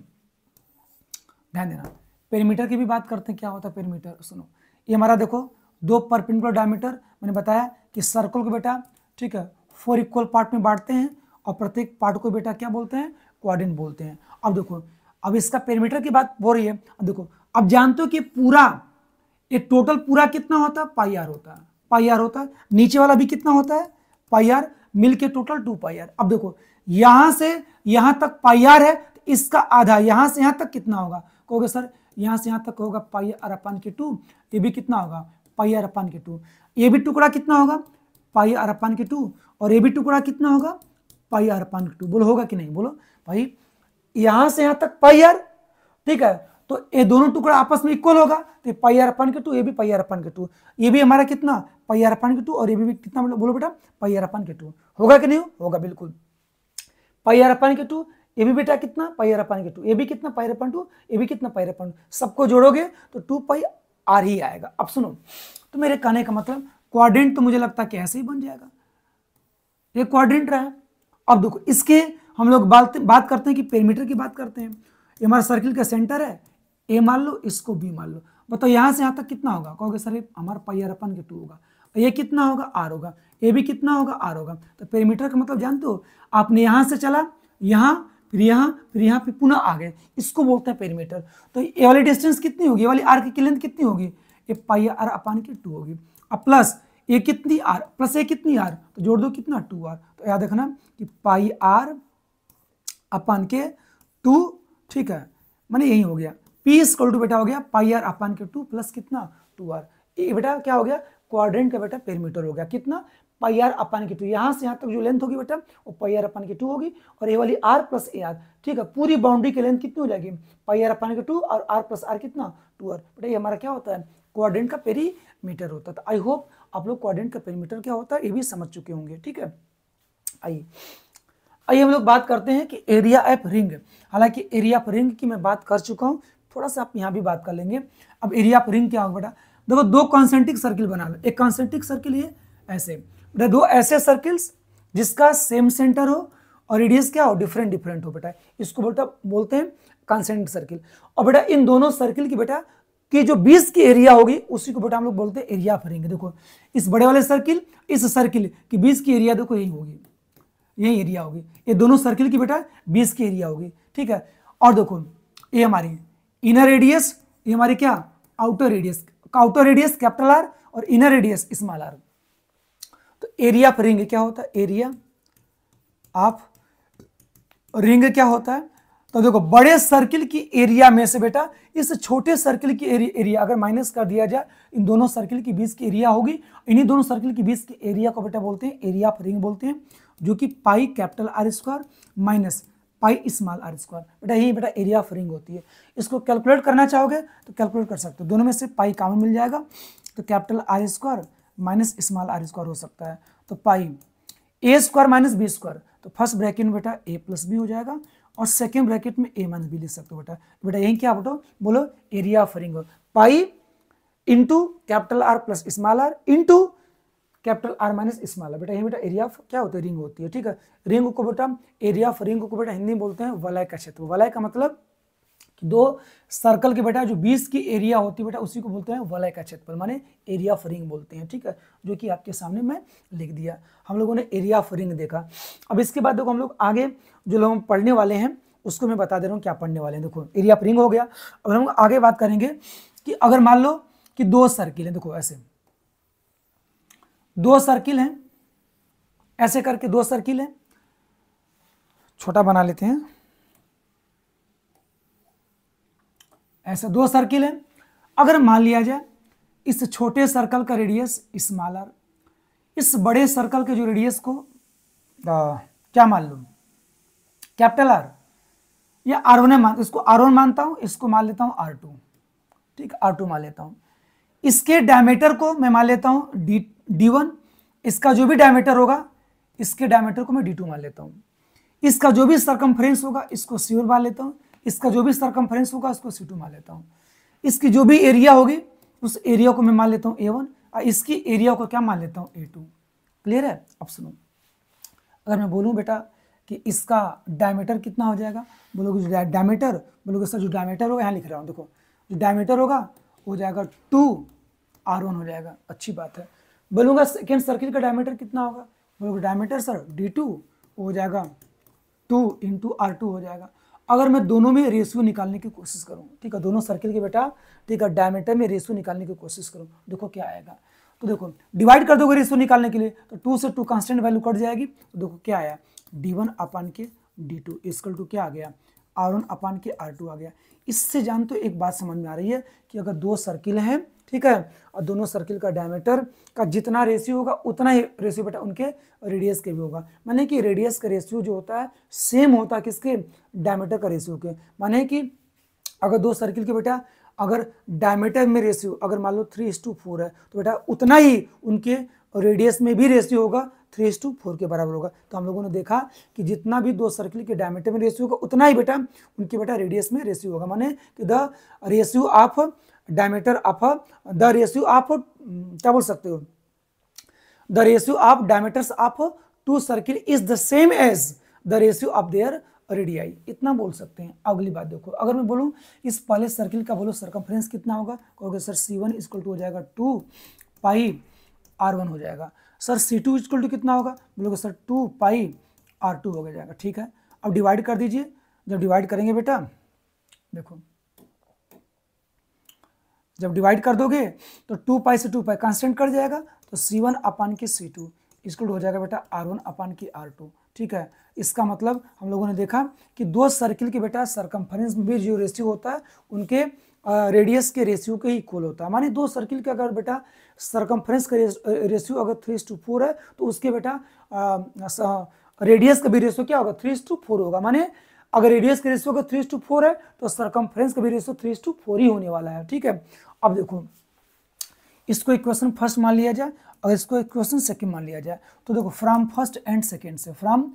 ध्यान देना पेरीमीटर की भी बात करते हैं क्या होता है पेरीमीटर सुनो ये हमारा देखो दो परपेंडिकुलर डायमीटर मैंने बताया कि सर्कल को बेटा ठीक है फोर इक्वल पार्ट में बांटते हैं और प्रत्येक पार्ट को बेटा क्या बोलते हैं क्वाड्रेंट बोलते हैं अब देखो अब इसका पेरीमीटर की बात हो रही है अब देखो अब जानते हो कि पूरा ये टोटल पूरा कितना होता पाई आर होता पाई आर होता है नीचे वाला भी कितना होता है पाई आर मिल के टोटल टू पाई आर अब देखो यहां से यहां तक पाई आर है तो इसका आधा यहां से यहां तक कितना होगा कहोगे सर यहां से यहां तक होगा पाई आर अपान के टू ये भी कितना होगा पाई आर अपान के टू ये भी टुकड़ा कितना होगा पाई आर अपान के टू और ए बी टुकड़ा कितना होगा पाई आर पान टू बोलो होगा कि नहीं बोलो भाई यहां से यहां तक पाई आर ठीक है तो ये दोनों टुकड़ा आपस में इक्वल होगा तो पाई आर पान के टू ये भी पाई आर पान के टू ये भी हमारा कितना पाई आर पान के टू और ये भी कितना बोलो बेटा पाई आर पान के टू होगा कि नहीं होगा बिल्कुल पाई आर पान के टू ए भी बेटा कितना पाई आर पान के टू ए भी कितना पाई आर पान टू ए भी कितना पाई आर पान सबको जोड़ोगे तो टू पाई आर ही आएगा अब सुनो तो मेरे कहने का मतलब क्वाड्रेंट तो मुझे लगता है कि ऐसे ही बन जाएगा ये क्वाड्रेंट रहा अब देखो इसके हम लोग बात बात करते हैं कि पेरीमीटर की बात करते हैं ये हमारा सर्किल का सेंटर है ए मान लो इसको बी मान लो बताओ यहाँ से यहाँ तक कितना होगा कहोगे सर हमारा पाई आर अपन के टू होगा तो ये कितना होगा आर होगा ये भी कितना होगा आर होगा तो पेरीमीटर का मतलब जानते हो आपने यहाँ से चला यहाँ फिर यहाँ फिर यहाँ फिर पुनः आ गए इसको बोलते हैं पेरीमीटर तो ये वाली डिस्टेंस कितनी होगी ये वाली आर की लेंथ कितनी होगी ये पाई आर अपान की टू होगी अब प्लस ए कितनी आर प्लस ए कितनी आर तो जोड़ दो कितना टू आर तो याद रखना कि पाई आर अपान के टू ठीक है मैंने यही हो गया पी इक्वल टू बेटा हो गया पाई आर अपान के टू प्लस कितना टू आर ये बेटा क्या हो गया क्वाड्रेंट का बेटा पेरीमीटर हो गया कितना पाई आर अपान के टू यहाँ से यहाँ तक जो लेंथ होगी बेटा वो पाई आर अपान के टू होगी और ये वाली आर प्लस ए आर ठीक है पूरी बाउंड्री की लेंथ कितनी हो जाएगी पाई आर अपान के टू और आर प्लस आर कितना टू आर बेटा ये हमारा क्या होता है क्वाड्रेंट का पेरीमीटर होता है आई तो होप आप लोग क्वाड्रेंट का पेरीमीटर क्या होता है ये भी समझ चुके होंगे ठीक है आइए आइए हम लोग बात करते हैं कि एरिया ऑफ रिंग हालांकि एरिया ऑफ रिंग की मैं बात कर चुका हूँ थोड़ा सा आप यहाँ भी बात कर लेंगे अब एरिया ऑफ रिंग क्या होगा बेटा देखो दो कॉन्सेंट्रिक सर्किल बना लो एक कॉन्सेंट्रिक सर्किल ये ऐसे बेटा दो ऐसे सर्किल्स जिसका सेम सेंटर हो और रेडियस क्या हो डिफरेंट डिफरेंट हो बेटा इसको बोलता बोलते हैं कॉन्सेंट्रिक सर्किल और बेटा इन दोनों सर्किल की बेटा कि जो बीस की एरिया होगी उसी को बेटा हम लोग बोलते हैं एरिया फरेंगे देखो इस बड़े वाले सर्किल इस सर्किल की बीस की एरिया देखो यही होगी यही एरिया होगी ये दोनों सर्किल की बेटा बीस की एरिया होगी ठीक है और देखो ये हमारी इनर रेडियस ये हमारी क्या outer radius outer radius capital R और इनर रेडियस स्मॉल आर तो एरिया ऑफ रिंग क्या होता है एरिया ऑफ रिंग क्या होता है तो देखो बड़े सर्किल की एरिया में से बेटा इस छोटे सर्किल की एरिया, एरिया अगर माइनस कर दिया जाए इन दोनों सर्किल के बीच की एरिया होगी इन्हीं दोनों सर्किल के बीच के एरिया को बेटा बोलते हैं एरिया ऑफ रिंग बोलते हैं जो कि pi capital R square minus pi small R square बेटा यही बेटा एरिया ऑफ रिंग होती है इसको कैलकुलेट करना चाहोगे तो कैलकुलेट कर सकते हो दोनों में से पाई कामन मिल जाएगा तो capital R square minus small R square हो सकता है तो pi A square minus B square तो फर्स्ट ब्रैकेट में बेटा ए प्लस बी हो जाएगा और सेकेंड ब्रैकेट में ए माइनस बी लिख सकते हो बेटा बेटा यही क्या बेटो बोलो area of ring pi into capital R plus small R into capital R minus small बेटा यही बेटा एरिया ऑफ क्या होता है रिंग होती है ठीक है रिंग को बेटा एरिया ऑफ रिंग को बेटा हिंदी बोलते हैं वलय का क्षेत्र वलय का मतलब दो सर्कल के बेटा जो बीस की एरिया होती है बेटा उसी को बोलते हैं वलय का क्षेत्रफल माने एरिया ऑफ रिंग बोलते हैं ठीक है जो कि आपके सामने मैं लिख दिया हम लोगों ने एरिया ऑफ रिंग देखा अब इसके बाद देखो हम लोग आगे जो लोग पढ़ने वाले हैं उसको मैं बता दे रहा हूँ क्या पढ़ने वाले हैं देखो एरिया ऑफ रिंग हो गया अब हम आगे बात करेंगे कि अगर मान लो कि दो सर्किल है देखो ऐसे दो सर्किल हैं ऐसे करके दो सर्किल हैं छोटा बना लेते हैं ऐसे दो सर्किल हैं अगर मान लिया जाए इस छोटे सर्कल का रेडियस स्मॉलर इस बड़े सर्कल के जो रेडियस को आ, क्या मान लूँ कैपिटल आर या आर वन मान इसको आर वन मानता हूँ इसको मान लेता हूँ आर टू ठीक आर टू मान लेता हूँ इसके डायमीटर को मैं मान लेता हूँ डी डी वन इसका जो भी डायमीटर होगा इसके डायमीटर को मैं डी टू मान लेता हूँ इसका जो भी सर्कम्फ्रेंस होगा इसको सी वन मान लेता हूँ इसका जो भी सरकमफ्रेंस होगा उसको सी टू मान लेता हूँ इसकी जो भी एरिया होगी उस एरिया को मैं मान लेता हूँ ए वन और इसकी एरिया को क्या मान लेता हूँ ए टू क्लियर है अब सुनो अगर मैं बोलूँ बेटा कि इसका डायमीटर कितना हो जाएगा बोलोगे जो डायमीटर बोलोगे सर जो डायमीटर होगा यहाँ लिख रहा हूँ देखो जो डायमीटर होगा हो जाएगा टू आर वन हो जाएगा अच्छी बात है बोलूँगा सेकेंड सर्किट का डायमीटर कितना होगा बोलोगे डायमीटर सर डी टू हो जाएगा टू इंटू आर टू हो जाएगा अगर मैं दोनों में रेशियो निकालने की कोशिश करूँ ठीक है दोनों सर्किल के बेटा ठीक है डायमीटर में रेशियो निकालने की कोशिश करूँ देखो क्या आएगा तो देखो डिवाइड कर दोगे रेशियो निकालने के लिए तो टू से टू कांस्टेंट वैल्यू कट जाएगी तो देखो क्या आया डी वन अपान के डी टू इसकल टू क्या आ गया आर वन अपान के आर टू आ गया इससे जान तो एक बात समझ में आ रही है कि अगर दो सर्किल हैं ठीक है और दोनों सर्किल का डायमीटर का जितना रेशियो होगा उतना ही रेशियो बेटा उनके रेडियस के भी होगा माने कि रेडियस का रेशियो जो होता है सेम होता है किसके डायमीटर का रेशियो के माने कि अगर दो सर्किल के बेटा अगर डायमीटर में रेशियो अगर मान लो थ्री टू फोर है तो बेटा उतना ही उनके रेडियस में भी रेशियो होगा थ्री एस टू फोर के बराबर होगा तो हम लोगों ने देखा कि जितना भी दो सर्किल के डायमीटर में रेशियो होगा उतना ही बेटा उनके बेटा रेडियस में रेशियो होगा माने कि the ratio of diameter of the ratio of क्या बोल सकते हो the ratio of diameters of two circle is the same as the ratio of their radii इतना बोल सकते हैं अगली बात देखो अगर मैं बोलूं इस पहले सर्किल का बोलो सरकमफ्रेंस कितना होगा कहोगे sir C one is equal to हो जाएगा टू पाई आर वन हो जाएगा sir C two is equal to कितना होगा बोलोगे sir two pi R two हो जाएगा ठीक है अब डिवाइड कर दीजिए जब डिवाइड करेंगे बेटा देखो जब डिवाइड कर दोगे तो टू पाई से टू पाई कांस्टेंट कर जाएगा तो सी वन अपान की सी टू इसको हो जाएगा बेटा आर वन अपान की आर टू ठीक है इसका मतलब हम लोगों ने देखा कि दो सर्किल के बेटा सरकमफरेंस में भी जो रेशियो होता है उनके रेडियस के रेशियो के ही इक्वल होता है माने दो सर्किल के अगर बेटा सरकमफरेंस का रेशियो अगर थ्री टू फोर है तो उसके बेटा रेडियस का भी रेशियो क्या होगा थ्री टू फोर होगा माने अगर रेडियस का रेशियो अगर थ्री टू फोर है तो सरकमफरेंस का भी रेशियो थ्री टू फोर ही होने वाला है ठीक है अब देखो इसको इक्वेशन फर्स्ट मान लिया जाए और इसको इक्वेशन सेकंड मान लिया जाए तो देखो फ्रॉम फर्स्ट एंड सेकेंड से फ्रॉम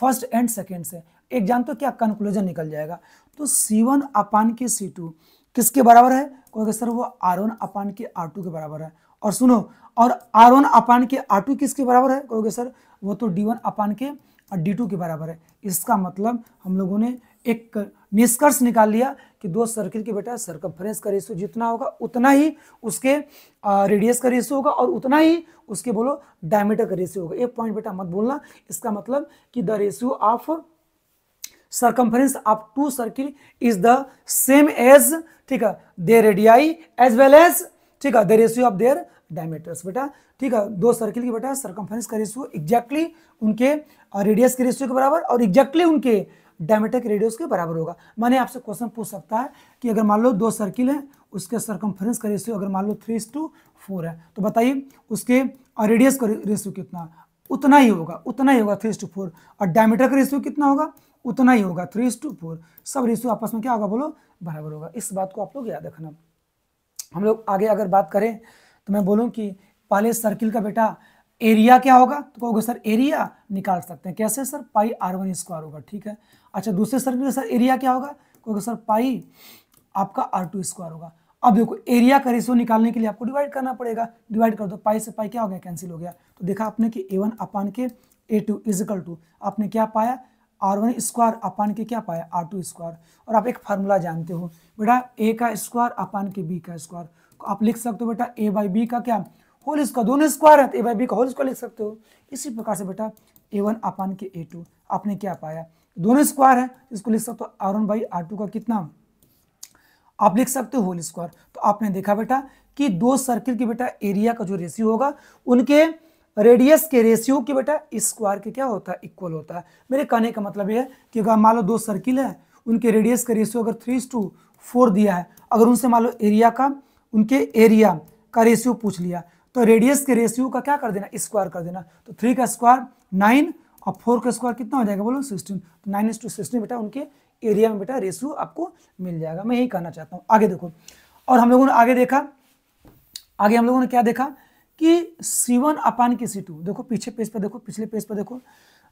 फर्स्ट एंड सेकेंड से जान तो क्या कंक्लूजन निकल जाएगा तो सी वन अपान के सी टू किसके बराबर है कहोगे सर वो आर वन अपान के आर टू के बराबर है और सुनो और आर वन अपान के आर टू किसके बराबर है कहोगे सर वो तो डी वन अपान के और डी टू के बराबर है इसका मतलब हम लोगों ने एक निष्कर्ष निकाल लिया कि दो सर्किल के बेटा सर्कम्फ्रेंस का रेशो जितना होगा उतना ही उसके रेडियस का रेशो होगा और उतना ही उसके बोलो डायमीटर का रेशो होगा एक पॉइंट बेटा मत बोलना इसका मतलब कि the ratio of circumference of two circle is the same as ठीक है the radii as well as ठीक है the ratio of their diameters बेटा ठीक है दो सर्किल की बेटा सर्कम्फ्रेंस का रेशियो एग्जैक्टली उनके रेडियस के रेशियो के बराबर और एग्जैक्टली उनके के रेडियस के बराबर होगा माने आपसे क्वेश्चन पूछ सकता है कि अगर मान लो दो सर्किल हैं उसके सरकमफ्रेंस का रेशियो अगर मान लो थ्री टू फोर है तो बताइए उसके रेडियस का रेशियो कितना उतना ही होगा उतना ही होगा थ्री टू फोर और डायमीटर का रेशियो कितना होगा उतना ही होगा थ्री टू फोर सब रेशियो आपस में क्या होगा बोलो बराबर होगा इस बात को आप लोग याद रखना हम लोग आगे अगर बात करें तो मैं बोलूँ कि पहले सर्किल का बेटा एरिया क्या होगा तो कहोगे सर एरिया निकाल सकते हैं कैसे sir pi R one square होगा ठीक है अच्छा दूसरे सर में सर एरिया क्या होगा कहोगे सर पाई आपका आर टू स्क्वायर होगा अब देखो एरिया का रेशियो निकालने के लिए आपको डिवाइड करना पड़ेगा डिवाइड कर दो पाई से पाई क्या हो गया कैंसिल हो गया तो देखा आपने कि ए वन अपान के ए टू इजिकल टू आपने क्या पाया आर वन स्क्वायर अपान के क्या पाया आर टू स्क्वायर और आप एक फार्मूला जानते हो बेटा ए का स्क्वायर अपान के बी का स्क्वायर आप लिख सकते हो बेटा ए बाई बी का क्या होल स्क्वायर दोनों स्क्वायर है तो ए बाई बी का होल स्क्वायर लिख सकते हो इसी प्रकार से बेटा ए वन अपान के ए टू आपने क्या पाया दोनों स्क्वायर है इसको लिख सकते हो R one by R two का कितना आप लिख सकते हो होल स्क्वायर तो आपने देखा बेटा कि दो सर्किल के बेटा एरिया का जो रेशियो होगा उनके रेडियस के रेशियो के बेटा स्क्वायर के क्या होता है इक्वल होता है मेरे कहने का मतलब यह है कि अगर मान लो दो सर्किल है उनके रेडियस का रेशियो अगर थ्री टू फोर दिया है अगर उनसे मान लो एरिया का उनके एरिया का रेशियो पूछ लिया तो रेडियस के रेशियो का क्या कर देना स्क्वायर कर देना तो थ्री का स्क्वायर नाइन और फोर का स्क्वायर कितना हो जाएगा बोलो सिक्सटीन तो नाइन इंस टू सिक्सटीन बेटा उनके एरिया में बेटा रेशियो आपको मिल जाएगा मैं यही कहना चाहता हूँ आगे देखो और हम लोगों ने आगे देखा आगे हम लोगों ने क्या देखा कि सी वन अपान के सी टू देखो पीछे पेज पर देखो पिछले पेज पर देखो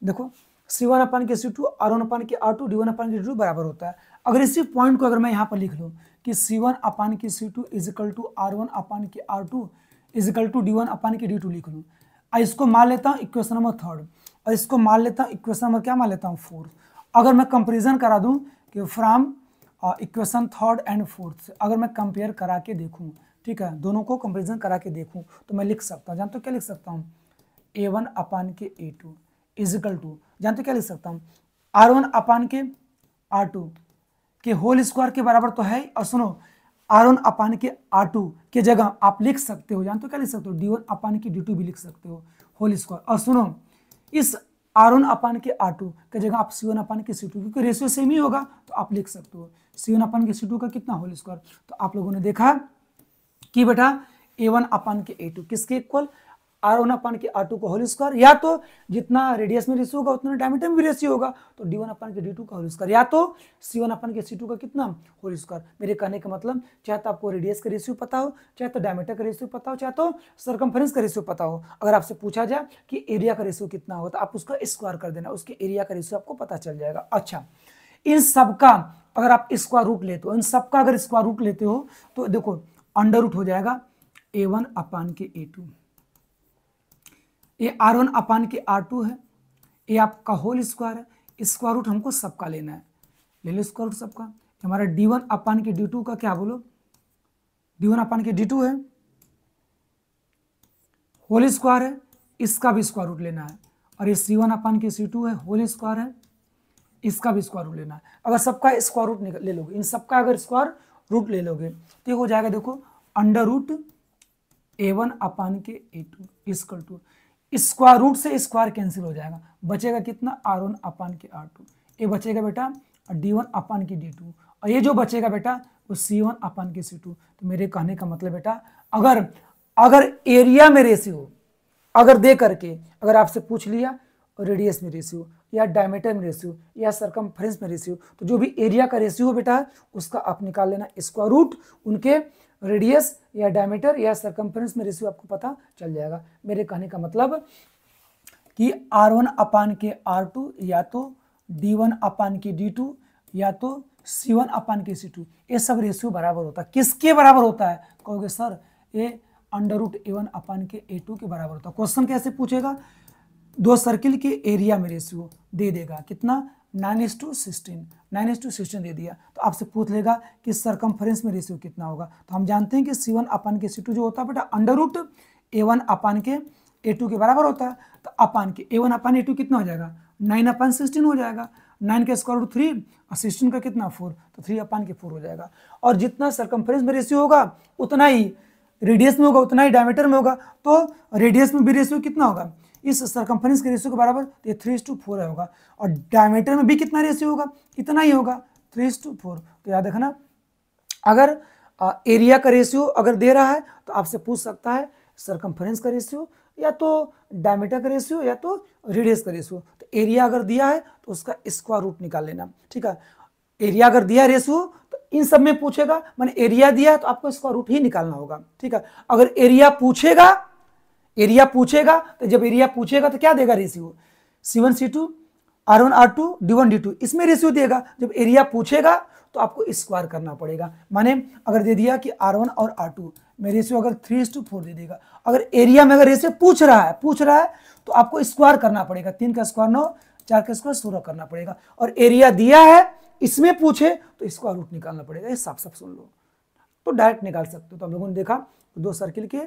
देखो सी वन अपान के C two R one upon के R two D one upon के डी टू बराबर होता है अगर इसी पॉइंट को अगर मैं यहाँ पर लिख लूँ कि सी वन अपान के C two is equal to R one upon के R two is equal to D one upon की डी टू लिख लूँ और इसको मान लेता हूँ इक्वेशन नंबर थर्ड और इसको मान लेता हूँ इक्वेशन नंबर क्या मान लेता हूँ फोर्थ अगर मैं कंपेरिजन करा दूँ कि from equation third and fourth से अगर मैं कंपेयर करा के देखूँ ठीक है दोनों को कंपेरिजन करा के देखूँ तो मैं लिख सकता हूँ जानते हो क्या लिख सकता हूँ ए वन अपान के ए टू इजिकल टू जानते क्या लिख सकता हूँ आर वन अपान के आर टू के होल स्क्वायर के बराबर तो है और सुनो आर वन अपान के आर टू के जगह आप लिख सकते हो जानते हो क्या लिख सकते हो डी वन अपान की डी टू भी लिख सकते हो होल स्क्वायर और सुनो इस आर वन अपान के आर टू की जगह आप सी वन अपान के सी टू क्योंकि रेशियो सेम ही होगा तो आप लिख सकते हो सी वन अपान के सी टू का कितना होल स्क्वायर तो आप लोगों ने देखा कि बेटा ए वन अपान के ए टू किसके इक्वल आर वन अपान के आर टू का होल स्क्वायर या तो जितना रेडियस में रेशियो होगा उतना डायमीटर में रेशियो होगा तो डी वन अपान के डी टू का होल स्क्वायर या तो सी वन अपान के सी टू का कितना होल स्क्वायर मेरे कहने का मतलब चाहे तो आपको रेडियस का रेशियो पता हो चाहे तो डायमीटर का रेशियो पता हो चाहे तो सरकमफ्रेंस का रेशियो पता हो अगर आपसे पूछा जाए कि एरिया का रेशियो कितना होगा तो आप उसका स्क्वायर कर देना उसके एरिया का रेशियो आपको पता चल जाएगा अच्छा इन सबका अगर आप स्क्वायर रूट लेते हो इन सबका अगर स्क्वायर रूट लेते हो तो देखो अंडर रूट हो जाएगा ए वन अपान के ए टू ये आर वन अपान की आर टू है ये आपका होल स्क्वायर है स्क्वायर रूट हमको सबका लेना है ले लो स्क्वायर रूट सबका तो हमारा डी वन अपान की डी टू का क्या बोलो डी वन अपान की डी टू है होल स्क्वायर है इसका भी स्क्वायर रूट लेना है और ये सी वन अपान की सी टू है होल स्क्वायर है इसका भी स्क्वायर रूट लेना है अगर सबका स्क्वायर रूट ले लोगे इन सबका अगर स्क्वायर रूट ले लोगे तो हो जाएगा देखो under root A one upon के A two is equal to square root से स्क्वायर कैंसिल हो जाएगा बचेगा कितना आर वन अपान के आर टू ये बचेगा बेटा डी वन अपान की डी टू और ये जो बचेगा बेटा वो सी वन अपान की सी टू तो मेरे कहने का मतलब बेटा अगर अगर एरिया में रेशियो अगर दे करके अगर आपसे पूछ लिया रेडियस में रेशियो या डायमीटर में रेशियो या सरकम में रेशियो तो जो भी एरिया का रेशियो बेटा उसका आप निकाल लेना स्क्वायर रूट उनके रेडियस या डायमीटर या सरकमफ्रेंस में रेशियो आपको पता चल जाएगा मेरे कहने का मतलब कि आर वन अपान के आर टू या तो डी वन अपान के डी टू या तो सी वन अपान के सी टू ये सब रेशियो बराबर होता है किसके बराबर होता है कहोगे सर ये under root A one upon के ए टू के बराबर होता है क्वेश्चन कैसे पूछेगा दो सर्किल के एरिया में रेशियो दे देगा कितना nine is to sixteen nine is to sixteen दे दिया तो आपसे पूछ लेगा कि सरकमफ्रेंस में रेशियो कितना होगा तो हम जानते हैं कि सी वन अपान के सी टू जो होता है बेटा under root A one upon के ए टू के बराबर होता है तो अपान के ए वन अपान ए टू कितना हो जाएगा नाइन अपान सिक्सटीन हो जाएगा नाइन का स्क्वायर रूट थ्री और सिक्सटीन का कितना फोर तो थ्री अपान के फोर हो जाएगा और जितना सरकमफ्रेंस में रेशियो होगा उतना ही रेडियस में होगा उतना ही डायमीटर में होगा तो रेडियस में भी रेशियो कितना होगा इस सरकम्फ्रेंस के रेशियो के बराबर तो ये थ्री टू फोर होगा और डायमीटर में भी कितना रेशियो होगा इतना ही होगा थ्री टू फोर तो याद रखना अगर आ, एरिया का रेशियो अगर दे रहा है तो आपसे पूछ सकता है सरकम्फ्रेंस का रेशियो या तो डायमीटर का रेशियो या तो रेडियस का रेशियो तो एरिया अगर दिया है तो उसका स्क्वायर रूट निकाल लेना ठीक है एरिया अगर दिया रेशियो तो इन सब में पूछेगा मैंने एरिया दिया तो आपको स्क्वायर रूट ही निकालना होगा ठीक है अगर एरिया पूछेगा एरिया पूछेगा तो जब एरिया पूछेगा तो क्या देगा ratio C one C two R one R two D one D two इसमें रेशियो देगा जब एरिया पूछेगा तो आपको स्क्वायर करना पड़ेगा माने अगर दे दिया कि आर वन और आर टू में रेशियो अगर थ्री टू फोर दे देगा अगर एरिया में अगर रेशियो पूछ रहा है पूछ रहा है तो आपको स्क्वायर करना पड़ेगा तीन का स्क्वायर नौ चार का स्क्वायर सोलह करना पड़ेगा और एरिया दिया है इसमें पूछे तो स्क्वायर रूट निकालना पड़ेगा ये साफ साफ सुन लो तो डायरेक्ट निकाल सकते हो तो हम लोगों ने देखा दो सर्किल के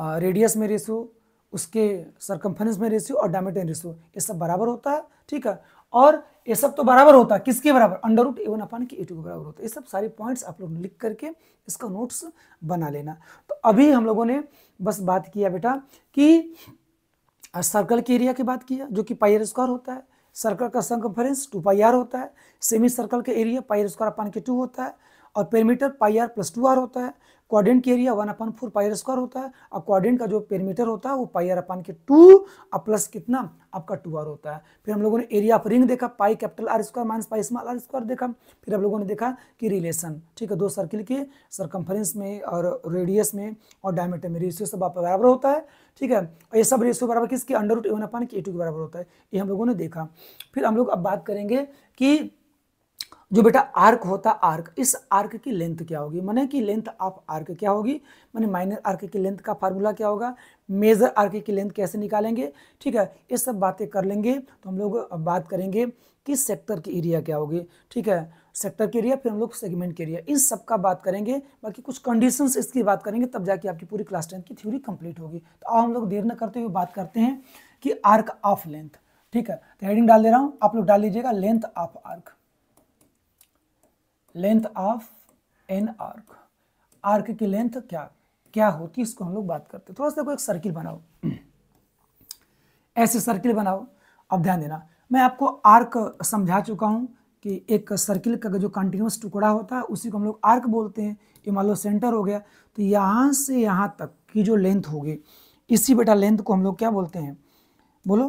रेडियस में रेशियो उसके सरकमफ्रेंस में रेशियो और डायमीटर रेशियो ये सब बराबर होता है ठीक है और ये सब तो बराबर होता है किसके बराबर under root A one upon के ए टू के बराबर होता है ये सब सारे पॉइंट्स आप लोग लिख करके इसका नोट्स बना लेना तो अभी हम लोगों ने बस बात किया बेटा कि सर्कल के एरिया की बात किया जो कि पाई स्क्वायर होता है सर्कल का संकम्फरेंस टू पाई आर होता है सेमी सर्कल का एरिया पाई स्क्वायर अपान के टू होता है और perimeter pi R plus two R होता है क्वाड्रेंट की area one upon four pi square होता है और क्वाड्रेंट का जो पेरीमीटर होता है वो आर अपन के टू और प्लस कितना आपका टू आर होता है फिर हम लोगों ने एरिया ऑफ रिंग देखा pi capital R square minus pi small R square देखा फिर हम लोगों ने देखा कि रिलेशन ठीक है दो सर्किल के सरकमफरेंस में और रेडियस में और डायमीटर में रेशियो सब बराबर होता है ठीक है और ये सब रेशियो बराबर किसके under root A one upon के ए टू के बराबर होता है ये हम लोगों ने देखा फिर हम लोग अब बात करेंगे कि जो बेटा आर्क होता आर्क इस आर्क की लेंथ क्या होगी मैंने कि लेंथ ऑफ आर्क क्या होगी मैंने माइनर आर्क की लेंथ का फार्मूला क्या होगा मेजर आर्क की लेंथ कैसे निकालेंगे ठीक है ये सब बातें कर लेंगे तो हम लोग बात करेंगे कि सेक्टर की एरिया क्या होगी ठीक है सेक्टर के एरिया फिर हम लोग सेगमेंट के एरिया इन सब का बात करेंगे बाकी कुछ कंडीशंस इसकी बात करेंगे तब जाके आपकी पूरी क्लास टेंथ की थ्योरी कंप्लीट होगी तो अब हम लोग देर न करते हुए बात करते हैं कि आर्क ऑफ लेंथ ठीक है तो हेडिंग डाल दे रहा हूँ आप लोग डाल लीजिएगा length of arc length of an arc arc की लेंथ क्या क्या होती है इसको हम लोग बात करते हैं थोड़ा सा देखो एक सर्किल बनाओ ऐसे सर्किल बनाओ अब ध्यान देना मैं आपको आर्क समझा चुका हूँ कि एक सर्किल का जो कंटिन्यूस टुकड़ा होता है उसी को हम लोग आर्क बोलते हैं ये मान लो सेंटर हो गया तो यहाँ से यहाँ तक की जो लेंथ होगी इसी बेटा लेंथ को हम लोग क्या बोलते हैं बोलो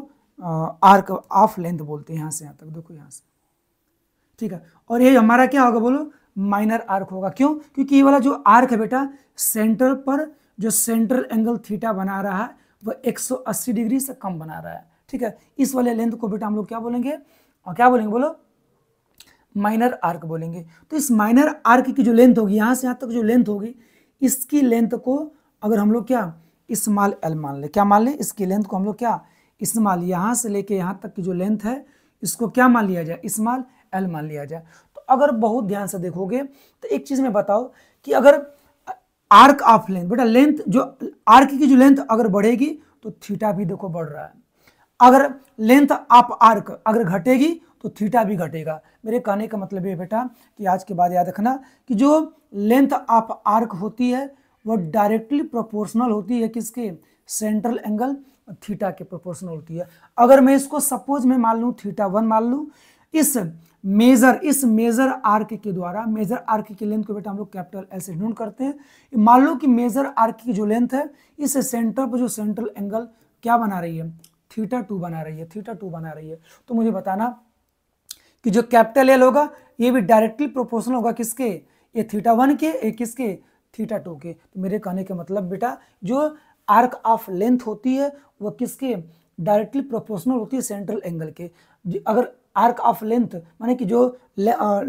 आर्क ऑफ लेंथ बोलते हैं यहाँ से यहाँ तक देखो यहाँ से ठीक है और ये हमारा क्या होगा बोलो माइनर आर्क होगा क्यों क्योंकि ये वाला जो आर्क है बेटा सेंटर पर जो सेंट्रल एंगल थीटा बना रहा है वह 180 डिग्री से कम बना रहा है ठीक है इस वाले लेंथ को बेटा हम लोग क्या बोलेंगे और क्या बोलेंगे बोलो माइनर आर्क बोलेंगे तो इस माइनर आर्क की जो लेंथ होगी यहाँ से यहाँ तक जो लेंथ होगी इसकी लेंथ को अगर हम लोग क्या इस्तेमाल एल मान ले क्या मान ले इसकी लेंथ को हम लोग क्या इस्तेमाल यहाँ से लेके यहाँ तक की जो लेंथ है इसको क्या मान लिया जाए इस्तेमाल एल मान लिया जाए तो अगर बहुत ध्यान से देखोगे तो एक चीज़ में बताओ कि अगर आर्क ऑफ लेंथ बेटा लेंथ जो आर्क की जो लेंथ अगर बढ़ेगी तो थीटा भी देखो बढ़ रहा है अगर लेंथ ऑफ आर्क अगर घटेगी तो थीटा भी घटेगा मेरे कहने का मतलब ये बेटा कि आज के बाद याद रखना कि जो लेंथ ऑफ आर्क होती है वो डायरेक्टली प्रोपोर्शनल होती है किसके सेंट्रल एंगल थीटा के प्रोपोर्शनल होती है अगर मैं इसको सपोज मैं मान लूँ थीटा वन मान लूँ इस मेजर इस मेजर आर्क के द्वारा मेजर आर्क की लेंथ को बेटा हम लोग कैपिटल एल से ढूंढ करते हैं मान लो कि मेजर आर्क की जो लेंथ है इस सेंटर पर जो सेंट्रल एंगल क्या बना रही है थीटा टू बना रही है थीटा टू बना रही है तो मुझे बताना कि जो कैपिटल एल होगा ये भी डायरेक्टली प्रोपोर्शनल होगा किसके ये थीटा वन के ये किसके थीटा टू के तो मेरे कहने का मतलब बेटा जो आर्क ऑफ लेंथ होती है वह किसके डायरेक्टली प्रोपोर्शनल होती है सेंट्रल एंगल के अगर आर्क ऑफ लेंथ माने कि जो ले, आ,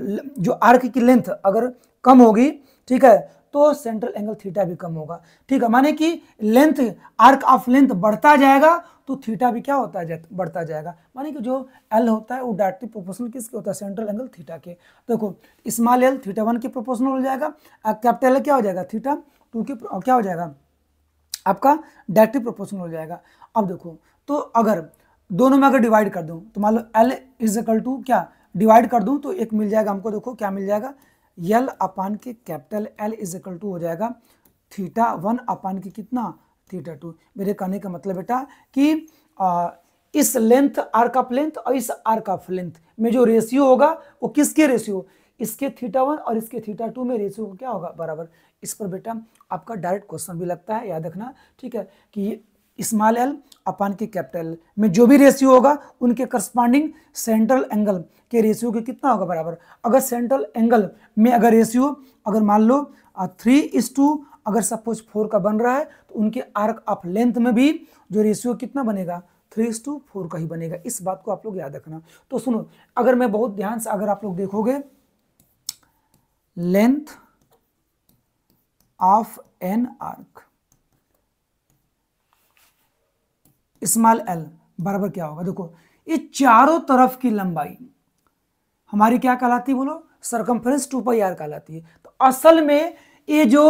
जो आर्क की लेंथ अगर कम होगी ठीक है तो सेंट्रल एंगल थीटा भी कम होगा ठीक है माने कि लेंथ आर्क ऑफ लेंथ बढ़ता जाएगा तो थीटा भी क्या होता है बढ़ता जाएगा माने कि जो एल होता है वो डायरेक्टली प्रोपोर्शनल किसके होता है सेंट्रल एंगल थीटा के देखो स्मॉल एल थीटा वन के प्रोपोर्शनल हो जाएगा कैपिटल एल क्या हो जाएगा थीटा टू के क्या हो जाएगा आपका डायरेक्टली प्रोपोर्शनल हो जाएगा अब देखो तो अगर दोनों में अगर डिवाइड कर दूं तो मान लो एल इज इक्वल टू क्या डिवाइड कर दूं तो एक मिल जाएगा हमको देखो क्या मिल जाएगा यल अपान के capital L is equal to हो जाएगा थीटा वन अपान के कितना थीटा टू मेरे कहने का मतलब बेटा कि आ, इस लेंथ आर ऑफ लेंथ और इस आर ऑफ लेंथ में जो रेशियो होगा वो किसके रेशियो इसके थीटा वन और इसके थीटा टू में रेशियो क्या होगा बराबर इस पर बेटा आपका डायरेक्ट क्वेश्चन भी लगता है याद रखना ठीक है कि स्मॉल एल अपान के कैपिटल में जो भी रेशियो होगा उनके करस्पॉन्डिंग सेंट्रल एंगल के रेशियो के कितना होगा बराबर अगर सेंट्रल एंगल में अगर रेशियो अगर मान लो थ्री इस टू अगर सपोज फोर का बन रहा है तो उनके आर्क ऑफ लेंथ में भी जो रेशियो कितना बनेगा थ्री इस टू फोर का ही बनेगा इस बात को आप लोग याद रखना तो सुनो अगर मैं बहुत ध्यान से अगर आप लोग देखोगे length of an arc small L बराबर क्या होगा देखो ये चारों तरफ की लंबाई हमारी क्या कहलाती है बोलो सरकमफ्रेंस टू पाई आर कहलाती है तो असल में ये जो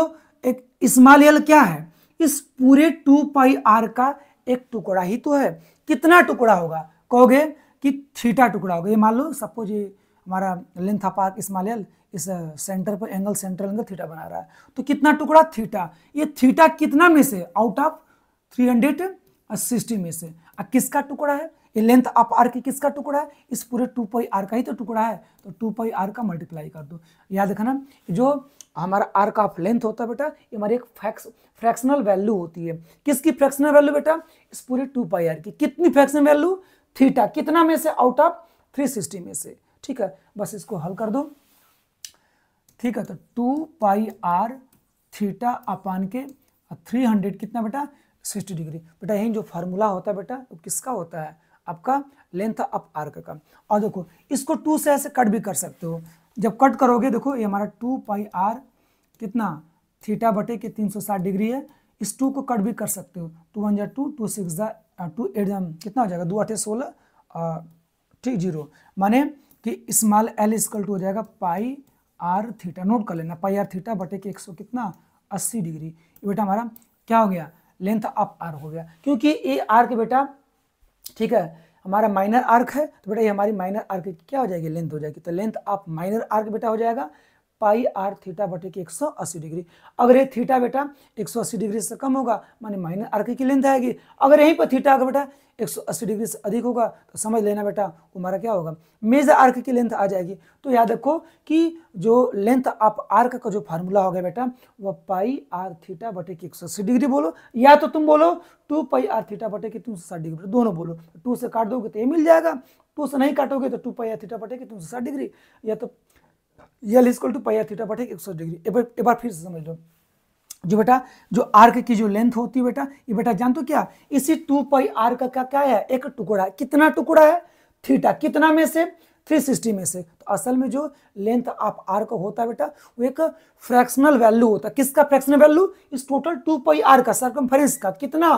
एक स्मॉल एल क्या है इस पूरे टू पाई आर का एक टुकड़ा ही तो है कितना टुकड़ा होगा कहोगे कि थीटा टुकड़ा होगा ये मान लो सपोज ये हमारा length of arc small L इस सेंटर पर एंगल सेंटर एंगल थीटा बना रहा है तो कितना टुकड़ा थीटा ये थीटा कितना में से out of three hundred system में से आ किसका टुकड़ा है ये लेंथ अप आर की किसका टुकड़ा है इस पूरे टू पाई आर का ही तो टुकड़ा है तो टू पाई आर का मल्टीप्लाई कर दो याद रखना जो हमारा आर का लेंथ होता है बेटा ये हमारी एक फैक्स फ्रैक्शनल वैल्यू होती है किसकी फ्रैक्शनल वैल्यू बेटा इस पूरे टू पाई आर की कितनी फ्रैक्शनल वैल्यू थीटा कितना में से आउट ऑफ थ्री सिक्सटी में से ठीक है बस इसको हल कर दो ठीक है तो two pi R theta upon के थ्री हंड्रेड कितना बेटा सिक्सटी डिग्री बेटा यही जो फार्मूला होता है बेटा वो तो किसका होता है आपका लेंथ ऑफ आर्क का और देखो इसको टू से ऐसे कट भी कर सकते हो जब कट करोगे देखो ये हमारा टू पाई आर कितना थीटा बटे के तीन सौ साठ डिग्री है इस टू को कट भी कर सकते हो टू वन जै two two six two eight कितना हो जाएगा दो अठे सोलह ठीक जीरो माने कि स्मॉल एल स्कल टू हो जाएगा पाई आर थीटा नोट कर लेना पाई आर थीटा बटे के एक सौ कितना अस्सी डिग्री ये बेटा हमारा क्या हो गया लेंथ ऑफ आर्क हो गया क्योंकि ये आर्क बेटा ठीक है हमारा माइनर आर्क है तो बेटा ये हमारी माइनर आर्क की क्या हो जाएगी लेंथ हो जाएगी तो लेंथ ऑफ माइनर आर्क बेटा हो जाएगा पाई आर थीटा बटे की एक सौ अस्सी डिग्री अगर ये थीटा बेटा एक सौ अस्सी डिग्री से कम होगा माने माइनस आर की लेंथ आएगी अगर यहीं पर थीटा अगर बेटा एक सौ अस्सी डिग्री से अधिक होगा तो समझ लेना बेटा हमारा क्या होगा मेजर आर्क की लेंथ आ जाएगी तो याद रखो कि जो लेंथ आप आर्क का जो फार्मूला होगा बेटा वह पाई आर थीटा बटे की एक सौ अस्सी डिग्री बोलो या तो तुम बोलो टू पाई आर थीटा बटे की तीन सौ साठ डिग्री दोनों बोलो टू से काट दोगे तो ये मिल जाएगा टू से नहीं काटोगे तो टू पाई आर थीटा बटे की तीन सौ साठ डिग्री या तो L is equal to pi theta बटे एक सौ डिग्री एक बार फिर से समझ लो जो बेटा जो आर्क की जो लेंथ होती है बेटा ये बेटा जान तो क्या इसी टू पाई आर का क्या क्या है एक टुकड़ा कितना टुकड़ा है थीटा कितना में से 360 में से तो असल में जो लेंथ ऑफ आर का होता है बेटा वो एक फ्रैक्शनल वैल्यू होता है किसका फ्रैक्शनल वैल्यू इस टोटल टू पाई आर का सर्कम्फरेंस का कितना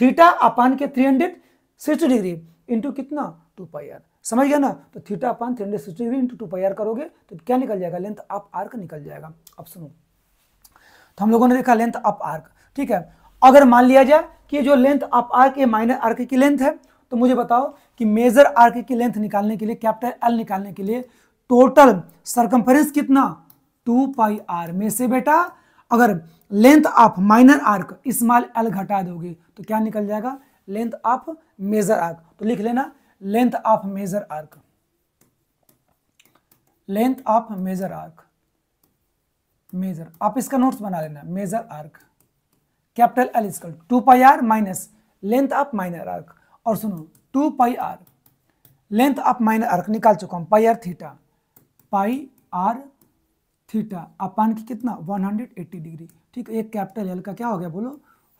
थीटा अपान के 360 डिग्री इंटू कितना टू पाई आर समझ गया ना तो theta upon three hundred sixty degree into two pi R करोगे तो क्या निकल जाएगा लेंथ अप आर्क निकल जाएगा अब सुनो तो हम लोगों ने देखा लेंथ अप आर्क ठीक है अगर मान लिया जाए कि जो लेंथ अप आर्क ये माइनर आर्क की लेंथ है तो मुझे बताओ कि मेजर आर्क की लेंथ निकालने के लिए कैपिटल एल निकालने के लिए टोटल सरकमफरेंस कितना टू पाई आर में से बेटा अगर लेंथ आप माइनर आर्क इस्माल एल घटा दोगे तो क्या निकल जाएगा लेंथ आप मेजर आर्क तो लिख लेना length of major arc length of major arc major आप इसका नोट्स बना लेना major arc capital L is equal to pi R minus length of minor arc और सुनो two pi R length of minor arc निकाल चुका हूं pi R theta pi R theta upon की कितना 180 डिग्री ठीक है एक कैपिटल एल का क्या हो गया बोलो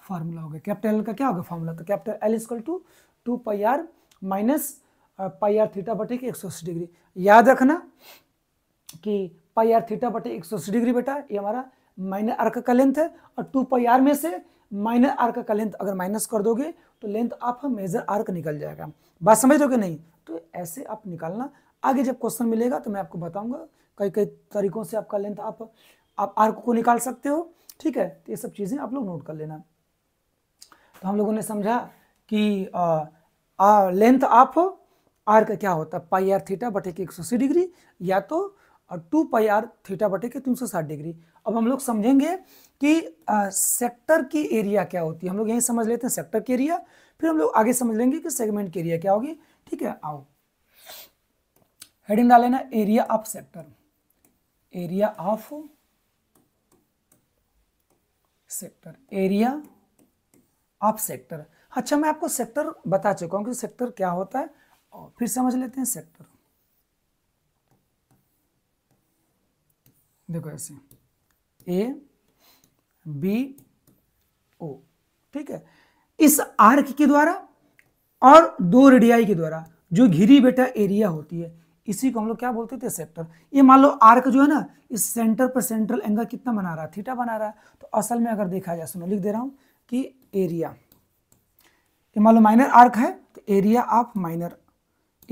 फार्मूला हो गया कैपिटल एल का क्या हो गया फार्मूला तो capital L is equal two two pi R minus pi R theta बटे एक सौ अस्सी डिग्री याद रखना कि पाई आर थीटा बटे एक सौ अस्सी डिग्री बेटा ये हमारा माइनर आर का लेंथ है और टू पाई आर में से माइनर आर्क का लेंथ अगर माइनस कर दोगे तो लेंथ आपका मेजर आर्क निकल जाएगा बात समझ लोगे नहीं तो ऐसे आप निकालना आगे जब क्वेश्चन मिलेगा तो मैं आपको बताऊंगा कई कई तरीकों से आपका लेंथ आप आप आर्क को निकाल सकते हो ठीक है तो ये सब चीज़ें आप लोग नोट कर लेना तो हम लोगों ने समझा कि आ, लेंथ ऑफ आर का क्या होता है पाई आर थीटा बटे के एक डिग्री या तो टू पाई आर थीटा बटे के तीन सौ साठ डिग्री अब हम लोग समझेंगे कि सेक्टर की एरिया क्या होती है हम लोग यही समझ लेते हैं सेक्टर की एरिया फिर हम लोग आगे समझ लेंगे कि सेगमेंट की एरिया क्या होगी ठीक है आओ हेडिंग डाल लेना area of sector area of sector area of sector अच्छा मैं आपको सेक्टर बता चुका हूं कि सेक्टर क्या होता है और फिर समझ लेते हैं सेक्टर देखो ऐसे ए बी ओ ठीक है इस आर्क के द्वारा और दो रेडियाई के द्वारा जो घिरी बेटा एरिया होती है इसी को हम लोग क्या बोलते थे सेक्टर ये मान लो आर्क जो है ना इस सेंटर पर सेंट्रल एंगल कितना बना रहा है थीटा बना रहा है तो असल में अगर देखा जाए मैं लिख दे रहा हूं कि एरिया ये मान लो माइनर आर्क है तो area of minor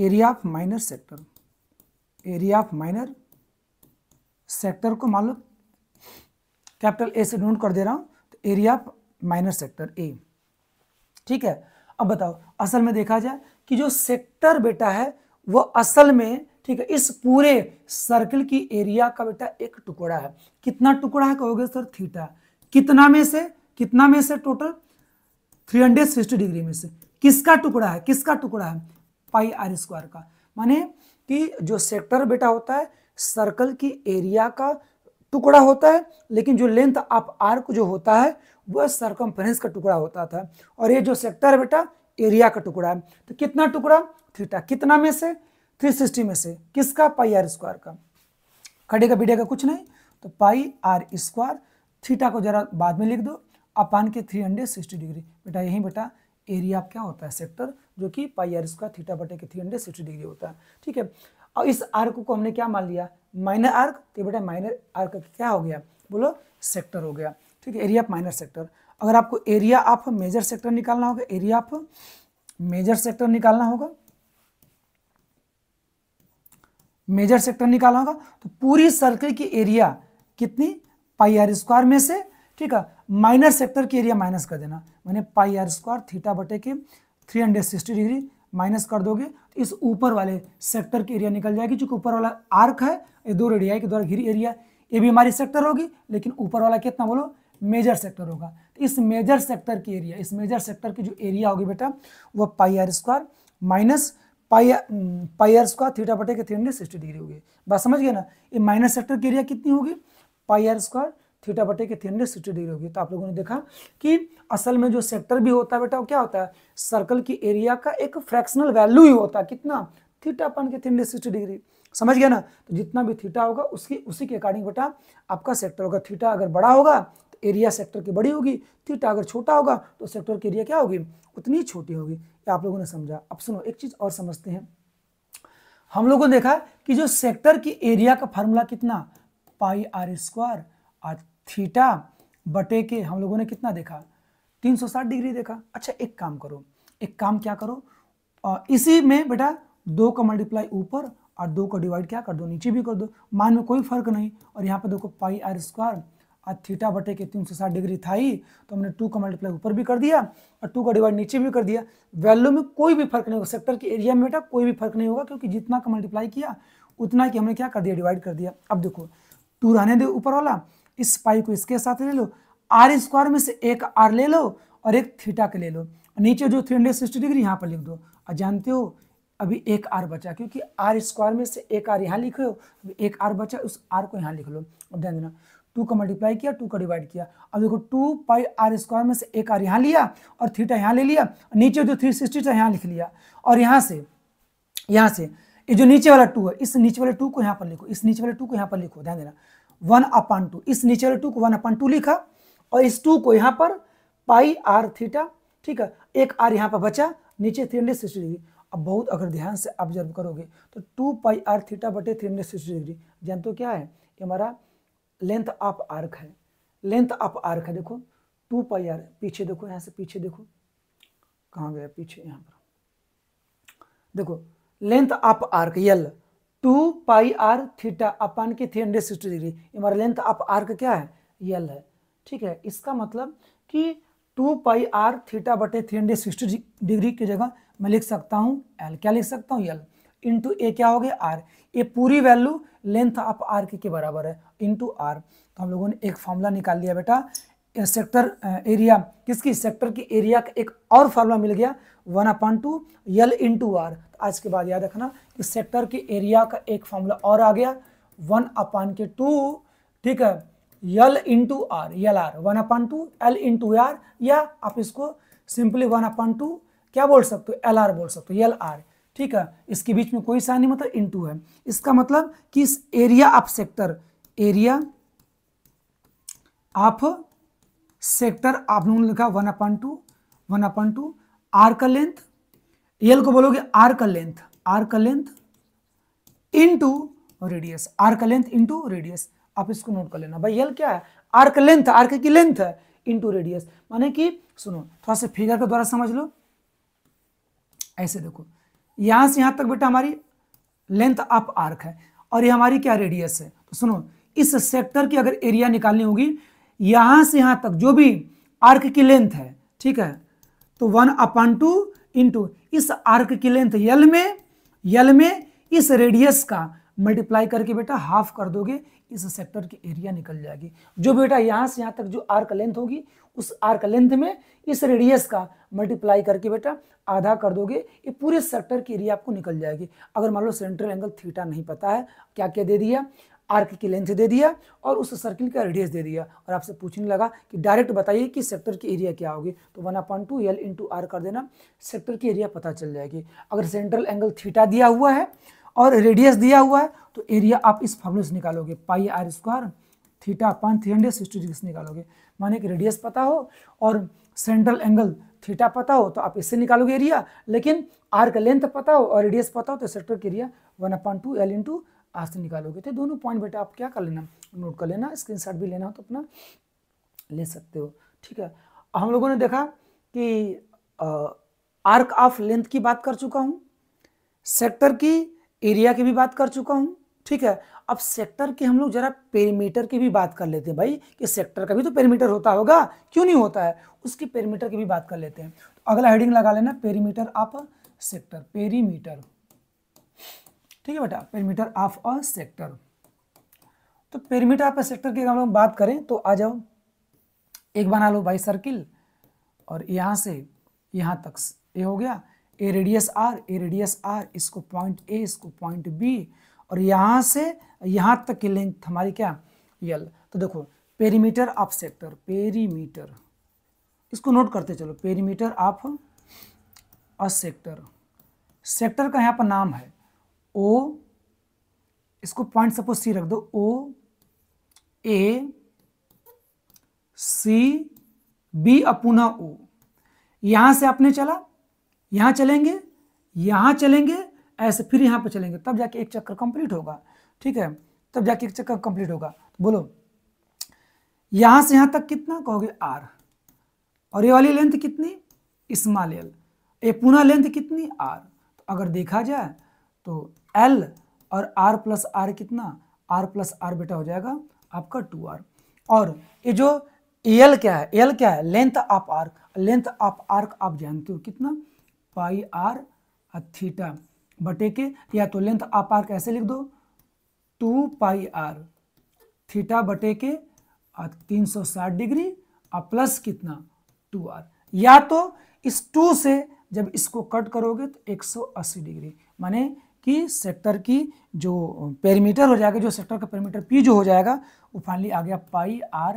area of minor sector area of minor sector को मान लो कैपिटल ए से नोट कर दे रहा हूं तो area of minor sector A ठीक है अब बताओ असल में देखा जाए कि जो सेक्टर बेटा है वो असल में ठीक है इस पूरे सर्कल की एरिया का बेटा एक टुकड़ा है कितना टुकड़ा है कहोगे सर थीटा कितना में से कितना में से total three hundred sixty degree में से किसका टुकड़ा है किसका टुकड़ा है पाई आर स्क्वायर का माने कि जो सेक्टर बेटा होता है सर्कल की एरिया का टुकड़ा होता है लेकिन जो लेंथ आप आर्क जो होता है वह सर्कम का टुकड़ा होता था और ये जो सेक्टर है बेटा एरिया का टुकड़ा है तो कितना टुकड़ा थीटा कितना में से थ्री सिक्सटी में से किसका पाई आर स्क्वायर का खड़े का बीडे का कुछ नहीं तो पाई आर स्क्वायर थीटा को जरा बाद में लिख दो अपान के थ्री हंड्रेड सिक्सटी डिग्री बेटा यही बेटा एरिया क्या होता है सेक्टर जो कि पाई आर स्क्वायर थीटा बटे के थ्री हंड्रेड सिक्सटी डिग्री होता है ठीक है और इस आर्क को हमने क्या मान लिया माइनर आर्क तो बेटा माइनर आर्क क्या हो गया बोलो सेक्टर हो गया ठीक है एरिया ऑफ माइनर सेक्टर अगर आपको एरिया ऑफ मेजर सेक्टर निकालना होगा एरिया ऑफ मेजर सेक्टर निकालना होगा मेजर सेक्टर निकालना होगा तो पूरी सर्कल की एरिया कितनी पाई आर स्क्वायर में से ठीक है माइनर सेक्टर की एरिया माइनस कर देना मैंने पाई आर स्क्वायर थीटा बटे के three hundred sixty degree minus कर दोगे तो इस ऊपर वाले सेक्टर की एरिया निकल जाएगी चूंकि ऊपर वाला आर्क है ये दो रेडियाई के द्वारा घिरी एरिया ये भी हमारी सेक्टर होगी लेकिन ऊपर वाला कितना बोलो मेजर सेक्टर होगा तो इस मेजर सेक्टर की एरिया इस मेजर सेक्टर की जो एरिया होगी बेटा वह pi R square minus pi pi R square theta बटे के थ्री हंड्रेड सिक्सटी डिग्री होगी बात समझ गए ना ये माइनस सेक्टर की एरिया कितनी होगी पाई आर स्क्वायर थीटा बटे के थ्री हंड्रेड सिक्सटी डिग्री होगी तो आप लोगों ने देखा कि असल में जो सेक्टर भी होता है बेटा वो क्या होता है सर्कल की एरिया का एक फ्रैक्शनल वैल्यू ही होता है कितना थीटा पन के थ्री हंड्रेड सिक्सटी डिग्री समझ गया ना तो जितना भी थीटा होगा उसकी उसी के अकॉर्डिंग बेटा आपका सेक्टर होगा थीटा अगर बड़ा होगा तो एरिया सेक्टर की बड़ी होगी थीटा अगर छोटा होगा तो सेक्टर की एरिया क्या होगी उतनी छोटी होगी ये आप लोगों ने समझा अब सुनो एक चीज़ और समझते हैं हम लोगों ने देखा कि जो सेक्टर की एरिया का फार्मूला कितना पाई आर स्क्वायर आज थीटा बटे के हम लोगों ने कितना देखा 360 डिग्री देखा अच्छा एक काम करो एक काम क्या करो आ, इसी में बेटा दो का मल्टीप्लाई ऊपर और दो को डिवाइड क्या कर दो नीचे भी कर दो मान में कोई फर्क नहीं और यहाँ पे देखो पाई आर स्क्वायर आज थीटा बटे के तीन सौ साठ डिग्री था ही तो हमने टू का मल्टीप्लाई ऊपर भी कर दिया और टू का डिवाइड नीचे भी कर दिया वैल्यू में कोई भी फर्क नहीं होगा सेक्टर के एरिया में बेटा कोई भी फर्क नहीं होगा क्योंकि जितना का मल्टीप्लाई किया उतना कि हमने क्या कर दिया डिवाइड कर दिया अब देखो टू रहने दे ऊपर वाला इस पाई को इसके साथ ले लो आर स्क्वायर में से एक आर ले लो और एक थीटा के ले लो नीचे जो थ्री हंड्रेड सिक्सटी डिग्री यहाँ पर लिख दो और जानते हो अभी एक आर बचा क्योंकि आर स्क्वायर में से एक आर यहाँ लिखे हो अभी एक आर बचा उस आर को यहाँ लिख लो अब ध्यान देना टू का मल्टीप्लाई किया टू का डिवाइड किया अब देखो टू पाई आर स्क्वायर में से एक आर यहाँ लिया और थीटा यहाँ ले लिया नीचे जो थ्री सिक्सटी था यहाँ लिख लिया और यहाँ से यहाँ से ये जो नीचे वाला टू है इस नीचे वाले टू को यहाँ पर लिखो इस नीचे वाले टू को यहाँ पर लिखो ध्यान देना वन अपान टू इस नेचुरल टू को वन अपान टू लिखा और इस टू को यहाँ पर पाई आर थीटा ठीक है एक आर यहाँ पर बचा नीचे थ्री हंड्रेड सिक्सटी डिग्री अब बहुत अगर ध्यान से ऑब्जर्व करोगे तो टू पाई आर थीटा बटे थ्री हंड्रेड सिक्सटी डिग्री जानते तो क्या है ये हमारा लेंथ ऑफ आर्क है लेंथ ऑफ आर्क है देखो टू पाई आर पीछे देखो यहाँ से पीछे देखो कहाँ गया पीछे यहाँ पर देखो length of arc L two pi R theta upon की थ्री हंड्रेड सिक्सटी डिग्री हमारा लेंथ ऑफ आर्क क्या है यल है ठीक है इसका मतलब कि टू पाई आर थीटा बटे थ्री हंड्रेड सिक्सटी डिग्री की जगह मैं लिख सकता हूँ एल क्या लिख सकता हूँ यल इंटू ए क्या हो गया आर ये पूरी वैल्यू लेंथ ऑफ आर्क के बराबर है इंटू आर तो हम लोगों ने एक फॉर्मूला निकाल लिया बेटा सेक्टर एरिया किसकी सेक्टर की एरिया का एक और फॉर्मूला मिल गया one upon two L into R आज के बाद याद रखना कि सेक्टर के एरिया का एक फॉर्मूला और आ गया वन अपान के टू ठीक है L into R L R one upon two L into R या आप इसको सिंपली वन अपान टू क्या बोल सकते हो एल आर बोल सकते हो यल आर ठीक है इसके बीच में कोई साइन नहीं मतलब इंटू है इसका मतलब कि इस area of sector area of sector आपने लिखा one upon two one upon two R का लेंथ एल को बोलोगे आर का लेंथ आर का लेंथ टू रेडियस आर का लेंथ इंटू रेडियस आप इसको नोट कर लेना भाई एल क्या है आर का लेंथ आर की लेंथ है इंटू रेडियस माने कि सुनो थोड़ा सा फिगर के द्वारा समझ लो ऐसे देखो यहां से यहां तक बेटा हमारी लेंथ अप आर्क है और ये हमारी क्या रेडियस है तो सुनो इस सेक्टर की अगर एरिया निकालनी होगी यहां से यहां तक जो भी आर्क की लेंथ है ठीक है तो वन अपॉन टू इंटू इस आर्क की लेंथ यल में यल में इस रेडियस का मल्टीप्लाई करके बेटा हाफ कर दोगे इस सेक्टर की एरिया निकल जाएगी जो बेटा यहाँ से यहाँ तक जो आर्क लेंथ होगी उस आर्क लेंथ में इस रेडियस का मल्टीप्लाई करके बेटा आधा कर दोगे ये पूरे सेक्टर की एरिया आपको निकल जाएगी अगर मान लो सेंट्रल एंगल थीटा नहीं पता है क्या क्या दे दिया आर्क की लेंथ दे दिया और उस सर्किल का रेडियस दे दिया और आपसे पूछने लगा कि डायरेक्ट बताइए कि सेक्टर की एरिया क्या होगी तो one upon two L into R कर देना सेक्टर की एरिया पता चल जाएगी अगर सेंट्रल एंगल थीटा दिया हुआ है और रेडियस दिया हुआ है तो एरिया आप इस फॉर्मूले से निकालोगे pi R square theta upon three hundred sixty degree निकालोगे माने कि रेडियस पता हो और सेंट्रल एंगल थीटा पता हो तो आप इससे निकालोगे एरिया लेकिन आर का लेंथ पता हो और रेडियस पता हो तो सेक्टर की area one upon two L into आज से निकालोगे तो दोनों पॉइंट बेटा आप क्या कर लेना नोट कर लेना स्क्रीन भी लेना हो तो अपना ले सकते हो ठीक है हम लोगों ने देखा कि आर्क ऑफ लेंथ की बात कर चुका हूँ सेक्टर की एरिया की भी बात कर चुका हूँ ठीक है अब सेक्टर की हम लोग जरा पेरीमीटर की भी बात कर लेते हैं भाई कि सेक्टर का भी तो पेरीमीटर होता होगा क्यों नहीं होता है उसकी पेरीमीटर की भी बात कर लेते हैं तो अगला हेडिंग लगा लेना पेरीमीटर ऑफ सेक्टर पेरीमीटर ठीक है बेटा पेरीमीटर ऑफ अ सेक्टर तो पेरीमीटर ऑफ अ सेक्टर की हम लोग बात करें तो आ जाओ एक बना लो बाई सर्किल और यहाँ से यहाँ तक ये हो गया a radius R a radius R इसको पॉइंट ए इसको पॉइंट बी और यहाँ से यहाँ तक की लेंथ हमारी क्या यल तो देखो पेरीमीटर ऑफ सेक्टर पेरीमीटर इसको नोट करते चलो perimeter of a sector sector का यहाँ पर नाम है ओ इसको पॉइंट सपोज सी रख दो ओ ए सी बी अपूना ओ यहां से आपने चला यहां चलेंगे यहां चलेंगे ऐसे फिर यहां पर चलेंगे तब जाके एक चक्कर कंप्लीट होगा ठीक है तब जाके एक चक्कर कंप्लीट होगा तो बोलो यहां से यहां तक कितना कहोगे आर और ये वाली लेंथ कितनी इस्माल ये पुनः लेंथ कितनी आर तो अगर देखा जाए तो एल और आर प्लस आर कितना आर प्लस आर बेटा हो जाएगा आपका टू आर और ये जो एल क्या है एल क्या है length of arc length of arc आप जानते हो कितना पाई आर थीटा बटे के या तो लेंथ ऑफ आर्क ऐसे लिख दो टू पाई आर थीटा बटे के तीन सौ साठ डिग्री और प्लस कितना टू आर या तो इस टू से जब इसको कट करोगे तो एक सौ अस्सी डिग्री माने कि सेक्टर की जो पेरीमीटर हो जाएगा जो सेक्टर का पेरीमीटर पी जो हो जाएगा वो फाइनली आ गया पाई आर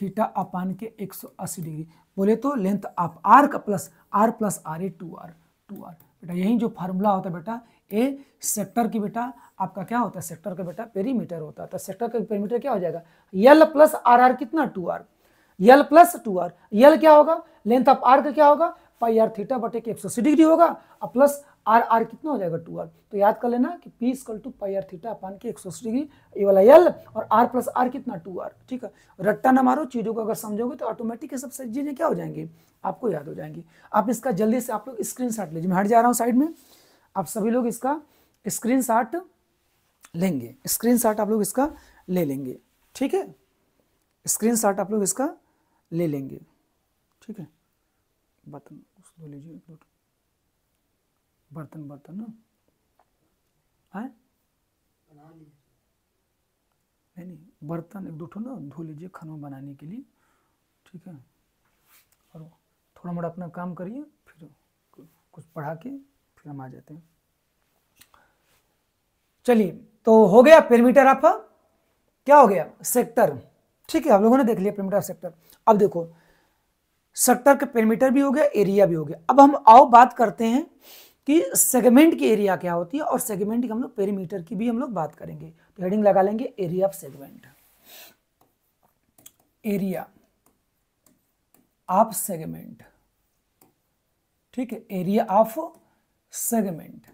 थीटा अपान के 180 डिग्री बोले तो लेंथ ऑफ आर का plus R plus R uh two R two R बेटा यही जो फार्मूला होता है बेटा ए सेक्टर की बेटा आपका क्या होता है सेक्टर का बेटा पेरीमीटर होता है तो सेक्टर का पेरीमीटर क्या हो जाएगा यल प्लस आर आर कितना two R L plus two R L क्या होगा लेंथ ऑफ आर का क्या होगा पाई आर थीटा बटे के एक डिग्री होगा और प्लस आर आर कितना हो जाएगा टू आर तो याद कर लेना कि पी स्कल two pi R theta upon के एक सौ अस्सी डिग्री ये वाला एल और आर प्लस आर कितना टू आर ठीक है रट्टा ना मारो चीज़ों को अगर समझोगे तो ऑटोमेटिक ये सब चीज़ें क्या हो जाएंगी आपको याद हो जाएंगी आप इसका जल्दी से आप लोग स्क्रीन शॉट लीजिए मैं हट जा रहा हूँ साइड में आप सभी लोग इसका स्क्रीन शॉट लेंगे स्क्रीन शॉट आप लोग इसका ले लेंगे ठीक है स्क्रीन शॉट आप लोग इसका ले लेंगे ठीक है बता लीजिए बर्तन बर्तन ना हाँ। नहीं नहीं बर्तन एक दो ना धो लीजिए खाना बनाने के लिए ठीक है और थोड़ा मोड़ा अपना काम करिए फिर कुछ पढ़ा के फिर हम आ जाते हैं चलिए तो हो गया पेरीमीटर आपका क्या हो गया सेक्टर ठीक है आप लोगों ने देख लिया पेरीमीटर सेक्टर अब देखो सेक्टर का पेरीमीटर भी हो गया एरिया भी हो गया अब हम आओ बात करते हैं कि सेगमेंट की एरिया क्या होती है और सेगमेंट की हम लोग पेरीमीटर की भी हम लोग बात करेंगे तो हेडिंग लगा लेंगे area of segment area of segment ठीक है एरिया ऑफ सेगमेंट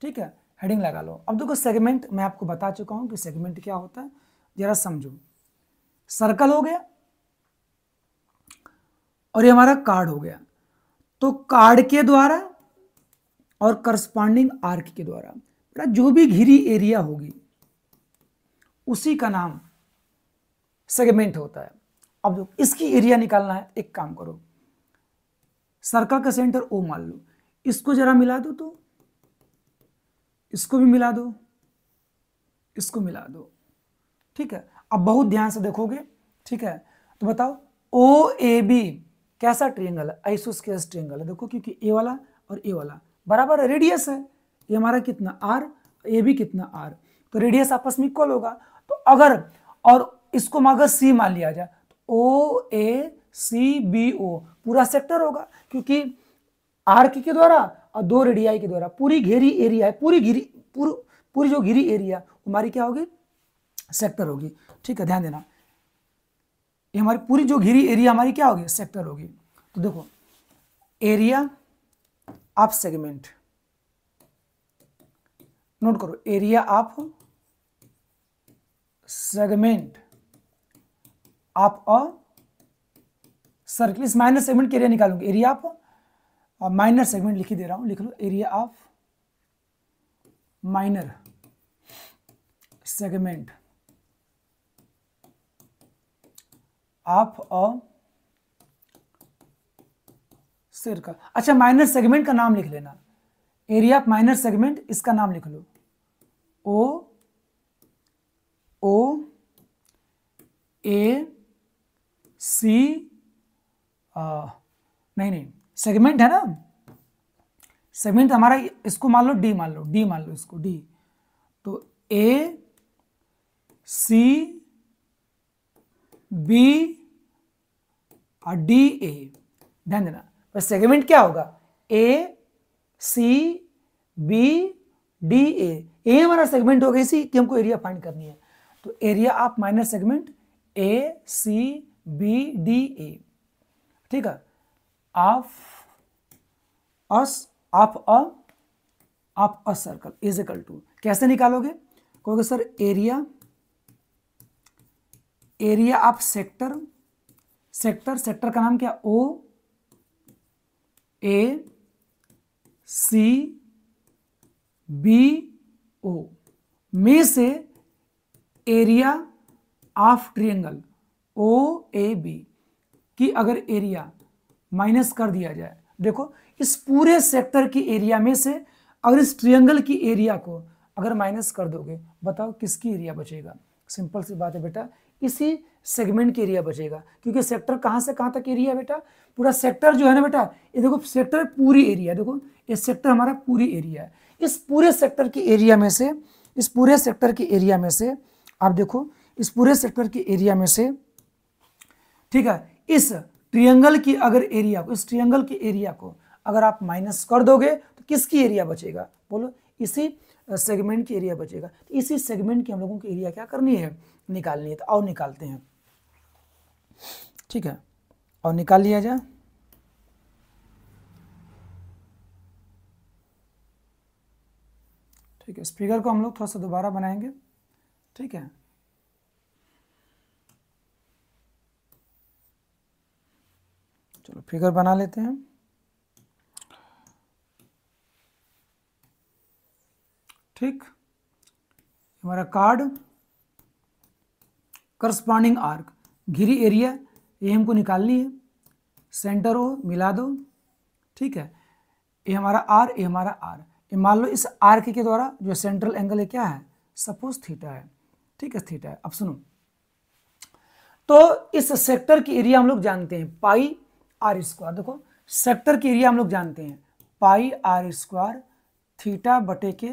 ठीक है हेडिंग लगा लो अब देखो सेगमेंट मैं आपको बता चुका हूं कि सेगमेंट क्या होता है जरा समझो सर्कल हो गया और ये हमारा कार्ड हो गया तो कार्ड के द्वारा और करस्पॉन्डिंग आर्क के द्वारा बेटा मतलब जो भी घिरी एरिया होगी उसी का नाम सेगमेंट होता है अब जो इसकी एरिया निकालना है एक काम करो सर्कल का सेंटर ओ मान लो इसको जरा मिला दो तो इसको भी मिला दो इसको मिला दो ठीक है अब बहुत ध्यान से देखोगे ठीक है तो बताओ ओ ए बी कैसा ट्रेंगल है आइसोस्केस ट्रेंगल है देखो क्योंकि ए वाला और ए वाला बराबर रेडियस है ये हमारा कितना आर ये भी कितना आर तो रेडियस आपस में इक्वल होगा तो अगर और इसको अगर सी मान लिया जाए तो ओ ए सी बी ओ पूरा सेक्टर होगा क्योंकि आर के, के द्वारा और दो रेडियाई के द्वारा पूरी घेरी एरिया है पूरी घिरी पूर, पूरी जो घिरी एरिया हमारी क्या होगी सेक्टर होगी ठीक है ध्यान देना ये हमारी पूरी जो घिरी एरिया हमारी क्या होगी सेक्टर होगी तो देखो एरिया ऑफ सेगमेंट नोट करो area of segment of a circle इस माइनर सेगमेंट के एरिया निकालूंगी एरिया ऑफ माइनर सेगमेंट लिखी दे रहा हूं लिख लो area of minor segment of a सिर का अच्छा माइनर सेगमेंट का नाम लिख लेना एरिया ऑफ माइनर सेगमेंट इसका नाम लिख लो ओ ओ ए सी आ, नहीं नहीं सेगमेंट है ना सेगमेंट हमारा इसको मान लो डी मान लो डी मान लो इसको डी तो ए सी बी और डी ए ध्यान देना पर तो सेगमेंट क्या होगा ए सी बी डी ए ए हमारा सेगमेंट होगा इसी की हमको एरिया फाइंड करनी है तो area of minor segment A C B D A ठीक है ऑफ अस of a of a circle is equal to कैसे निकालोगे कहोगे sir area area of sector sector sector का नाम क्या ओ ए सी बी ओ में से area of triangle O A B की अगर एरिया माइनस कर दिया जाए देखो इस पूरे सेक्टर की एरिया में से अगर इस ट्रियंगल की एरिया को अगर माइनस कर दोगे बताओ किसकी एरिया बचेगा सिंपल सी बात है बेटा इसी सेगमेंट के एरिया बचेगा क्योंकि सेक्टर कहाँ से कहाँ तक एरिया बेटा पूरा सेक्टर जो है ना बेटा ये देखो सेक्टर पूरी एरिया देखो ये सेक्टर हमारा पूरी एरिया है इस पूरे सेक्टर के एरिया में से इस पूरे सेक्टर के एरिया में से आप देखो इस पूरे सेक्टर के एरिया में से ठीक है इस ट्रियंगल की अगर एरिया को इस ट्रियंगल के एरिया को अगर आप माइनस कर दोगे तो किसकी एरिया बचेगा बोलो इसी सेगमेंट की एरिया बचेगा तो इसी सेगमेंट की हम लोगों की एरिया क्या करनी है निकालनी है तो और निकालते हैं ठीक है और निकाल लिया जाए ठीक है स्पीकर को हम लोग थोड़ा सा दोबारा बनाएंगे ठीक है चलो फिगर बना लेते हैं ठीक हमारा कार्ड करस्पॉन्डिंग आर्क घिरी एरिया ये हमको निकालनी है सेंटर हो मिला दो ठीक है ये हमारा आर ये हमारा आर ये मान लो इस आर के, के द्वारा जो सेंट्रल एंगल है क्या है सपोज थीटा है ठीक है थीटा है अब सुनो तो इस सेक्टर की एरिया हम लोग जानते हैं पाई आर स्क्वायर देखो सेक्टर की एरिया हम लोग जानते हैं पाई आर स्क्वायर थीटा बटे के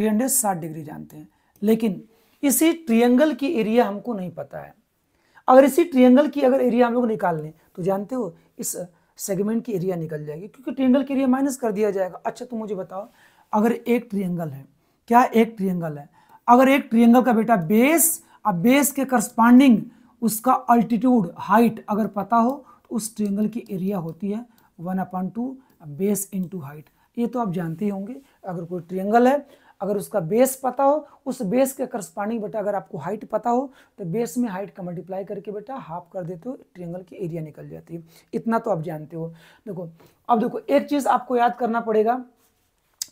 360 डिग्री जानते हैं लेकिन इसी ट्रियंगल की एरिया हमको नहीं पता है अगर इसी ट्रियंगल की अगर एरिया हम लोग निकाल लें तो जानते हो इस सेगमेंट की एरिया निकल जाएगी क्योंकि ट्रियंगल की एरिया माइनस कर दिया जाएगा अच्छा तुम मुझे बताओ अगर एक ट्रियंगल है क्या एक ट्रियंगल है अगर एक ट्रियंगल का बेटा बेस और बेस के करस्पांडिंग उसका अल्टीट्यूड हाइट अगर पता हो तो उस ट्रियंगल की एरिया होती है one upon two base two height ये तो आप जानते ही होंगे अगर कोई ट्रियंगल है अगर उसका बेस पता हो उस बेस के करस्पॉन्डिंग बेटा अगर आपको हाइट पता हो तो बेस में हाइट का मल्टीप्लाई करके बेटा हाफ कर देते हो ट्रेंगल की एरिया निकल जाती है इतना तो आप जानते हो देखो अब देखो एक चीज़ आपको याद करना पड़ेगा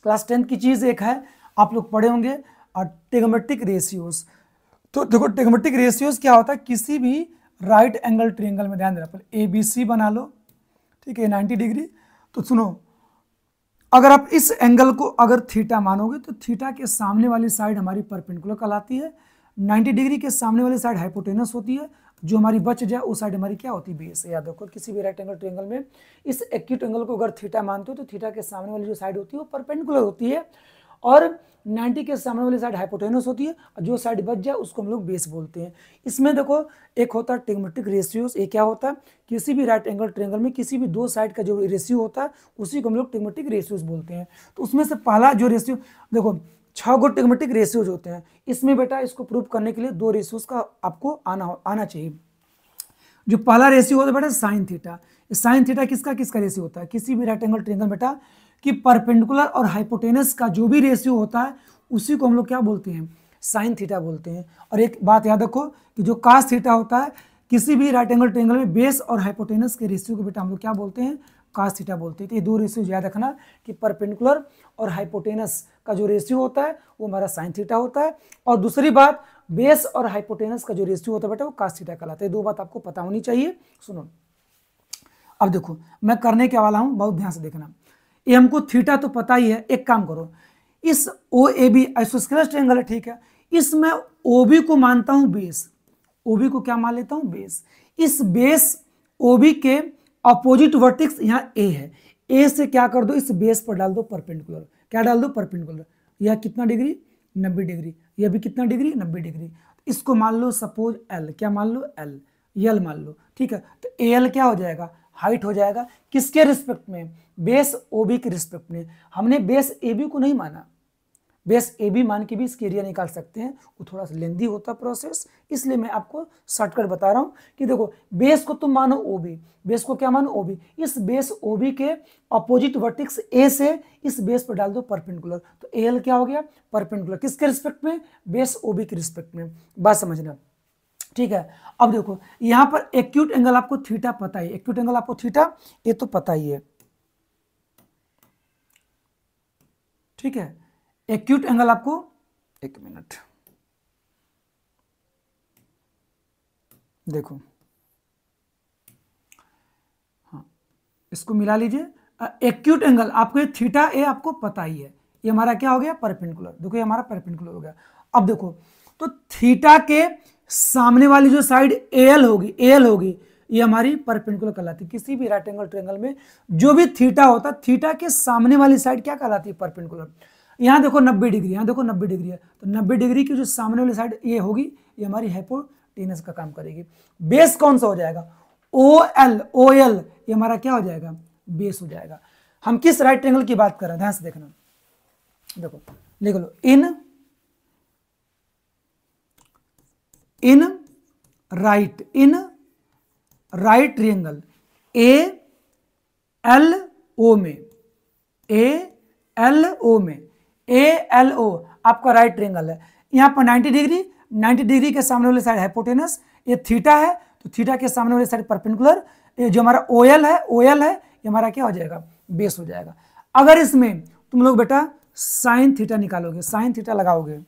क्लास टेंथ की चीज़ एक है आप लोग पढ़े होंगे और टेगमेटिक रेशियोज तो देखो टेगोमेट्रिक रेशियोज क्या होता है किसी भी राइट एंगल ट्रेंगल में ध्यान देना पड़ेगा ए बी सी बना लो ठीक है नाइन्टी डिग्री तो सुनो अगर आप इस एंगल को अगर थीटा मानोगे तो थीटा के सामने वाली साइड हमारी परपेंडिकुलर कहलाती है 90 डिग्री के सामने वाली साइड हाइपोटेनस होती है जो हमारी बच जाए उस साइड हमारी क्या होती है बेस याद रखो किसी भी राइट एंगल ट्रेंगल में इस एक्यूट एंगल को अगर थीटा मानते हो तो थीटा के सामने वाली जो साइड होती है वो परपेंडिकुलर होती है और 90 के सामने वाली साइड हाइपोटेनस होती है और जो साइड बच जाए उसको हम लोग बेस बोलते हैं इसमें देखो एक होता है टिग्मेटिक रेशियोज ये क्या होता है किसी भी राइट एंगल ट्रेंगल में किसी भी दो साइड का जो रेशियो होता है उसी को हम लोग टिग्मेटिक रेशियोज बोलते हैं तो उसमें से पहला जो रेशियो देखो छः गो टिग्मेटिक रेशियोज होते हैं इसमें बेटा इसको प्रूव करने के लिए दो रेशियोज का आपको आना आना चाहिए जो पहला रेशियो होता है बेटा साइन थीटा साइन थीटा किसका किसका रेशियो होता है किसी भी राइट एंगल ट्रेंगल बेटा कि परपेंडिकुलर और हाइपोटेनस का जो भी रेशियो होता है उसी को हम लोग क्या बोलते हैं साइन थीटा बोलते हैं और एक बात याद रखो कि जो कास्ट थीटा होता है किसी भी राइट एंगल ट्रेंगल में बेस और हाइपोटेनस के रेशियो को बेटा हम लोग क्या बोलते हैं कास्ट थीटा बोलते हैं तो ये दो रेशियो याद रखना कि परपेंडिकुलर और हाइपोटेनस का जो रेशियो होता है वो हमारा साइन थीटा होता है और दूसरी बात बेस और हाइपोटेनस का जो रेशियो होता है बेटा वो कास्ट थीटा कहलाता है दो बात आपको पता होनी चाहिए सुनो अब देखो मैं करने के वाला हूँ बहुत ध्यान से देखना ये हमको थीटा तो पता ही है एक काम करो इस O A B isosceles angle है ठीक है इसमें ओ बी को मानता हूं बेस ओ बी को क्या मान लेता हूं बेस इस बेस ओ बी के अपोजिट वर्टिक्स यहाँ ए है ए से क्या कर दो इस बेस पर डाल दो परपेंडिकुलर क्या डाल दो परपेंडिकुलर यह कितना डिग्री नब्बे डिग्री यह भी कितना डिग्री नब्बे डिग्री इसको मान लो सपोज एल क्या मान लो एल एल मान लो ठीक है तो ए एल क्या हो जाएगा हाइट हो जाएगा किसके रिस्पेक्ट में बेस ओ बी के रिस्पेक्ट में हमने बेस ए बी को नहीं माना बेस ए बी मान के भी इसकी एरिया निकाल सकते हैं वो थोड़ा सा लेंदी होता प्रोसेस इसलिए मैं आपको शॉर्टकट बता रहा हूँ कि देखो बेस को तुम मानो ओ बी बेस को क्या मानो ओ बी इस बेस ओ बी के अपोजिट वर्टिक्स ए से इस बेस पर डाल दो परपेंडिकुलर तो ए एल क्या हो गया परपेंडिकुलर किसके रिस्पेक्ट में बेस ओ बी के रिस्पेक्ट में बात समझना ठीक है अब देखो यहाँ पर एक्यूट एंगल आपको थीटा पता ही एक्यूट एंगल आपको थीटा ये तो पता ही है ठीक है एक्यूट एंगल आपको एक मिनट देखो हाँ इसको मिला लीजिए एक्यूट एंगल आपको ये थीटा ए आपको पता ही है ये हमारा क्या हो गया परपेंडिकुलर देखो ये हमारा परपेंडिकुलर हो गया अब देखो तो थीटा के सामने वाली जो साइड ए एल होगी ए एल होगी ये हमारी परपेंडिकुलर कहलाती है किसी भी राइट एंगल ट्रेंगल में जो भी थीटा होता थीटा के सामने वाली साइड क्या कहलाती है परपेंडिकुलर यहाँ देखो नब्बे डिग्री यहाँ देखो नब्बे डिग्री है तो नब्बे डिग्री की जो सामने वाली साइड ये होगी ये हमारी हाइपोटेनस का काम करेगी बेस कौन सा हो जाएगा ओ एल ओ एल ये हमारा क्या हो जाएगा बेस हो जाएगा हम किस राइट ट्रेंगल की बात कर रहे हैं देखना देखो लिख लो in in right in right triangle A L O में ए एल ओ में ए एल ओ आपका राइट ट्रियंगल है यहाँ पर 90 डिग्री 90 डिग्री के सामने वाली साइड हाइपोटेनस ये थीटा है तो थीटा के सामने वाली साइड परपेंडिकुलर ये जो हमारा ओ एल है ओ एल है ये हमारा क्या हो जाएगा बेस हो जाएगा अगर इसमें तुम लोग बेटा साइन थीटा निकालोगे साइन थीटा लगाओगे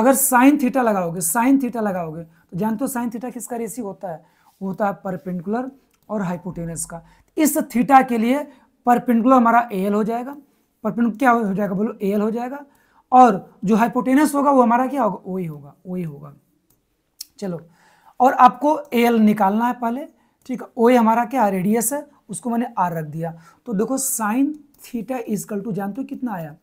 अगर साइन थीटा लगाओगे साइन थीटा लगाओगे तो जानते हो साइन थीटा किसका रेशियो होता है वो होता है परपेंडिकुलर और हाइपोटेनस का इस थीटा के लिए परपेंडिकुलर हमारा ए हो जाएगा परपेंडिकुलर क्या हो जाएगा बोलो ए हो जाएगा और जो हाइपोटेनस होगा वो हमारा क्या होगा वही होगा वही होगा चलो और आपको ए निकालना है पहले ठीक है वही हमारा क्या रेडियस है उसको मैंने आर रख दिया तो देखो साइन थीटा इजकल टू जानते हो कितना आया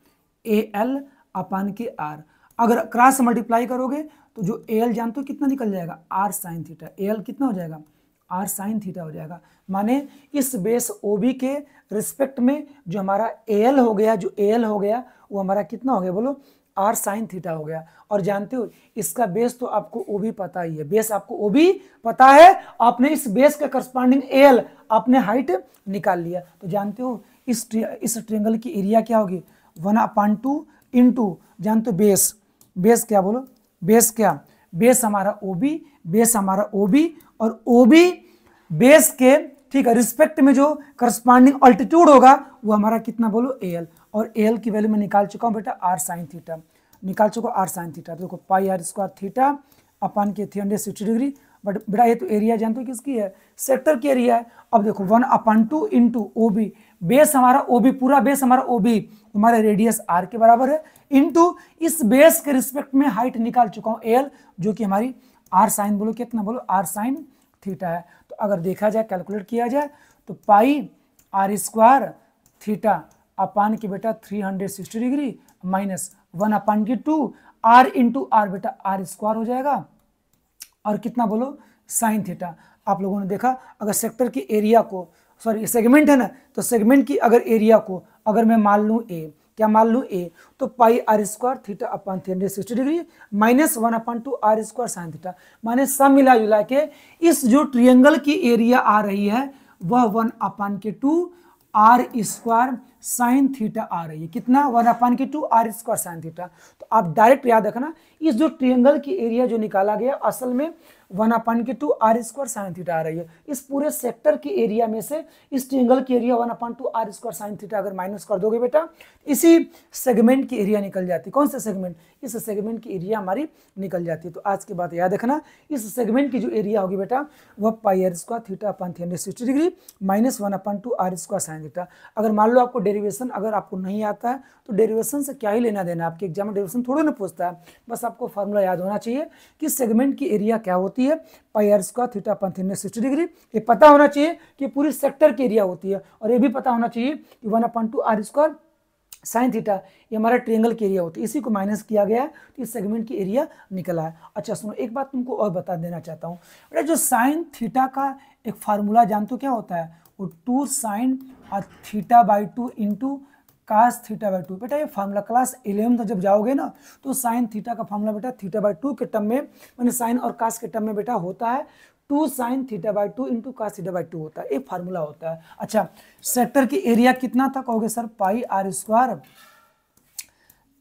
ए एल अपान के आर अगर क्रॉस मल्टीप्लाई करोगे तो जो ए एल जानते हो कितना निकल जाएगा R sine theta A L कितना हो जाएगा आर साइन थीटा हो जाएगा माने इस बेस ओ बी के रिस्पेक्ट में जो हमारा ए एल हो गया जो ए एल हो गया वो हमारा कितना हो गया बोलो आर साइन थीटा हो गया और जानते हो इसका बेस तो आपको ओ बी पता ही है बेस आपको ओ भी पता है आपने इस बेस का करस्पॉन्डिंग ए एल आपने हाइट निकाल लिया तो जानते हो इस इस ट्रेंगल की एरिया क्या होगी one upon two into जानते हो बेस बेस क्या बोलो बेस क्या बेस हमारा ओ बी बेस हमारा ओ बी और ओ बी बेस के ठीक है रिस्पेक्ट में जो करस्पॉन्डिंग अल्टीट्यूड होगा वो हमारा कितना बोलो ए एल और ए एल की वैल्यू मैं निकाल चुका हूँ बेटा आर साइन थीटा निकाल चुका आर साइन थीटा देखो तो pi R square theta upon के three hundred sixty degree but बेटा ये तो एरिया जानते हो किसकी है सेक्टर की एरिया है अब देखो one upon two into O B base हमारा ओ बी पूरा बेस हमारा ओ बी तुम्हारे रेडियस आर के बराबर है इनटू इस बेस के रिस्पेक्ट में हाइट निकाल चुका हूं एल जो कि हमारी आर साइन बोलो कितना बोलो आर साइन थीटा है तो अगर देखा जाए कैलकुलेट किया जाए तो pi R square theta upon की बेटा 360 डिग्री माइनस वन अपान की टू आर इंटू आर बेटा आर स्क्वायर हो जाएगा और कितना बोलो साइन थीटा आप लोगों ने देखा अगर सेक्टर की एरिया को सॉरी सेगमेंट है ना तो सेगमेंट की अगर एरिया को अगर मैं मान लूँ ए क्या मान लू ए तो pi R square theta upon three hundred sixty degree minus one upon two R square sine theta माने सब मिला जुला के इस जो ट्रियंगल की एरिया आ रही है वह वन अपन के two R square sine theta आ रही है कितना वन अपन के two R square sine theta तो आप डायरेक्ट याद रखना इस जो ट्रियंगल की एरिया जो निकाला गया असल में वन अपान के two R square sine theta आ रही है इस पूरे सेक्टर के एरिया में से इस ट्रिंगल के area one upon two R square sine theta अगर माइनस कर दोगे बेटा इसी सेगमेंट की एरिया निकल जाती कौन सा सेगमेंट इस सेगमेंट की एरिया हमारी निकल जाती है तो आज की बात याद रखना इस सेगमेंट की जो एरिया होगी बेटा वह pi R square theta upon three hundred sixty degree minus one upon two R square sine theta अगर मान लो आपको डेरिवेशन अगर आपको नहीं आता है तो डेरिवेशन से क्या ही लेना देना आपके एग्जाम में डेरिवेशन थोड़ा ना पूछता है बस आपको फॉर्मूला याद होना चाहिए कि सेगमेंट की एरिया क्या होती है होती है pi R square theta upon three sixty degree ये पता होना चाहिए कि पूरी सेक्टर की एरिया होती है और ये भी पता होना चाहिए कि one upon two R square sine theta ये हमारा ट्रेंगल की एरिया होती है इसी को माइनस किया गया है तो इस सेगमेंट की एरिया निकला है अच्छा सुनो एक बात तुमको और बता देना चाहता हूँ बेटा जो साइन थीटा का एक फार्मूला जानते हो क्या होता है वो टू साइन और theta by two into cos theta by two बेटा ये फार्मूला क्लास इलेवन तक जब जाओगे ना तो साइन थीटा का फार्मूला बेटा थीटा बाई टू के टर्म में मैंने साइन और कास के टर्म में बेटा होता है two sine theta by two into cos theta by two होता है ये फार्मूला होता है अच्छा सेक्टर की एरिया कितना था कहोगे sir pi R square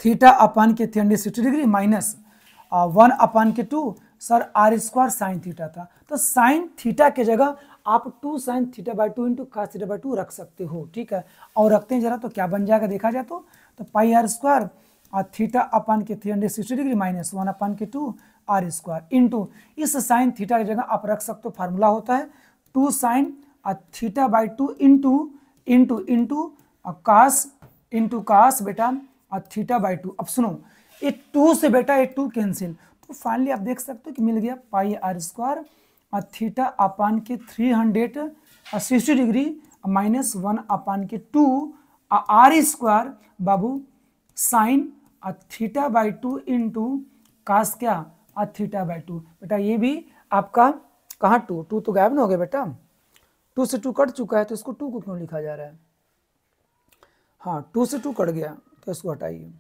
theta upon के three hundred sixty degree minus one upon के two sir R square sine theta था तो साइन थीटा के जगह आप two sine theta by two into cos theta by two रख सकते हो ठीक है और रखते हैं जरा तो क्या बन जाएगा देखा जाए तो, तो पाई आर स्क्वायर और थीटा अपन के three hundred sixty degree minus one upon के टू आर स्क्वायर इंटू इस साइन थीटा की जगह आप रख सकते हो फार्मूला होता है टू साइन और theta by two into into into cos into cos बेटा और थीटा बाई टू अब सुनो ये टू से बेटा ये टू कैंसिल तो फाइनली आप देख सकते हो कि मिल गया पाई आर स्क्वायर और थीटा अपान के three hundred sixty degree minus one upon के टू आर स्क्वायर बाबू साइन और theta by two into cos क्या और थीटा बाई टू बेटा ये भी आपका कहाँ टू टू तो गायब ना हो गया बेटा टू से टू कट चुका है तो इसको टू को क्यों लिखा जा रहा है हाँ टू से टू कट गया तो इसको हटाइए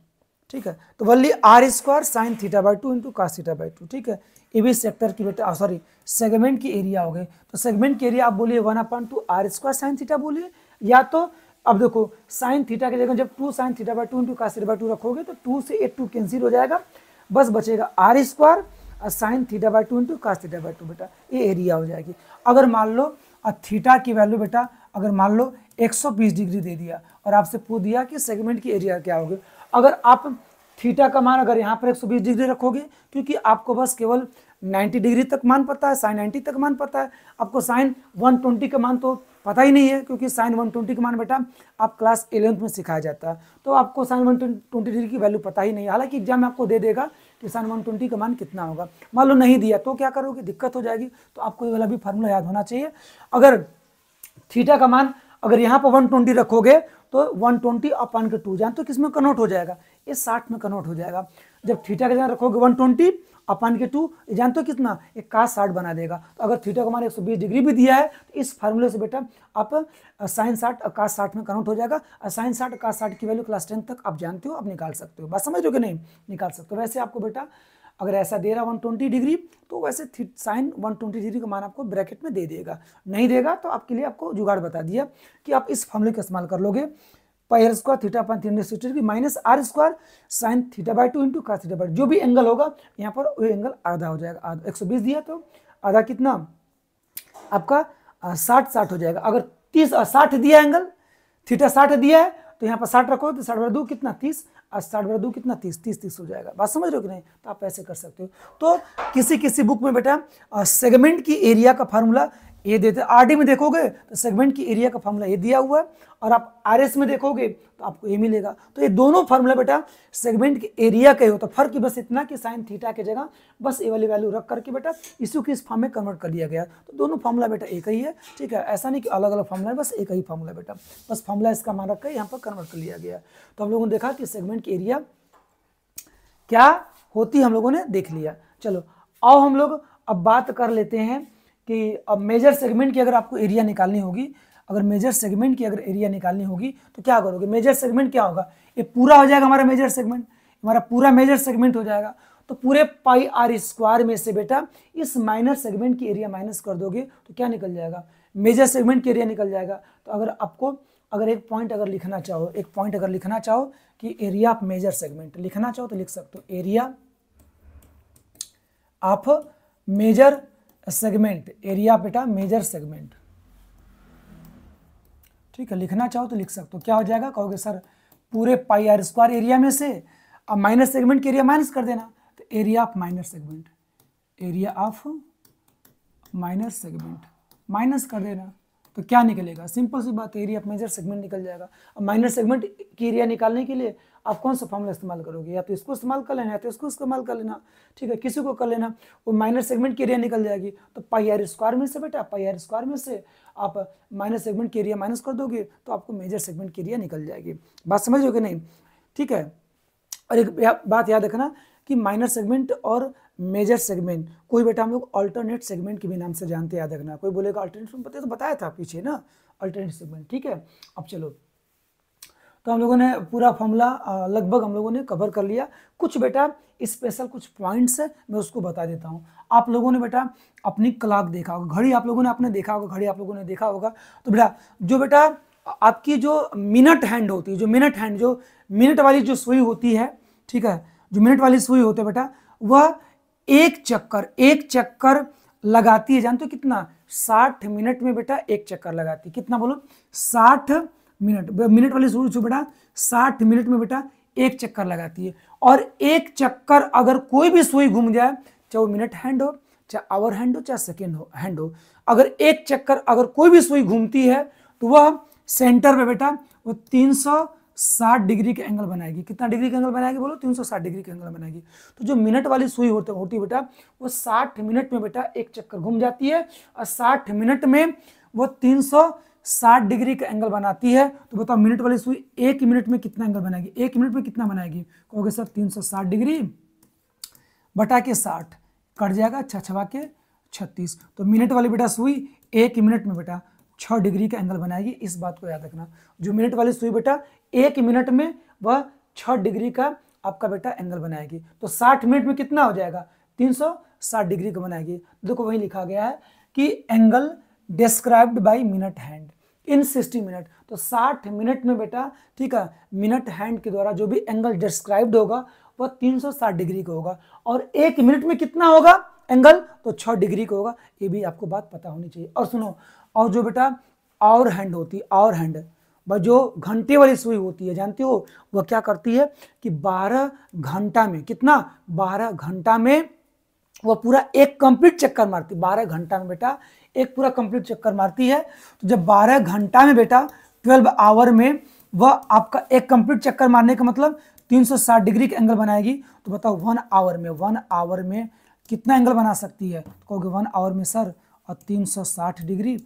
ठीक है तो वल्ली R square sine theta by two into cos theta by two ठीक है ये भी सेक्टर की बेटा सॉरी सेगमेंट की एरिया हो गए तो सेगमेंट की एरिया आप बोलिए one upon two R square sine theta बोलिए या तो अब देखो साइन थीटा की जगह जब two sine theta by two into cos theta by two रखोगे तो टू से एट टू कैंसिल हो जाएगा बस बचेगा आर स्क्वायर और sine theta by two into cos theta by two बेटा ये एरिया हो जाएगी अगर मान लो थीटा की वैल्यू बेटा अगर मान लो 120 डिग्री दे दिया और आपसे पूछ दिया कि सेगमेंट की एरिया क्या होगी अगर आप थीटा का मान अगर यहाँ पर 120 डिग्री रखोगे क्योंकि आपको बस केवल 90 डिग्री तक मान पता है साइन 90 तक मान पता है आपको साइन 120 का मान तो पता ही नहीं है क्योंकि साइन 120 का मान बेटा आप क्लास एलेवंथ में सिखाया जाता है तो आपको साइन 120 डिग्री की वैल्यू पता ही नहीं हालांकि एग्जाम में आपको दे देगा कि साइन 120 का मान कितना होगा मान लो नहीं दिया तो क्या करोगे दिक्कत हो जाएगी तो आपको ये वाला भी फार्मूला याद होना चाहिए अगर थीटा का मान अगर यहाँ पर 120 रखोगे तो 120 ट्वेंटी अपान के टू जाए तो किस में कन्वर्ट हो जाएगा ये 60 में कन्वर्ट हो जाएगा जब थीटा का जान रखोगे 120 ट्वेंटी अपान के टू जान तो कितना एक का साठ बना देगा तो अगर थीटा को हमारे 120 डिग्री भी दिया है तो इस फार्मूले से बेटा आप साइन साठ का साठ में कन्वर्ट हो जाएगा और साइन साठ का साठ की वैल्यू क्लास टेन तक आप जानते हो आप निकाल सकते हो बस समझ लो कि नहीं निकाल सकते हो वैसे आपको बेटा अगर ऐसा दे रहा 120 डिग्री तो वैसे साइन 120 डिग्री का मान आपको ब्रैकेट में दे देगा नहीं देगा तो आपके लिए आपको जुगाड़ बता दिया कि आप इस फॉर्मूले का इस्तेमाल कर लोगे pi R square theta point three hundred sixty degree minus R square sine theta by two into का थीटा बाई जो भी एंगल होगा यहाँ पर वो एंगल आधा हो जाएगा एक सौ बीस दिया तो आधा कितना आपका साठ साठ हो जाएगा अगर तीस साठ दिया एंगल थीटा साठ दिया है तो यहाँ पर साठ रखो तो साठ बार दो कितना तीस आज साठ बटा दो कितना तीस तीस तीस हो जाएगा बात समझ रहे हो कि नहीं तो आप ऐसे कर सकते हो तो किसी किसी बुक में बेटा सेगमेंट की एरिया का फार्मूला ये देते आर डी में देखोगे तो सेगमेंट की एरिया का फॉर्मूला ये दिया हुआ है और आप आर एस में देखोगे तो आपको ये मिलेगा तो ये दोनों फार्मूला बेटा सेगमेंट के एरिया का ही होता तो फर्क बस इतना कि साइन थीटा के जगह बस ये वाली वैल्यू रख करके बेटा इसी को इस फॉर्म में कन्वर्ट कर दिया गया तो दोनों फार्मूला बेटा एक ही है ठीक है ऐसा नहीं कि अलग अलग फार्मूला है बस एक ही फार्मूला बेटा बस फॉर्मूला इसका मान रखकर यहाँ पर कन्वर्ट कर लिया गया तो हम लोगों ने देखा कि सेगमेंट की एरिया क्या होती हम लोगों ने देख लिया चलो अब हम लोग अब बात कर लेते हैं कि अब मेजर सेगमेंट की अगर आपको एरिया निकालनी होगी अगर मेजर सेगमेंट की अगर एरिया निकालनी होगी तो क्या करोगे मेजर सेगमेंट क्या होगा ये पूरा हो जाएगा हमारा मेजर सेगमेंट हमारा पूरा मेजर सेगमेंट हो जाएगा तो पूरे पाई आर स्क्वायर में से बेटा इस माइनर सेगमेंट की एरिया माइनस कर दोगे तो क्या निकल जाएगा मेजर सेगमेंट की एरिया निकल जाएगा तो अगर आपको अगर एक पॉइंट अगर लिखना चाहो एक पॉइंट अगर लिखना चाहो कि एरिया ऑफ मेजर सेगमेंट लिखना चाहो तो लिख सकते हो area of major segment area बेटा मेजर सेगमेंट ठीक है लिखना चाहो तो लिख सकते हो क्या हो जाएगा कहोगे सर पूरे पाई आर स्क्वायर एरिया में से अब माइनस सेगमेंट के एरिया माइनस कर देना तो area of minor segment area of minor segment minus कर देना तो क्या निकलेगा सिंपल सी बात एरिया ऑफ मेजर सेगमेंट निकल जाएगा अब माइनर सेगमेंट की एरिया निकालने के लिए आप कौन सा फॉर्मूला इस्तेमाल करोगे या तो इसको इस्तेमाल कर लेना या तो इसको इस्तेमाल कर लेना ठीक है किसी को कर लेना वो माइनर सेगमेंट की एरिया निकल जाएगी तो पाई आर स्क्वायर में से बेटा पाई आर स्क्वायर में से आप माइनर सेगमेंट की एरिया माइनस कर दोगे तो आपको मेजर सेगमेंट की एरिया निकल जाएगी बात समझ लोगे नहीं ठीक है और एक बात याद रखना कि माइनर सेगमेंट और मेजर सेगमेंट कोई बेटा हम लोग अल्टरनेट सेगमेंट के भी नाम से जानते याद रखना कोई बोलेगा अल्टरनेट पता तो बताया था पीछे ना अल्टरनेट सेगमेंट ठीक है अब चलो तो हम लोगों ने पूरा फॉर्मूला लगभग हम लोगों ने कवर कर लिया कुछ बेटा स्पेशल कुछ पॉइंट्स है मैं उसको बता देता हूँ आप लोगों ने बेटा अपनी क्लाक देखा होगा घड़ी आप लोगों ने आपने देखा होगा घड़ी आप लोगों ने देखा होगा तो बेटा जो बेटा आपकी जो मिनट हैंड होती है जो मिनट हैंड जो मिनट वाली जो सुई होती है ठीक है जो मिनट वाली सुई होती है बेटा वह एक चक्कर एक चक्कर लगाती है जानते हो कितना साठ मिनट में बेटा एक चक्कर लगाती है कितना बोलो साठ मिनट मिनट वाली सूर्य बेटा साठ मिनट में बेटा एक चक्कर लगाती है और एक चक्कर अगर कोई भी सुई घूम जाए चाहे वो मिनट हैंड हो चाहे आवर हैंड हो चाहे सेकेंड हो हैंड हो अगर एक चक्कर अगर कोई भी सुई घूमती है तो वह सेंटर में बेटा वो 360 डिग्री के एंगल बनाएगी कितना डिग्री का एंगल बनाएगी बोलो 360 डिग्री का एंगल बनाएगी तो जो मिनट वाली सुई होते होती है बेटा वो 60 मिनट में बेटा एक चक्कर घूम जाती है और 60 मिनट में वो 360 साठ डिग्री का एंगल बनाती है तो बताओ मिनट वाली सुई एक मिनट में कितना एंगल बनाएगी एक मिनट में कितना बनाएगी कहोगे सर तीन सौ साठ डिग्री बटा के साठ कट जाएगा छवा के छत्तीस तो मिनट वाली बेटा सुई एक मिनट में बेटा छः डिग्री का एंगल बनाएगी इस बात को याद रखना जो मिनट वाली सुई बेटा एक मिनट में वह छः डिग्री का आपका बेटा एंगल बनाएगी तो साठ मिनट में कितना हो जाएगा तीन सौ साठ डिग्री का बनाएगी देखो वही लिखा गया है कि angle described by minute hand in sixty minute तो साठ मिनट में बेटा ठीक है मिनट हैंड के द्वारा जो भी एंगल डिस्क्राइब्ड होगा वह 360 डिग्री का होगा और एक मिनट में कितना होगा एंगल तो छः डिग्री का होगा ये भी आपको बात पता होनी चाहिए और सुनो और जो बेटा आवर हैंड होती है आवर हैंड वह जो घंटे वाली सुई होती है जानते हो वह क्या करती है कि 12 घंटा में कितना 12 घंटा में वह पूरा एक कंप्लीट चक्कर मारती 12 घंटा में बेटा एक पूरा कंप्लीट चक्कर मारती है तो जब बारह घंटा में बेटा ट्वेल्व आवर में वह आपका एक कंप्लीट चक्कर मारने का मतलब 360 डिग्री के एंगल बनाएगी तो बताओ वन आवर में वन आवर में कितना एंगल बना सकती है तो कहोगे वन आवर में सर और 360 डिग्री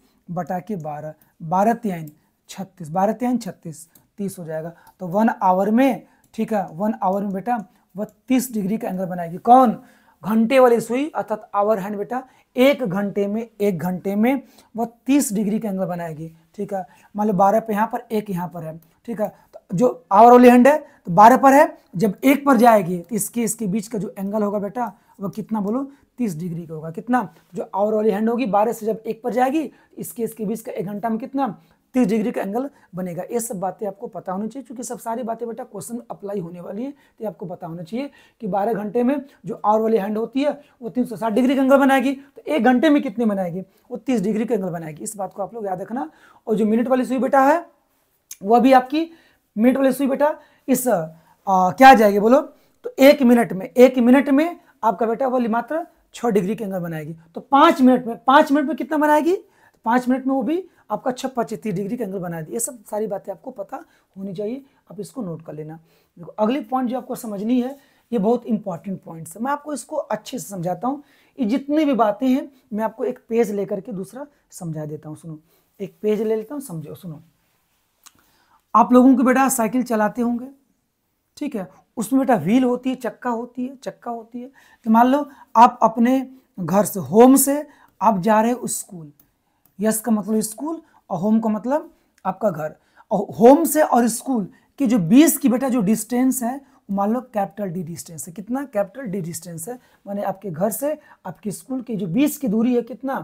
बटा के बारह बारह त्याइन छत्तीस बारह त्याइन छत्तीस तीस हो जाएगा तो वन आवर में ठीक है वन आवर में बेटा वह तीस डिग्री का एंगल बनाएगी कौन घंटे वाली सुई अर्थात आवर हैंड बेटा एक घंटे में एक घंटे में वह तीस डिग्री का एंगल बनाएगी ठीक है मान लो बारह पे यहाँ पर एक यहाँ पर है ठीक है तो जो आवर वाली हैंड है तो बारह पर है जब एक पर जाएगी तो इसके इसके बीच का जो एंगल होगा बेटा वह कितना बोलो तीस डिग्री का होगा कितना जो आवर वाली हैंड होगी बारह से जब एक पर जाएगी तो इसके इसके बीच का एक घंटा में कितना तीस डिग्री का एंगल बनेगा ये सब बातें आपको पता होनी चाहिए क्योंकि सब सारी बातें बेटा क्वेश्चन अप्लाई होने वाली है तो आपको पता होना चाहिए कि बारह घंटे में जो आर वाली हैंड होती है वो तीन सौ साठ डिग्री का एंगल बनाएगी तो एक घंटे में कितने बनाएगी वो तीस डिग्री का एंगल बनाएगी इस बात को आप लोग याद रखना और जो मिनट वाली सुई बेटा है वह भी आपकी मिनट वाली सुई बेटा इस आ, क्या जाएगी बोलो तो एक मिनट में एक मिनट में आपका बेटा वाली मात्र छः डिग्री के एंगल बनाएगी तो पाँच मिनट में पाँच मिनट में कितना बनाएगी पाँच मिनट में वो भी आपका छप्पा तीस डिग्री का एंगल बना दिया ये सब सारी बातें आपको पता होनी चाहिए आप इसको नोट कर लेना देखो अगली पॉइंट जो आपको समझनी है ये बहुत इंपॉर्टेंट पॉइंट्स है मैं आपको इसको अच्छे से समझाता हूँ ये जितनी भी बातें हैं मैं आपको एक पेज लेकर के दूसरा समझा देता हूँ सुनो एक पेज ले लेता हूँ समझो सुनो आप लोगों को बेटा साइकिल चलाते होंगे ठीक है उसमें बेटा व्हील होती है चक्का होती है चक्का होती है तो मान लो आप अपने घर से होम से आप जा रहे हो स्कूल यस का मतलब स्कूल और होम का मतलब आपका घर और होम से और स्कूल की जो बीस की बेटा जो डिस्टेंस है मान लो कैपिटल डी डिस्टेंस है कितना कैपिटल डी डिस्टेंस है माने आपके घर से आपके स्कूल के जो बीस की दूरी है कितना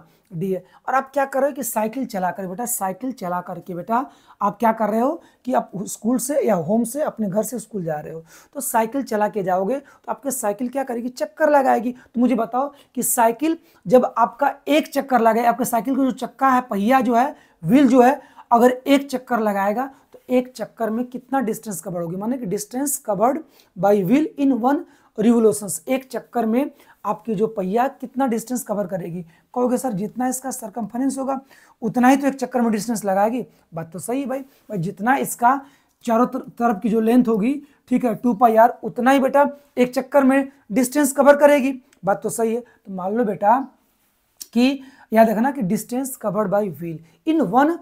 डी है और आप क्या कर रहे हो कि साइकिल चला कर बेटा साइकिल चला करके बेटा आप क्या कर रहे हो कि आप स्कूल से या होम से अपने घर से स्कूल जा रहे हो तो साइकिल चला के जाओगे तो आपके साइकिल क्या करेगी चक्कर लगाएगी तो मुझे बताओ कि साइकिल जब आपका एक चक्कर लगाए आपके साइकिल का जो चक्का है पहिया जो है व्हील जो है अगर एक चक्कर लगाएगा एक चक्कर में कितना डिस्टेंस कवर्ड होगी माने कि distance covered by wheel in one revolution एक चक्कर में आपकी जो पहिया कितना डिस्टेंस कवर करेगी कहोगे सर जितना इसका सरकमफ्रेंस होगा उतना ही तो एक चक्कर में डिस्टेंस लगाएगी बात तो सही है भाई भाई जितना इसका चारों तरफ की जो लेंथ होगी ठीक है टू पाई आर उतना ही बेटा एक चक्कर में डिस्टेंस कवर करेगी बात तो सही है तो मान लो बेटा कि याद रखना कि distance covered by wheel in one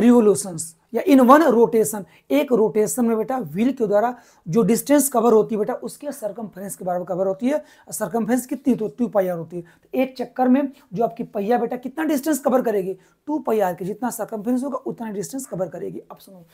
revolutions या इन वन रोटेशन एक रोटेशन में बेटा व्हील के द्वारा जो डिस्टेंस कवर होती है बेटा उसके सरकमफ्रेंस के बराबर कवर होती है सरकमफ्रेंस कितनी तो टू पाई आर होती है तो एक चक्कर में जो आपकी पहिया बेटा कितना डिस्टेंस कवर करेगी टू पाई आर के जितना सरकमफ्रेंस होगा उतना डिस्टेंस कवर करेगी अब सुनो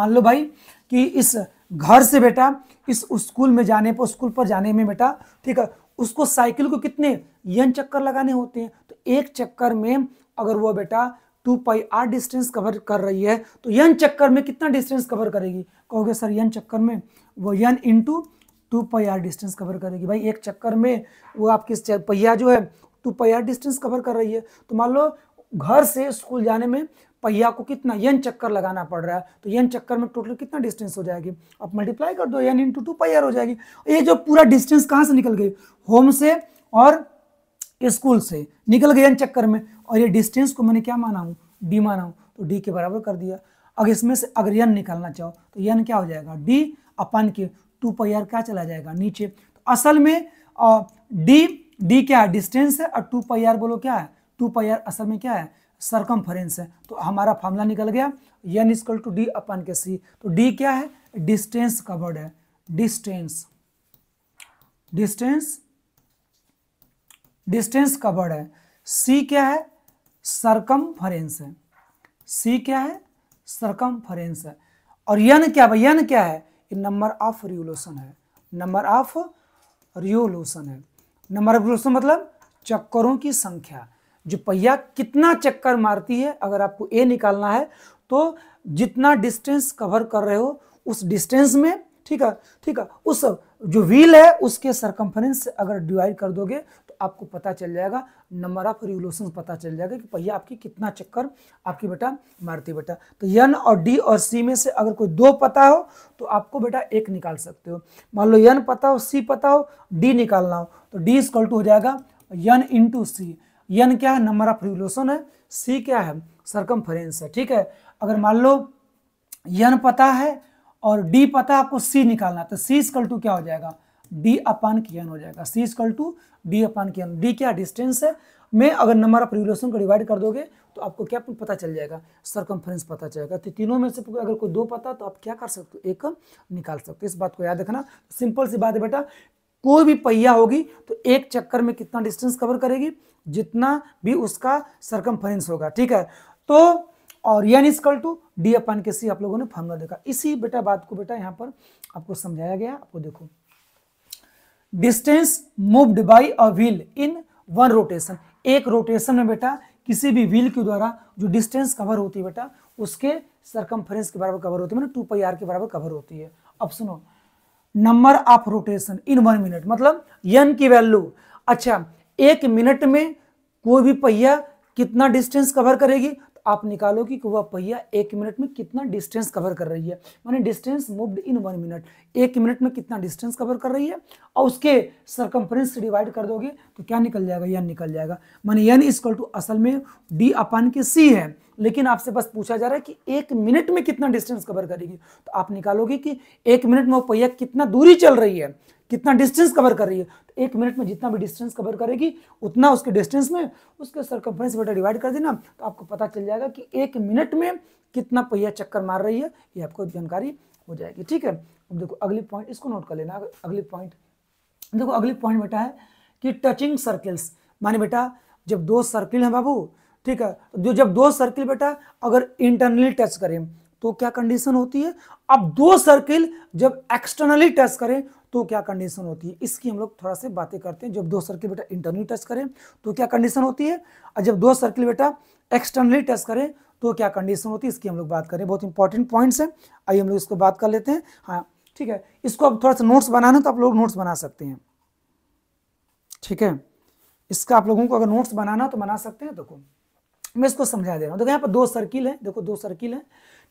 मान लो भाई कि इस घर से बेटा इस स्कूल में जाने पर स्कूल पर जाने में बेटा ठीक है उसको साइकिल को कितने यन चक्कर लगाने होते हैं तो एक चक्कर में अगर वो बेटा two pi R distance cover कर रही है तो यन चक्कर में कितना डिस्टेंस कवर करेगी कहोगे सर यन चक्कर में वो N into two pi R distance cover करेगी भाई एक चक्कर में वो आपकी पहिया जो है two pi R distance cover कर रही है तो मान लो घर से स्कूल जाने में पहिया को कितना यन चक्कर लगाना पड़ रहा है तो यन चक्कर में टोटल कितना डिस्टेंस हो जाएगी आप मल्टीप्लाई कर दो N into two pi R हो जाएगी ये जो पूरा डिस्टेंस कहाँ से निकल गई होम से और स्कूल से निकल गए यन चक्कर में और ये डिस्टेंस को मैंने क्या माना हूँ डी माना हूँ तो डी के बराबर कर दिया अगर इसमें से अगर यन निकालना चाहो तो यन क्या हो जाएगा डी अपन के टू पैर क्या चला जाएगा नीचे तो असल में डी डी क्या है डिस्टेंस है और टू पैर बोलो क्या है टू पैर असल में क्या है सरकम है तो हमारा फॉर्मूला निकल गया N is equal to D upon के सी तो डी क्या है डिस्टेंस का वर्ड है डिस्टेंस डिस्टेंस डिस्टेंस का वर्ड है सी क्या है फरेंस है सी क्या है फरेंस है और यन क्या है यन क्या है नंबर ऑफ रिवोल्यूशन है नंबर ऑफ रिवोल्यूशन है नंबर ऑफ रिवोल्यूशन मतलब चक्करों की संख्या जो पहिया कितना चक्कर मारती है अगर आपको ए निकालना है तो जितना डिस्टेंस कवर कर रहे हो उस डिस्टेंस में ठीक है ठीक है उस जो व्हील है उसके सरकमफरेंस अगर डिवाइड कर दोगे आपको पता चल जाएगा नंबर ऑफ रिवोल्यूशन पता चल जाएगा कि पहिया आपकी कितना चक्कर आपकी बेटा मारती बेटा तो यन और डी और सी में से अगर कोई दो पता हो तो आपको बेटा एक निकाल सकते हो मान लो यन पता हो सी पता हो डी निकालना हो तो डी इजकल टू हो जाएगा यन इंटू सी यन क्या है नंबर ऑफ रिवोल्यूशन है सी क्या है सरकम है ठीक है अगर मान लो यन पता है और डी पता है आपको सी निकालना तो सी इजकल टू क्या हो जाएगा डी अपान के एन हो जाएगा C is equal to D upon के एन डी क्या डिस्टेंस है मैं अगर नंबर ऑफ रिवोल्यूशन को डिवाइड कर दोगे तो आपको क्या पता चल जाएगा सरकमफ्रेंस पता चलेगा तो तीनों में से अगर कोई दो पता तो आप क्या कर सकते हो एक निकाल सकते हो इस बात को याद रखना सिंपल सी बात है बेटा कोई भी पहिया होगी तो एक चक्कर में कितना डिस्टेंस कवर करेगी जितना भी उसका सरकमफ्रेंस होगा ठीक है तो और N is equal to D upon के सी आप लोगों ने फॉर्मूला देखा इसी बेटा बात को बेटा यहाँ पर आपको समझाया गया आपको देखो distance moved by a wheel in one rotation एक रोटेशन में बेटा किसी भी व्हील के द्वारा जो डिस्टेंस कवर होती है बेटा उसके सरकमफ्रेंस के बराबर कवर होती है टू पाई आर के बराबर कवर होती है अब सुनो number of rotation in one minute मतलब यन की वैल्यू अच्छा एक मिनट में कोई भी पहिया कितना डिस्टेंस कवर करेगी आप निकालो कि वह पहिया एक मिनट में कितना डिस्टेंस कवर कर रही है माने distance moved in one minute एक मिनट में कितना डिस्टेंस कवर कर रही है और उसके सरकम्फ्रेंस से डिवाइड कर दोगे तो क्या निकल जाएगा यन निकल जाएगा माने यन इजकल टू असल में डी अपान के सी है लेकिन आपसे बस पूछा जा रहा है कि एक मिनट में कितना डिस्टेंस कवर करेगी तो आप निकालोगे कि एक मिनट में वो पहिया कितना दूरी चल रही है कितना डिस्टेंस कवर कर रही है एक मिनट में जितना भी डिस्टेंस कवर करेगी उतना उसके डिस्टेंस में उसके सरकम्फ्रेंस बेटा डिवाइड कर देना तो आपको पता चल जाएगा कि एक मिनट में कितना पहिया चक्कर मार रही है ये आपको जानकारी हो जाएगी ठीक है अब देखो अगली पॉइंट इसको नोट कर लेना अगली पॉइंट देखो अगली पॉइंट बेटा है कि टचिंग सर्किल्स माने बेटा जब दो सर्किल हैं बाबू ठीक है जो जब दो सर्किल बेटा अगर इंटरनली टच करें तो क्या कंडीशन होती है अब दो सर्किल जब एक्सटर्नली टच करें तो क्या कंडीशन होती है इसकी हम लोग थोड़ा से बातें करते हैं जब दो सर्किल बेटा इंटरनली टच करें तो क्या कंडीशन होती है और जब दो सर्किल बेटा एक्सटर्नली टच करें तो क्या कंडीशन होती है इसकी हम लोग बात करें बहुत इंपॉर्टेंट पॉइंट्स हैं आइए हम लोग इसको बात कर लेते हैं हाँ ठीक है इसको अब थोड़ा सा नोट्स बनाना तो आप लोग नोट्स बना सकते हैं ठीक है इसका आप लोगों को अगर नोट्स बनाना तो बना सकते हैं देखो मैं इसको समझा दे रहा हूँ देखो यहाँ पर दो सर्किल है देखो दो सर्किल है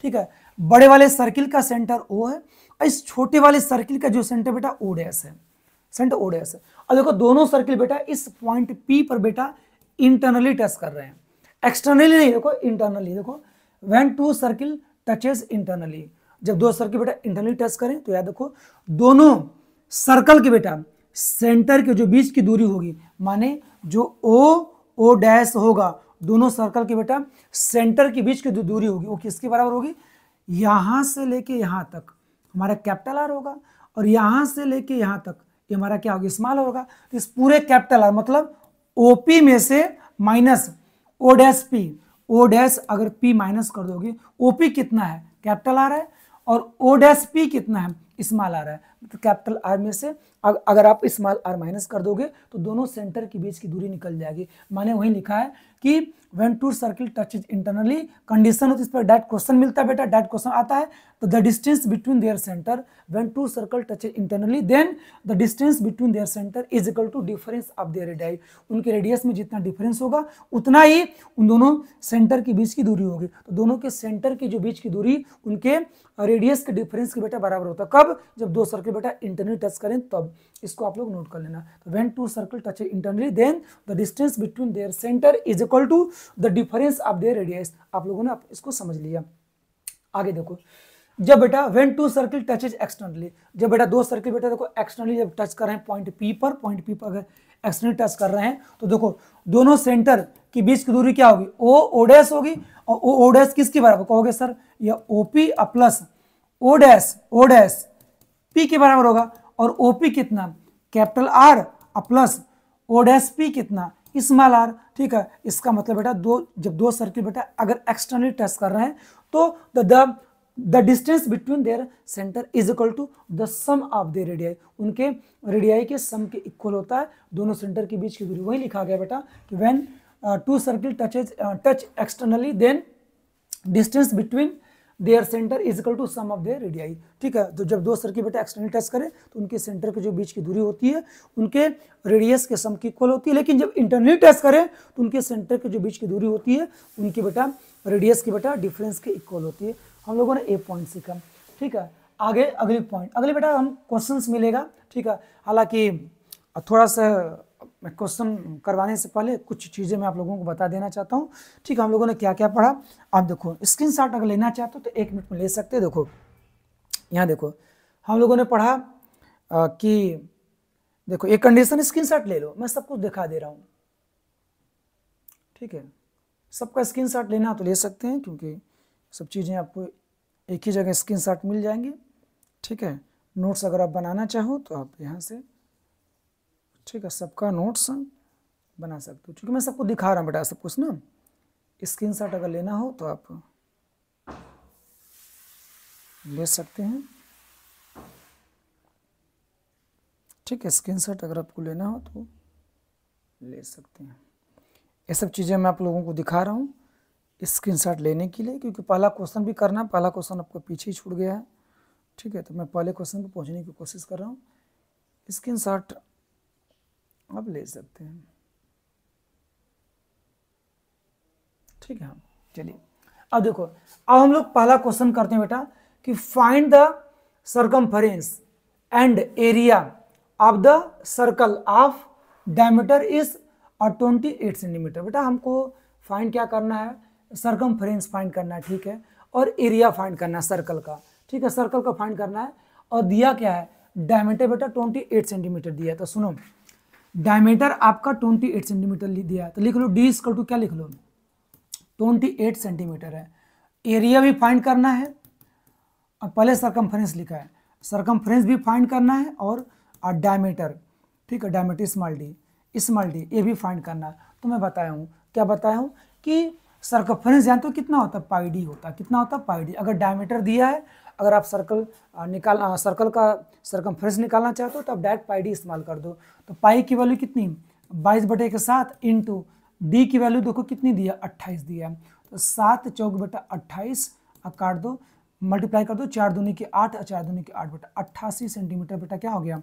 ठीक है बड़े वाले सर्किल का सेंटर ओ है और इस छोटे वाले सर्किल का जो सेंटर बेटा ओडेस है सेंटर ओडेस है और देखो दोनों सर्किल बेटा इस पॉइंट पी पर बेटा इंटरनली टच कर रहे हैं एक्सटर्नली नहीं देखो इंटरनली देखो when two circle touches internally जब दो सर्किल बेटा इंटरनली टच करें तो याद देखो दोनों सर्कल के बेटा सेंटर के जो बीच की दूरी होगी माने जो ओ ओ डैश होगा दोनों सर्कल के बेटा सेंटर के बीच की दूरी होगी वो किसके बराबर होगी यहां से लेके यहां तक हमारा कैपिटल आर होगा और यहां से लेके यहां तक ये यह हमारा क्या होगा स्मॉल होगा तो इस पूरे कैपिटल आर मतलब ओपी में से minus O dash P O dash अगर पी माइनस कर दोगे ओपी कितना है कैपिटल आर है और ओ डैश पी कितना है स्मॉल आर है तो कैपिटल आर में से अगर आप स्मॉल आर माइनस कर दोगे तो दोनों सेंटर के बीच की दूरी निकल जाएगी मैंने वही लिखा है कि when two circle touch is internally condition होती है इस पर डायरेक्ट क्वेश्चन मिलता है बेटा डायरेक्ट क्वेश्चन आता है the distance between their centre when two circle touch internally then the distance between their centre is equal to difference of their radius उनके रेडियस में जितना डिफरेंस होगा उतना ही उन दोनों सेंटर के बीच की दूरी होगी तो दोनों के सेंटर के जो बीच की दूरी उनके रेडियस के डिफरेंस के बेटा बराबर होता है कब जब दो सर्कल बेटा इंटरनली टच करें तब इसको आप लोग नोट कर लेना तो when two circle touch internally then the distance between their centre is equal to the difference of their radius आप लोगों ने इसको समझ लिया आगे देखो जब बेटा when two circle is externally जब बेटा दो सर्किल बेटा देखो एक्सटर्नली जब टच कर रहे हैं पॉइंट पी पर पॉइंट पी पर अगर एक्सटर्नली टच कर रहे हैं तो देखो दोनों सेंटर के बीच की दूरी क्या होगी ओ ओडेस होगी और ओ ओडेस किसके बराबर कहोगे सर यह OP plus O dash O dash P के बराबर होगा और ओपी कितना capital R plus O dash P कितना स्मॉल आर ठीक है इसका मतलब बेटा दो जब दो सर्किल बेटा अगर एक्सटर्नली टच कर रहे हैं तो the the distance between their centre is equal to the sum of the radii उनके रेडियाई के सम के इक्वल होता है दोनों सेंटर के बीच की दूरी वही लिखा गया बेटा कि when two circle touches touch externally then distance between their centre is equal to sum of their radii ठीक है तो जब दो सर्किल बेटा एक्सटर्नल टच करें तो उनके सेंटर के जो बीच की दूरी होती है उनके रेडियस के सम की इक्वल होती है लेकिन जब इंटरनली टच करें तो उनके सेंटर के जो बीच की दूरी होती है उनके बेटा रेडियस की बेटा डिफरेंस के इक्वल होती है हम लोगों ने एक पॉइंट सीखा ठीक है आगे अगले पॉइंट अगले बेटा हम क्वेश्चंस मिलेगा ठीक है हालांकि थोड़ा सा क्वेश्चन करवाने से पहले कुछ चीज़ें मैं आप लोगों को बता देना चाहता हूँ ठीक है हम लोगों ने क्या क्या पढ़ा आप देखो स्क्रीन शॉट अगर लेना चाहते हो तो एक मिनट में ले सकते देखो यहाँ देखो हम लोगों ने पढ़ा आ, कि देखो एक कंडीशन स्क्रीन शॉट ले लो मैं सबको दिखा दे रहा हूँ ठीक है सबका स्क्रीन शॉट लेना तो ले सकते हैं क्योंकि सब चीज़ें आपको एक ही जगह स्क्रीन शॉट मिल जाएंगी ठीक है नोट्स अगर आप बनाना चाहो तो आप यहाँ से ठीक है सबका नोट्स बना सकते हो क्योंकि मैं सबको दिखा रहा हूँ बेटा सब कुछ ना स्क्रीन शॉट अगर लेना हो तो आप ले सकते हैं ठीक है स्क्रीन शॉट अगर आपको लेना हो तो ले सकते हैं ये सब चीज़ें मैं आप लोगों को दिखा रहा हूँ स्क्रीनशॉट लेने के लिए क्योंकि पहला क्वेश्चन भी करना है पहला क्वेश्चन आपको पीछे ही छूट गया है ठीक है तो मैं पहले क्वेश्चन पर पहुंचने की कोशिश कर रहा हूँ स्क्रीन शॉट आप ले सकते हैं ठीक है चलिए अब देखो अब हम लोग पहला क्वेश्चन करते हैं बेटा कि find the circumference and area of the circle of diameter is और 28 सेंटीमीटर बेटा हमको फाइंड क्या करना है सरकम फ्रेंस फाइंड करना है ठीक है और एरिया फाइंड करना है सर्कल का ठीक है सर्कल का फाइंड करना है और दिया क्या है डायमीटर बेटा 28 सेंटीमीटर दिया है तो सुनो डायमीटर आपका 28 सेंटीमीटर दिया है तो लिख लो डी स्कल टू क्या लिख लो 28 सेंटीमीटर है एरिया भी फाइंड करना है और पहले सरकमफ्रेंस लिखा है सरकमफ्रेंस भी फाइंड करना है और डायमीटर ठीक है diameter small D small D ये भी फाइंड करना है तो मैं बताया हूँ क्या बताया हूँ कि सर्कफरेंस जानते हो कितना होता है पाई डी होता है कितना होता है पाई डी अगर डायमीटर दिया है अगर आप सर्कल निकाल सर्कल का सर्कमफ्रेंस निकालना चाहते हो तो आप डायरेक्ट पाई डी इस्तेमाल कर दो तो पाई की वैल्यू कितनी बाईस बटे के साथ इंटू डी की वैल्यू देखो कितनी दिया अट्ठाईस दिया तो सात चौक बटा अट्ठाईस काट दो मल्टीप्लाई कर दो चार दूनी की आठ और चार दूनी की आठ बटा अट्ठासी सेंटीमीटर बेटा क्या हो गया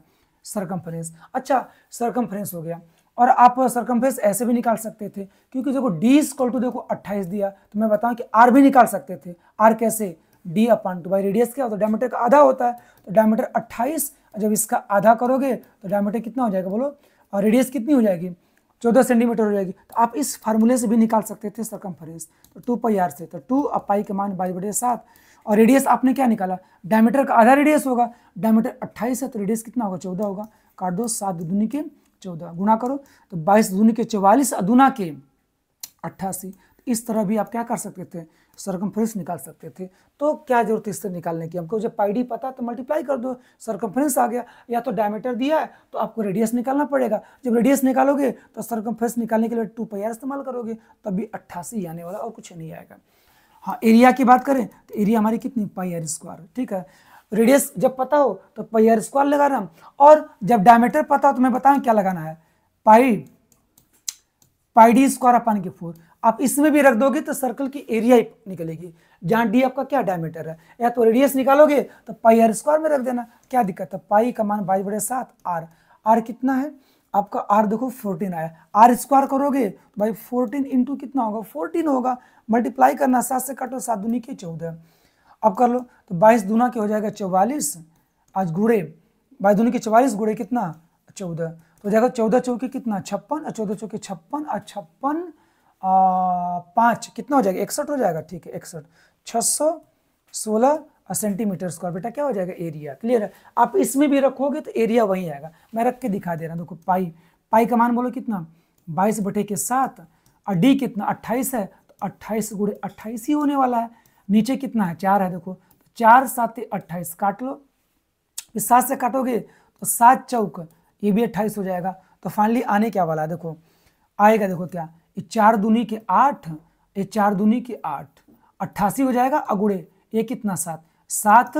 सरकमफ्रेंस अच्छा सरकमफ्रेंस हो गया और आप सरकमफेस ऐसे भी निकाल सकते थे क्योंकि देखो डी स्कॉल टू देखो 28 दिया तो मैं बताऊं कि आर भी निकाल सकते थे आर कैसे D upon two by radius क्या होता है डायमीटर का आधा होता है तो डायमीटर 28 जब इसका आधा करोगे तो डायमीटर कितना हो जाएगा बोलो और रेडियस कितनी हो जाएगी चौदह सेंटीमीटर हो जाएगी तो आप इस फार्मूले से भी निकाल सकते थे सरकमफेरेंस तो टू पाई आर से तो टू अपाई पाई के मान बाई बटे सात और रेडियस आपने क्या निकाला डायमीटर का आधा रेडियस होगा डायमीटर अट्ठाईस है तो रेडियस कितना होगा चौदह होगा काट दो सात दुनिया के चौदह गुना करो तो बाईस दूनी के चौवालीस अधुना के अट्ठासी तो इस तरह भी आप क्या कर सकते थे सरकमफ्रेंस निकाल सकते थे तो क्या जरूरत इससे निकालने की हमको जब पाई डी पता तो मल्टीप्लाई कर दो सरकमफ्रेंस आ गया या तो डायमीटर दिया है तो आपको रेडियस निकालना पड़ेगा जब रेडियस निकालोगे तो फ्रेंस निकालने के लिए टू पाई आर इस्तेमाल करोगे तब भी अट्ठासी आने वाला और कुछ नहीं आएगा हाँ एरिया की बात करें तो एरिया हमारी कितनी पाई आर स्क्वायर ठीक है रेडियस जब पता हो तो पाई आर स्क्वायर लगाना और जब डायमीटर पता हो तो मैं बताऊं क्या लगाना है पाई पाई डी स्क्वायर अपान के फोर आप इसमें भी रख दोगे तो सर्कल की एरिया ही निकलेगी जहां डी आपका क्या डायमीटर है या तो रेडियस निकालोगे तो पाई आर स्क्वायर में रख देना क्या दिक्कत है पाई का मान बाईस बड़े सात आर आर कितना है आपका आर देखो फोर्टीन आया आर स्क्वायर करोगे तो भाई फोर्टीन इंटू कितना होगा फोर्टीन होगा मल्टीप्लाई करना सात से काटो सात दूनी के चौदह अब कर लो तो बाईस दूना के हो जाएगा चौवालीस आज गुड़े बाईस दूनी के चौवालीस गुड़े कितना चौदह तो हो जाएगा चौदह चौके कितना छप्पन और चौदह चौके छप्पन और छप्पन पाँच कितना हो जाएगा इकसठ हो जाएगा ठीक है इकसठ छः सौ सोलह सेंटीमीटर स्क्वायर बेटा क्या हो जाएगा एरिया क्लियर है आप इसमें भी रखोगे तो एरिया वहीं आएगा मैं रख के दिखा दे रहा हूँ देखो पाई पाई का मान बोलो कितना बाईस बटे के साथ और डी कितना अट्ठाईस है तो अट्ठाईस गुड़े अट्ठाईस ही होने वाला है नीचे कितना है चार है देखो तो चार सात अट्ठाईस काट लो सात से काटोगे तो सात चौक ये भी अट्ठाईस हो जाएगा तो फाइनली आने क्या वाला है देखो आएगा देखो क्या ये चार दूनी के आठ ये चार दूनी के आठ अट्ठासी हो जाएगा अगुड़े ये कितना सात सात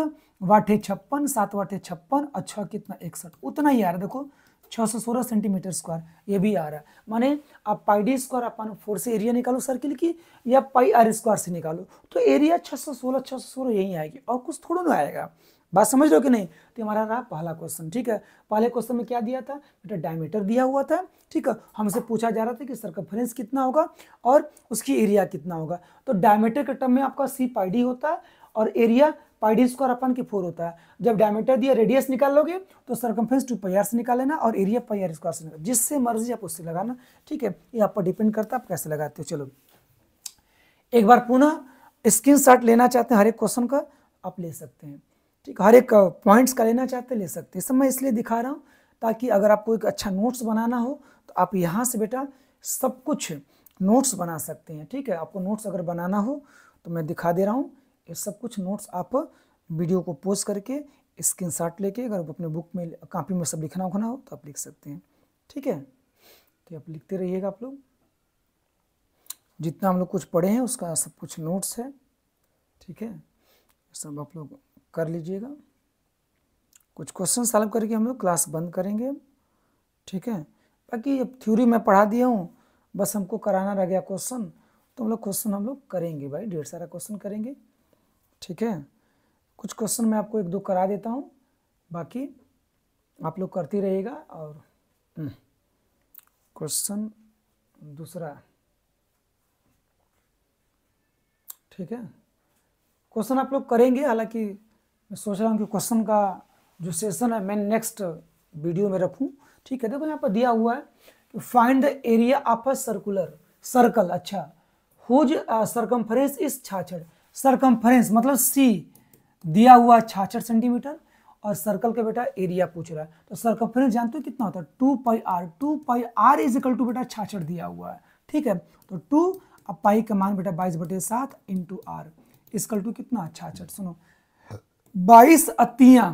वाठे छप्पन सात वाठे छप्पन और अच्छा कितना इकसठ उतना ही यार देखो 616 सेंटीमीटर स्क्वायर ये भी आ रहा है माने आप pi D square upon four से एरिया निकालो सर्किल की या पाई आर स्क्वायर से निकालो तो एरिया 616 616 सोलह यहीं आएगी और कुछ थोड़ा ना आएगा बात समझ लो कि नहीं तो हमारा रहा पहला क्वेश्चन ठीक है पहले क्वेश्चन में क्या दिया था बेटा डायमीटर दिया हुआ था ठीक है हमसे पूछा जा रहा था कि सर्कम्फ्रेंस कितना होगा और उसकी एरिया कितना होगा तो डायमीटर के टर्म में आपका सी पाई डी होता है और area pi D square upon के फोर होता है जब डायमीटर दिया रेडियस निकाल लोगे तो सरकमफ्रेंस टू पाई आर से निकाल लेना और एरिया पाई आर स्क्वायर से निकाल जिससे मर्जी आप उससे लगाना ठीक है ये आप पर डिपेंड करता है आप कैसे लगाते हो चलो एक बार पुनः स्क्रीन शॉट लेना चाहते हैं हर एक क्वेश्चन का आप ले सकते हैं ठीक हर एक पॉइंट्स का लेना चाहते हैं ले सकते हैं सब मैं इसलिए दिखा रहा हूँ ताकि अगर आपको एक अच्छा नोट्स बनाना हो तो आप यहाँ से बेटा सब कुछ नोट्स बना सकते हैं ठीक है आपको नोट्स अगर बनाना हो तो मैं दिखा दे रहा हूँ ये सब कुछ नोट्स आप वीडियो को पोस्ट करके स्क्रीन शॉट लेके अगर आप अपने बुक में कापी में सब लिखना उखना हो तो आप लिख सकते हैं ठीक है तो आप लिखते रहिएगा आप लोग जितना हम लोग कुछ पढ़े हैं उसका सब कुछ नोट्स है ठीक है सब आप लोग कर लीजिएगा कुछ क्वेश्चन सॉल्व करके हम लोग क्लास बंद करेंगे ठीक है बाकी अब थ्योरी मैं पढ़ा दिया हूँ बस हमको कराना रह गया क्वेश्चन तो हम लोग क्वेश्चन हम लोग करेंगे भाई ढेर सारा क्वेश्चन करेंगे ठीक है कुछ क्वेश्चन मैं आपको एक दो करा देता हूँ बाकी आप लोग करती रहेगा और क्वेश्चन हम्म, दूसरा ठीक है क्वेश्चन आप लोग करेंगे हालांकि मैं सोच रहा हूँ कि क्वेश्चन का जो सेशन है मैं नेक्स्ट वीडियो में रखूँ ठीक है देखो यहाँ पर दिया हुआ है कि find the area of a circular circle अच्छा हुज सर्कम्फरेंस इज छाछड़ सरकमफ्रेंस मतलब सी दिया हुआ छाछठ सेंटीमीटर और सर्कल का बेटा एरिया पूछ रहा है तो सरकमफ्रेंस जानते हो कितना होता है two pi R two pi R is equal to बेटा छाछठ दिया हुआ है ठीक है तो टू अब पाई का मान बेटा बाईस बटे सात इंटू आर इसकल टू कितना छाछठ सुनो बाईस अतिया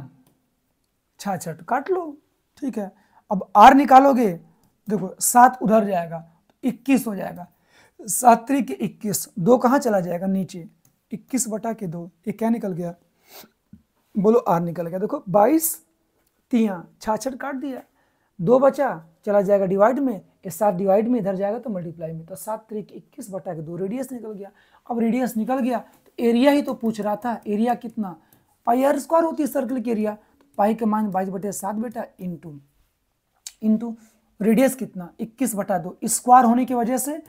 छाछठ काट लो ठीक है अब आर निकालोगे देखो सात उधर जाएगा तो इक्कीस हो जाएगा सात तरीके इक्कीस दो कहाँ चला जाएगा नीचे इक्कीस बटा के दो ये क्या निकल गया बोलो आर निकल गया देखो बाईस तिया छाछठ काट दिया दो बचा चला जाएगा डिवाइड में ये सात डिवाइड में इधर जाएगा तो मल्टीप्लाई में तो सात तरीके इक्कीस बटा के दो रेडियस निकल गया अब रेडियस निकल गया तो एरिया ही तो पूछ रहा था एरिया कितना पाई आर स्क्वायर होती है सर्कल की एरिया तो पाई के मान बाईस बटे सात बेटा इंटू इंटू रेडियस कितना इक्कीस बटा दो स्क्वायर होने की वजह से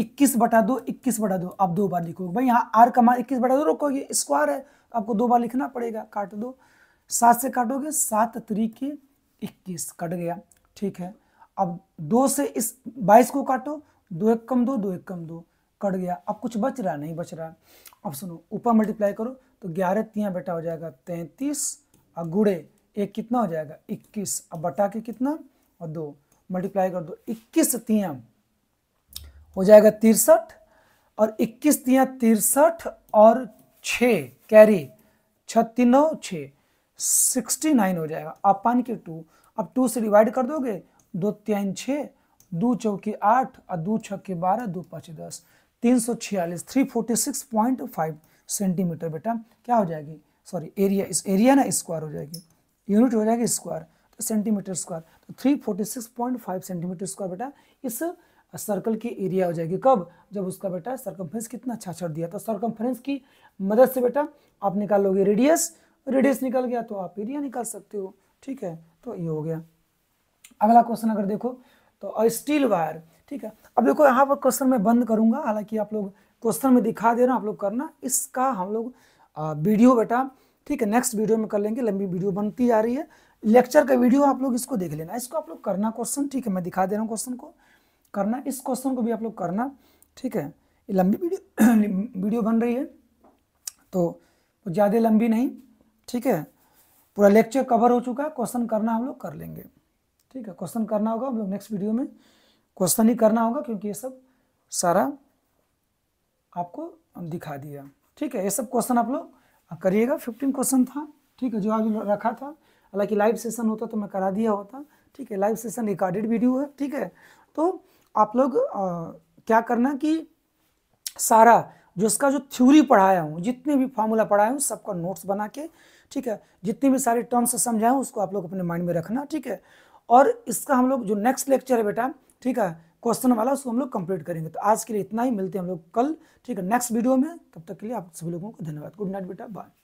इक्कीस बटा दो इक्कीस बटा दो आप दो बार लिखोगे भाई यहाँ आर का मान इक्कीस बटा दो रोकोगे स्क्वायर है आपको दो बार लिखना पड़ेगा काट दो सात से काटोगे सात तरीके इक्कीस कट गया ठीक है अब दो से इस बाईस को काटो दो एक कम दो दो एक कम दो कट गया अब कुछ बच रहा नहीं बच रहा अब सुनो ऊपर मल्टीप्लाई करो तो ग्यारह तिया बेटा हो जाएगा तैंतीस और गुड़े एक कितना हो जाएगा इक्कीस अब बटा के कितना और दो मल्टीप्लाई कर दो इक्कीस तिया हो जाएगा तिरसठ और इक्कीस दिया तिरसठ और छ कैरी छत्तीनौ छ सिक्सटी नाइन हो जाएगा अपान के टू अब टू से डिवाइड कर दोगे दो तीन छः दो चौकी आठ और दो छक्के बारह दो पाँच दस तीन सौ छियालीस three forty six point five centimetre बेटा क्या हो जाएगी सॉरी एरिया इस एरिया ना स्क्वायर हो जाएगी यूनिट हो जाएगी स्क्वायर तो सेंटीमीटर स्क्वायर तो three forty six point five centimetre square बेटा इस सर्कल की एरिया हो जाएगी कब जब उसका बेटा सर्कम्फ्रेंस कितना छाछठ अच्छा दिया तो सर्कम्फ्रेंस की मदद से बेटा आप निकाल लोगे रेडियस रेडियस निकल गया तो आप एरिया निकाल सकते हो ठीक है तो ये हो गया अगला क्वेश्चन अगर देखो तो स्टील वायर ठीक है अब देखो यहाँ पर क्वेश्चन में बंद करूंगा हालांकि आप लोग क्वेश्चन में दिखा दे रहा हूँ आप लोग करना इसका हम लोग वीडियो बेटा ठीक है नेक्स्ट वीडियो में कर लेंगे लंबी वीडियो बनती जा रही है लेक्चर का वीडियो आप लोग इसको देख लेना इसको आप लोग करना क्वेश्चन ठीक है मैं दिखा दे रहा हूँ क्वेश्चन को करना इस क्वेश्चन को भी आप लोग करना ठीक है ये लंबी वीडियो (clears throat) वीडियो बन रही है तो ज़्यादा लंबी नहीं ठीक है पूरा लेक्चर कवर हो चुका है क्वेश्चन करना हम लोग कर लेंगे ठीक है क्वेश्चन करना होगा हम लोग नेक्स्ट वीडियो में क्वेश्चन ही करना होगा क्योंकि ये सब सारा आपको दिखा दिया ठीक है ये सब क्वेश्चन आप लोग करिएगा फिफ्टीन क्वेश्चन था ठीक है जो आज रखा था हालांकि लाइव सेशन होता तो मैं करा दिया होता ठीक है लाइव सेशन रिकॉर्डेड वीडियो है ठीक है तो आप लोग क्या करना कि सारा जो इसका जो थ्योरी पढ़ाया हूँ जितने भी फार्मूला पढ़ाया हूँ सबका नोट्स बना के ठीक है जितने भी सारे टर्म्स समझाए उसको आप लोग अपने माइंड में रखना ठीक है और इसका हम लोग जो नेक्स्ट लेक्चर है बेटा ठीक है क्वेश्चन वाला उसको हम लोग कंप्लीट करेंगे तो आज के लिए इतना ही मिलते हैं हम लोग कल ठीक है नेक्स्ट वीडियो में तब तक के लिए आप सभी लोगों को धन्यवाद गुड नाइट बेटा बाय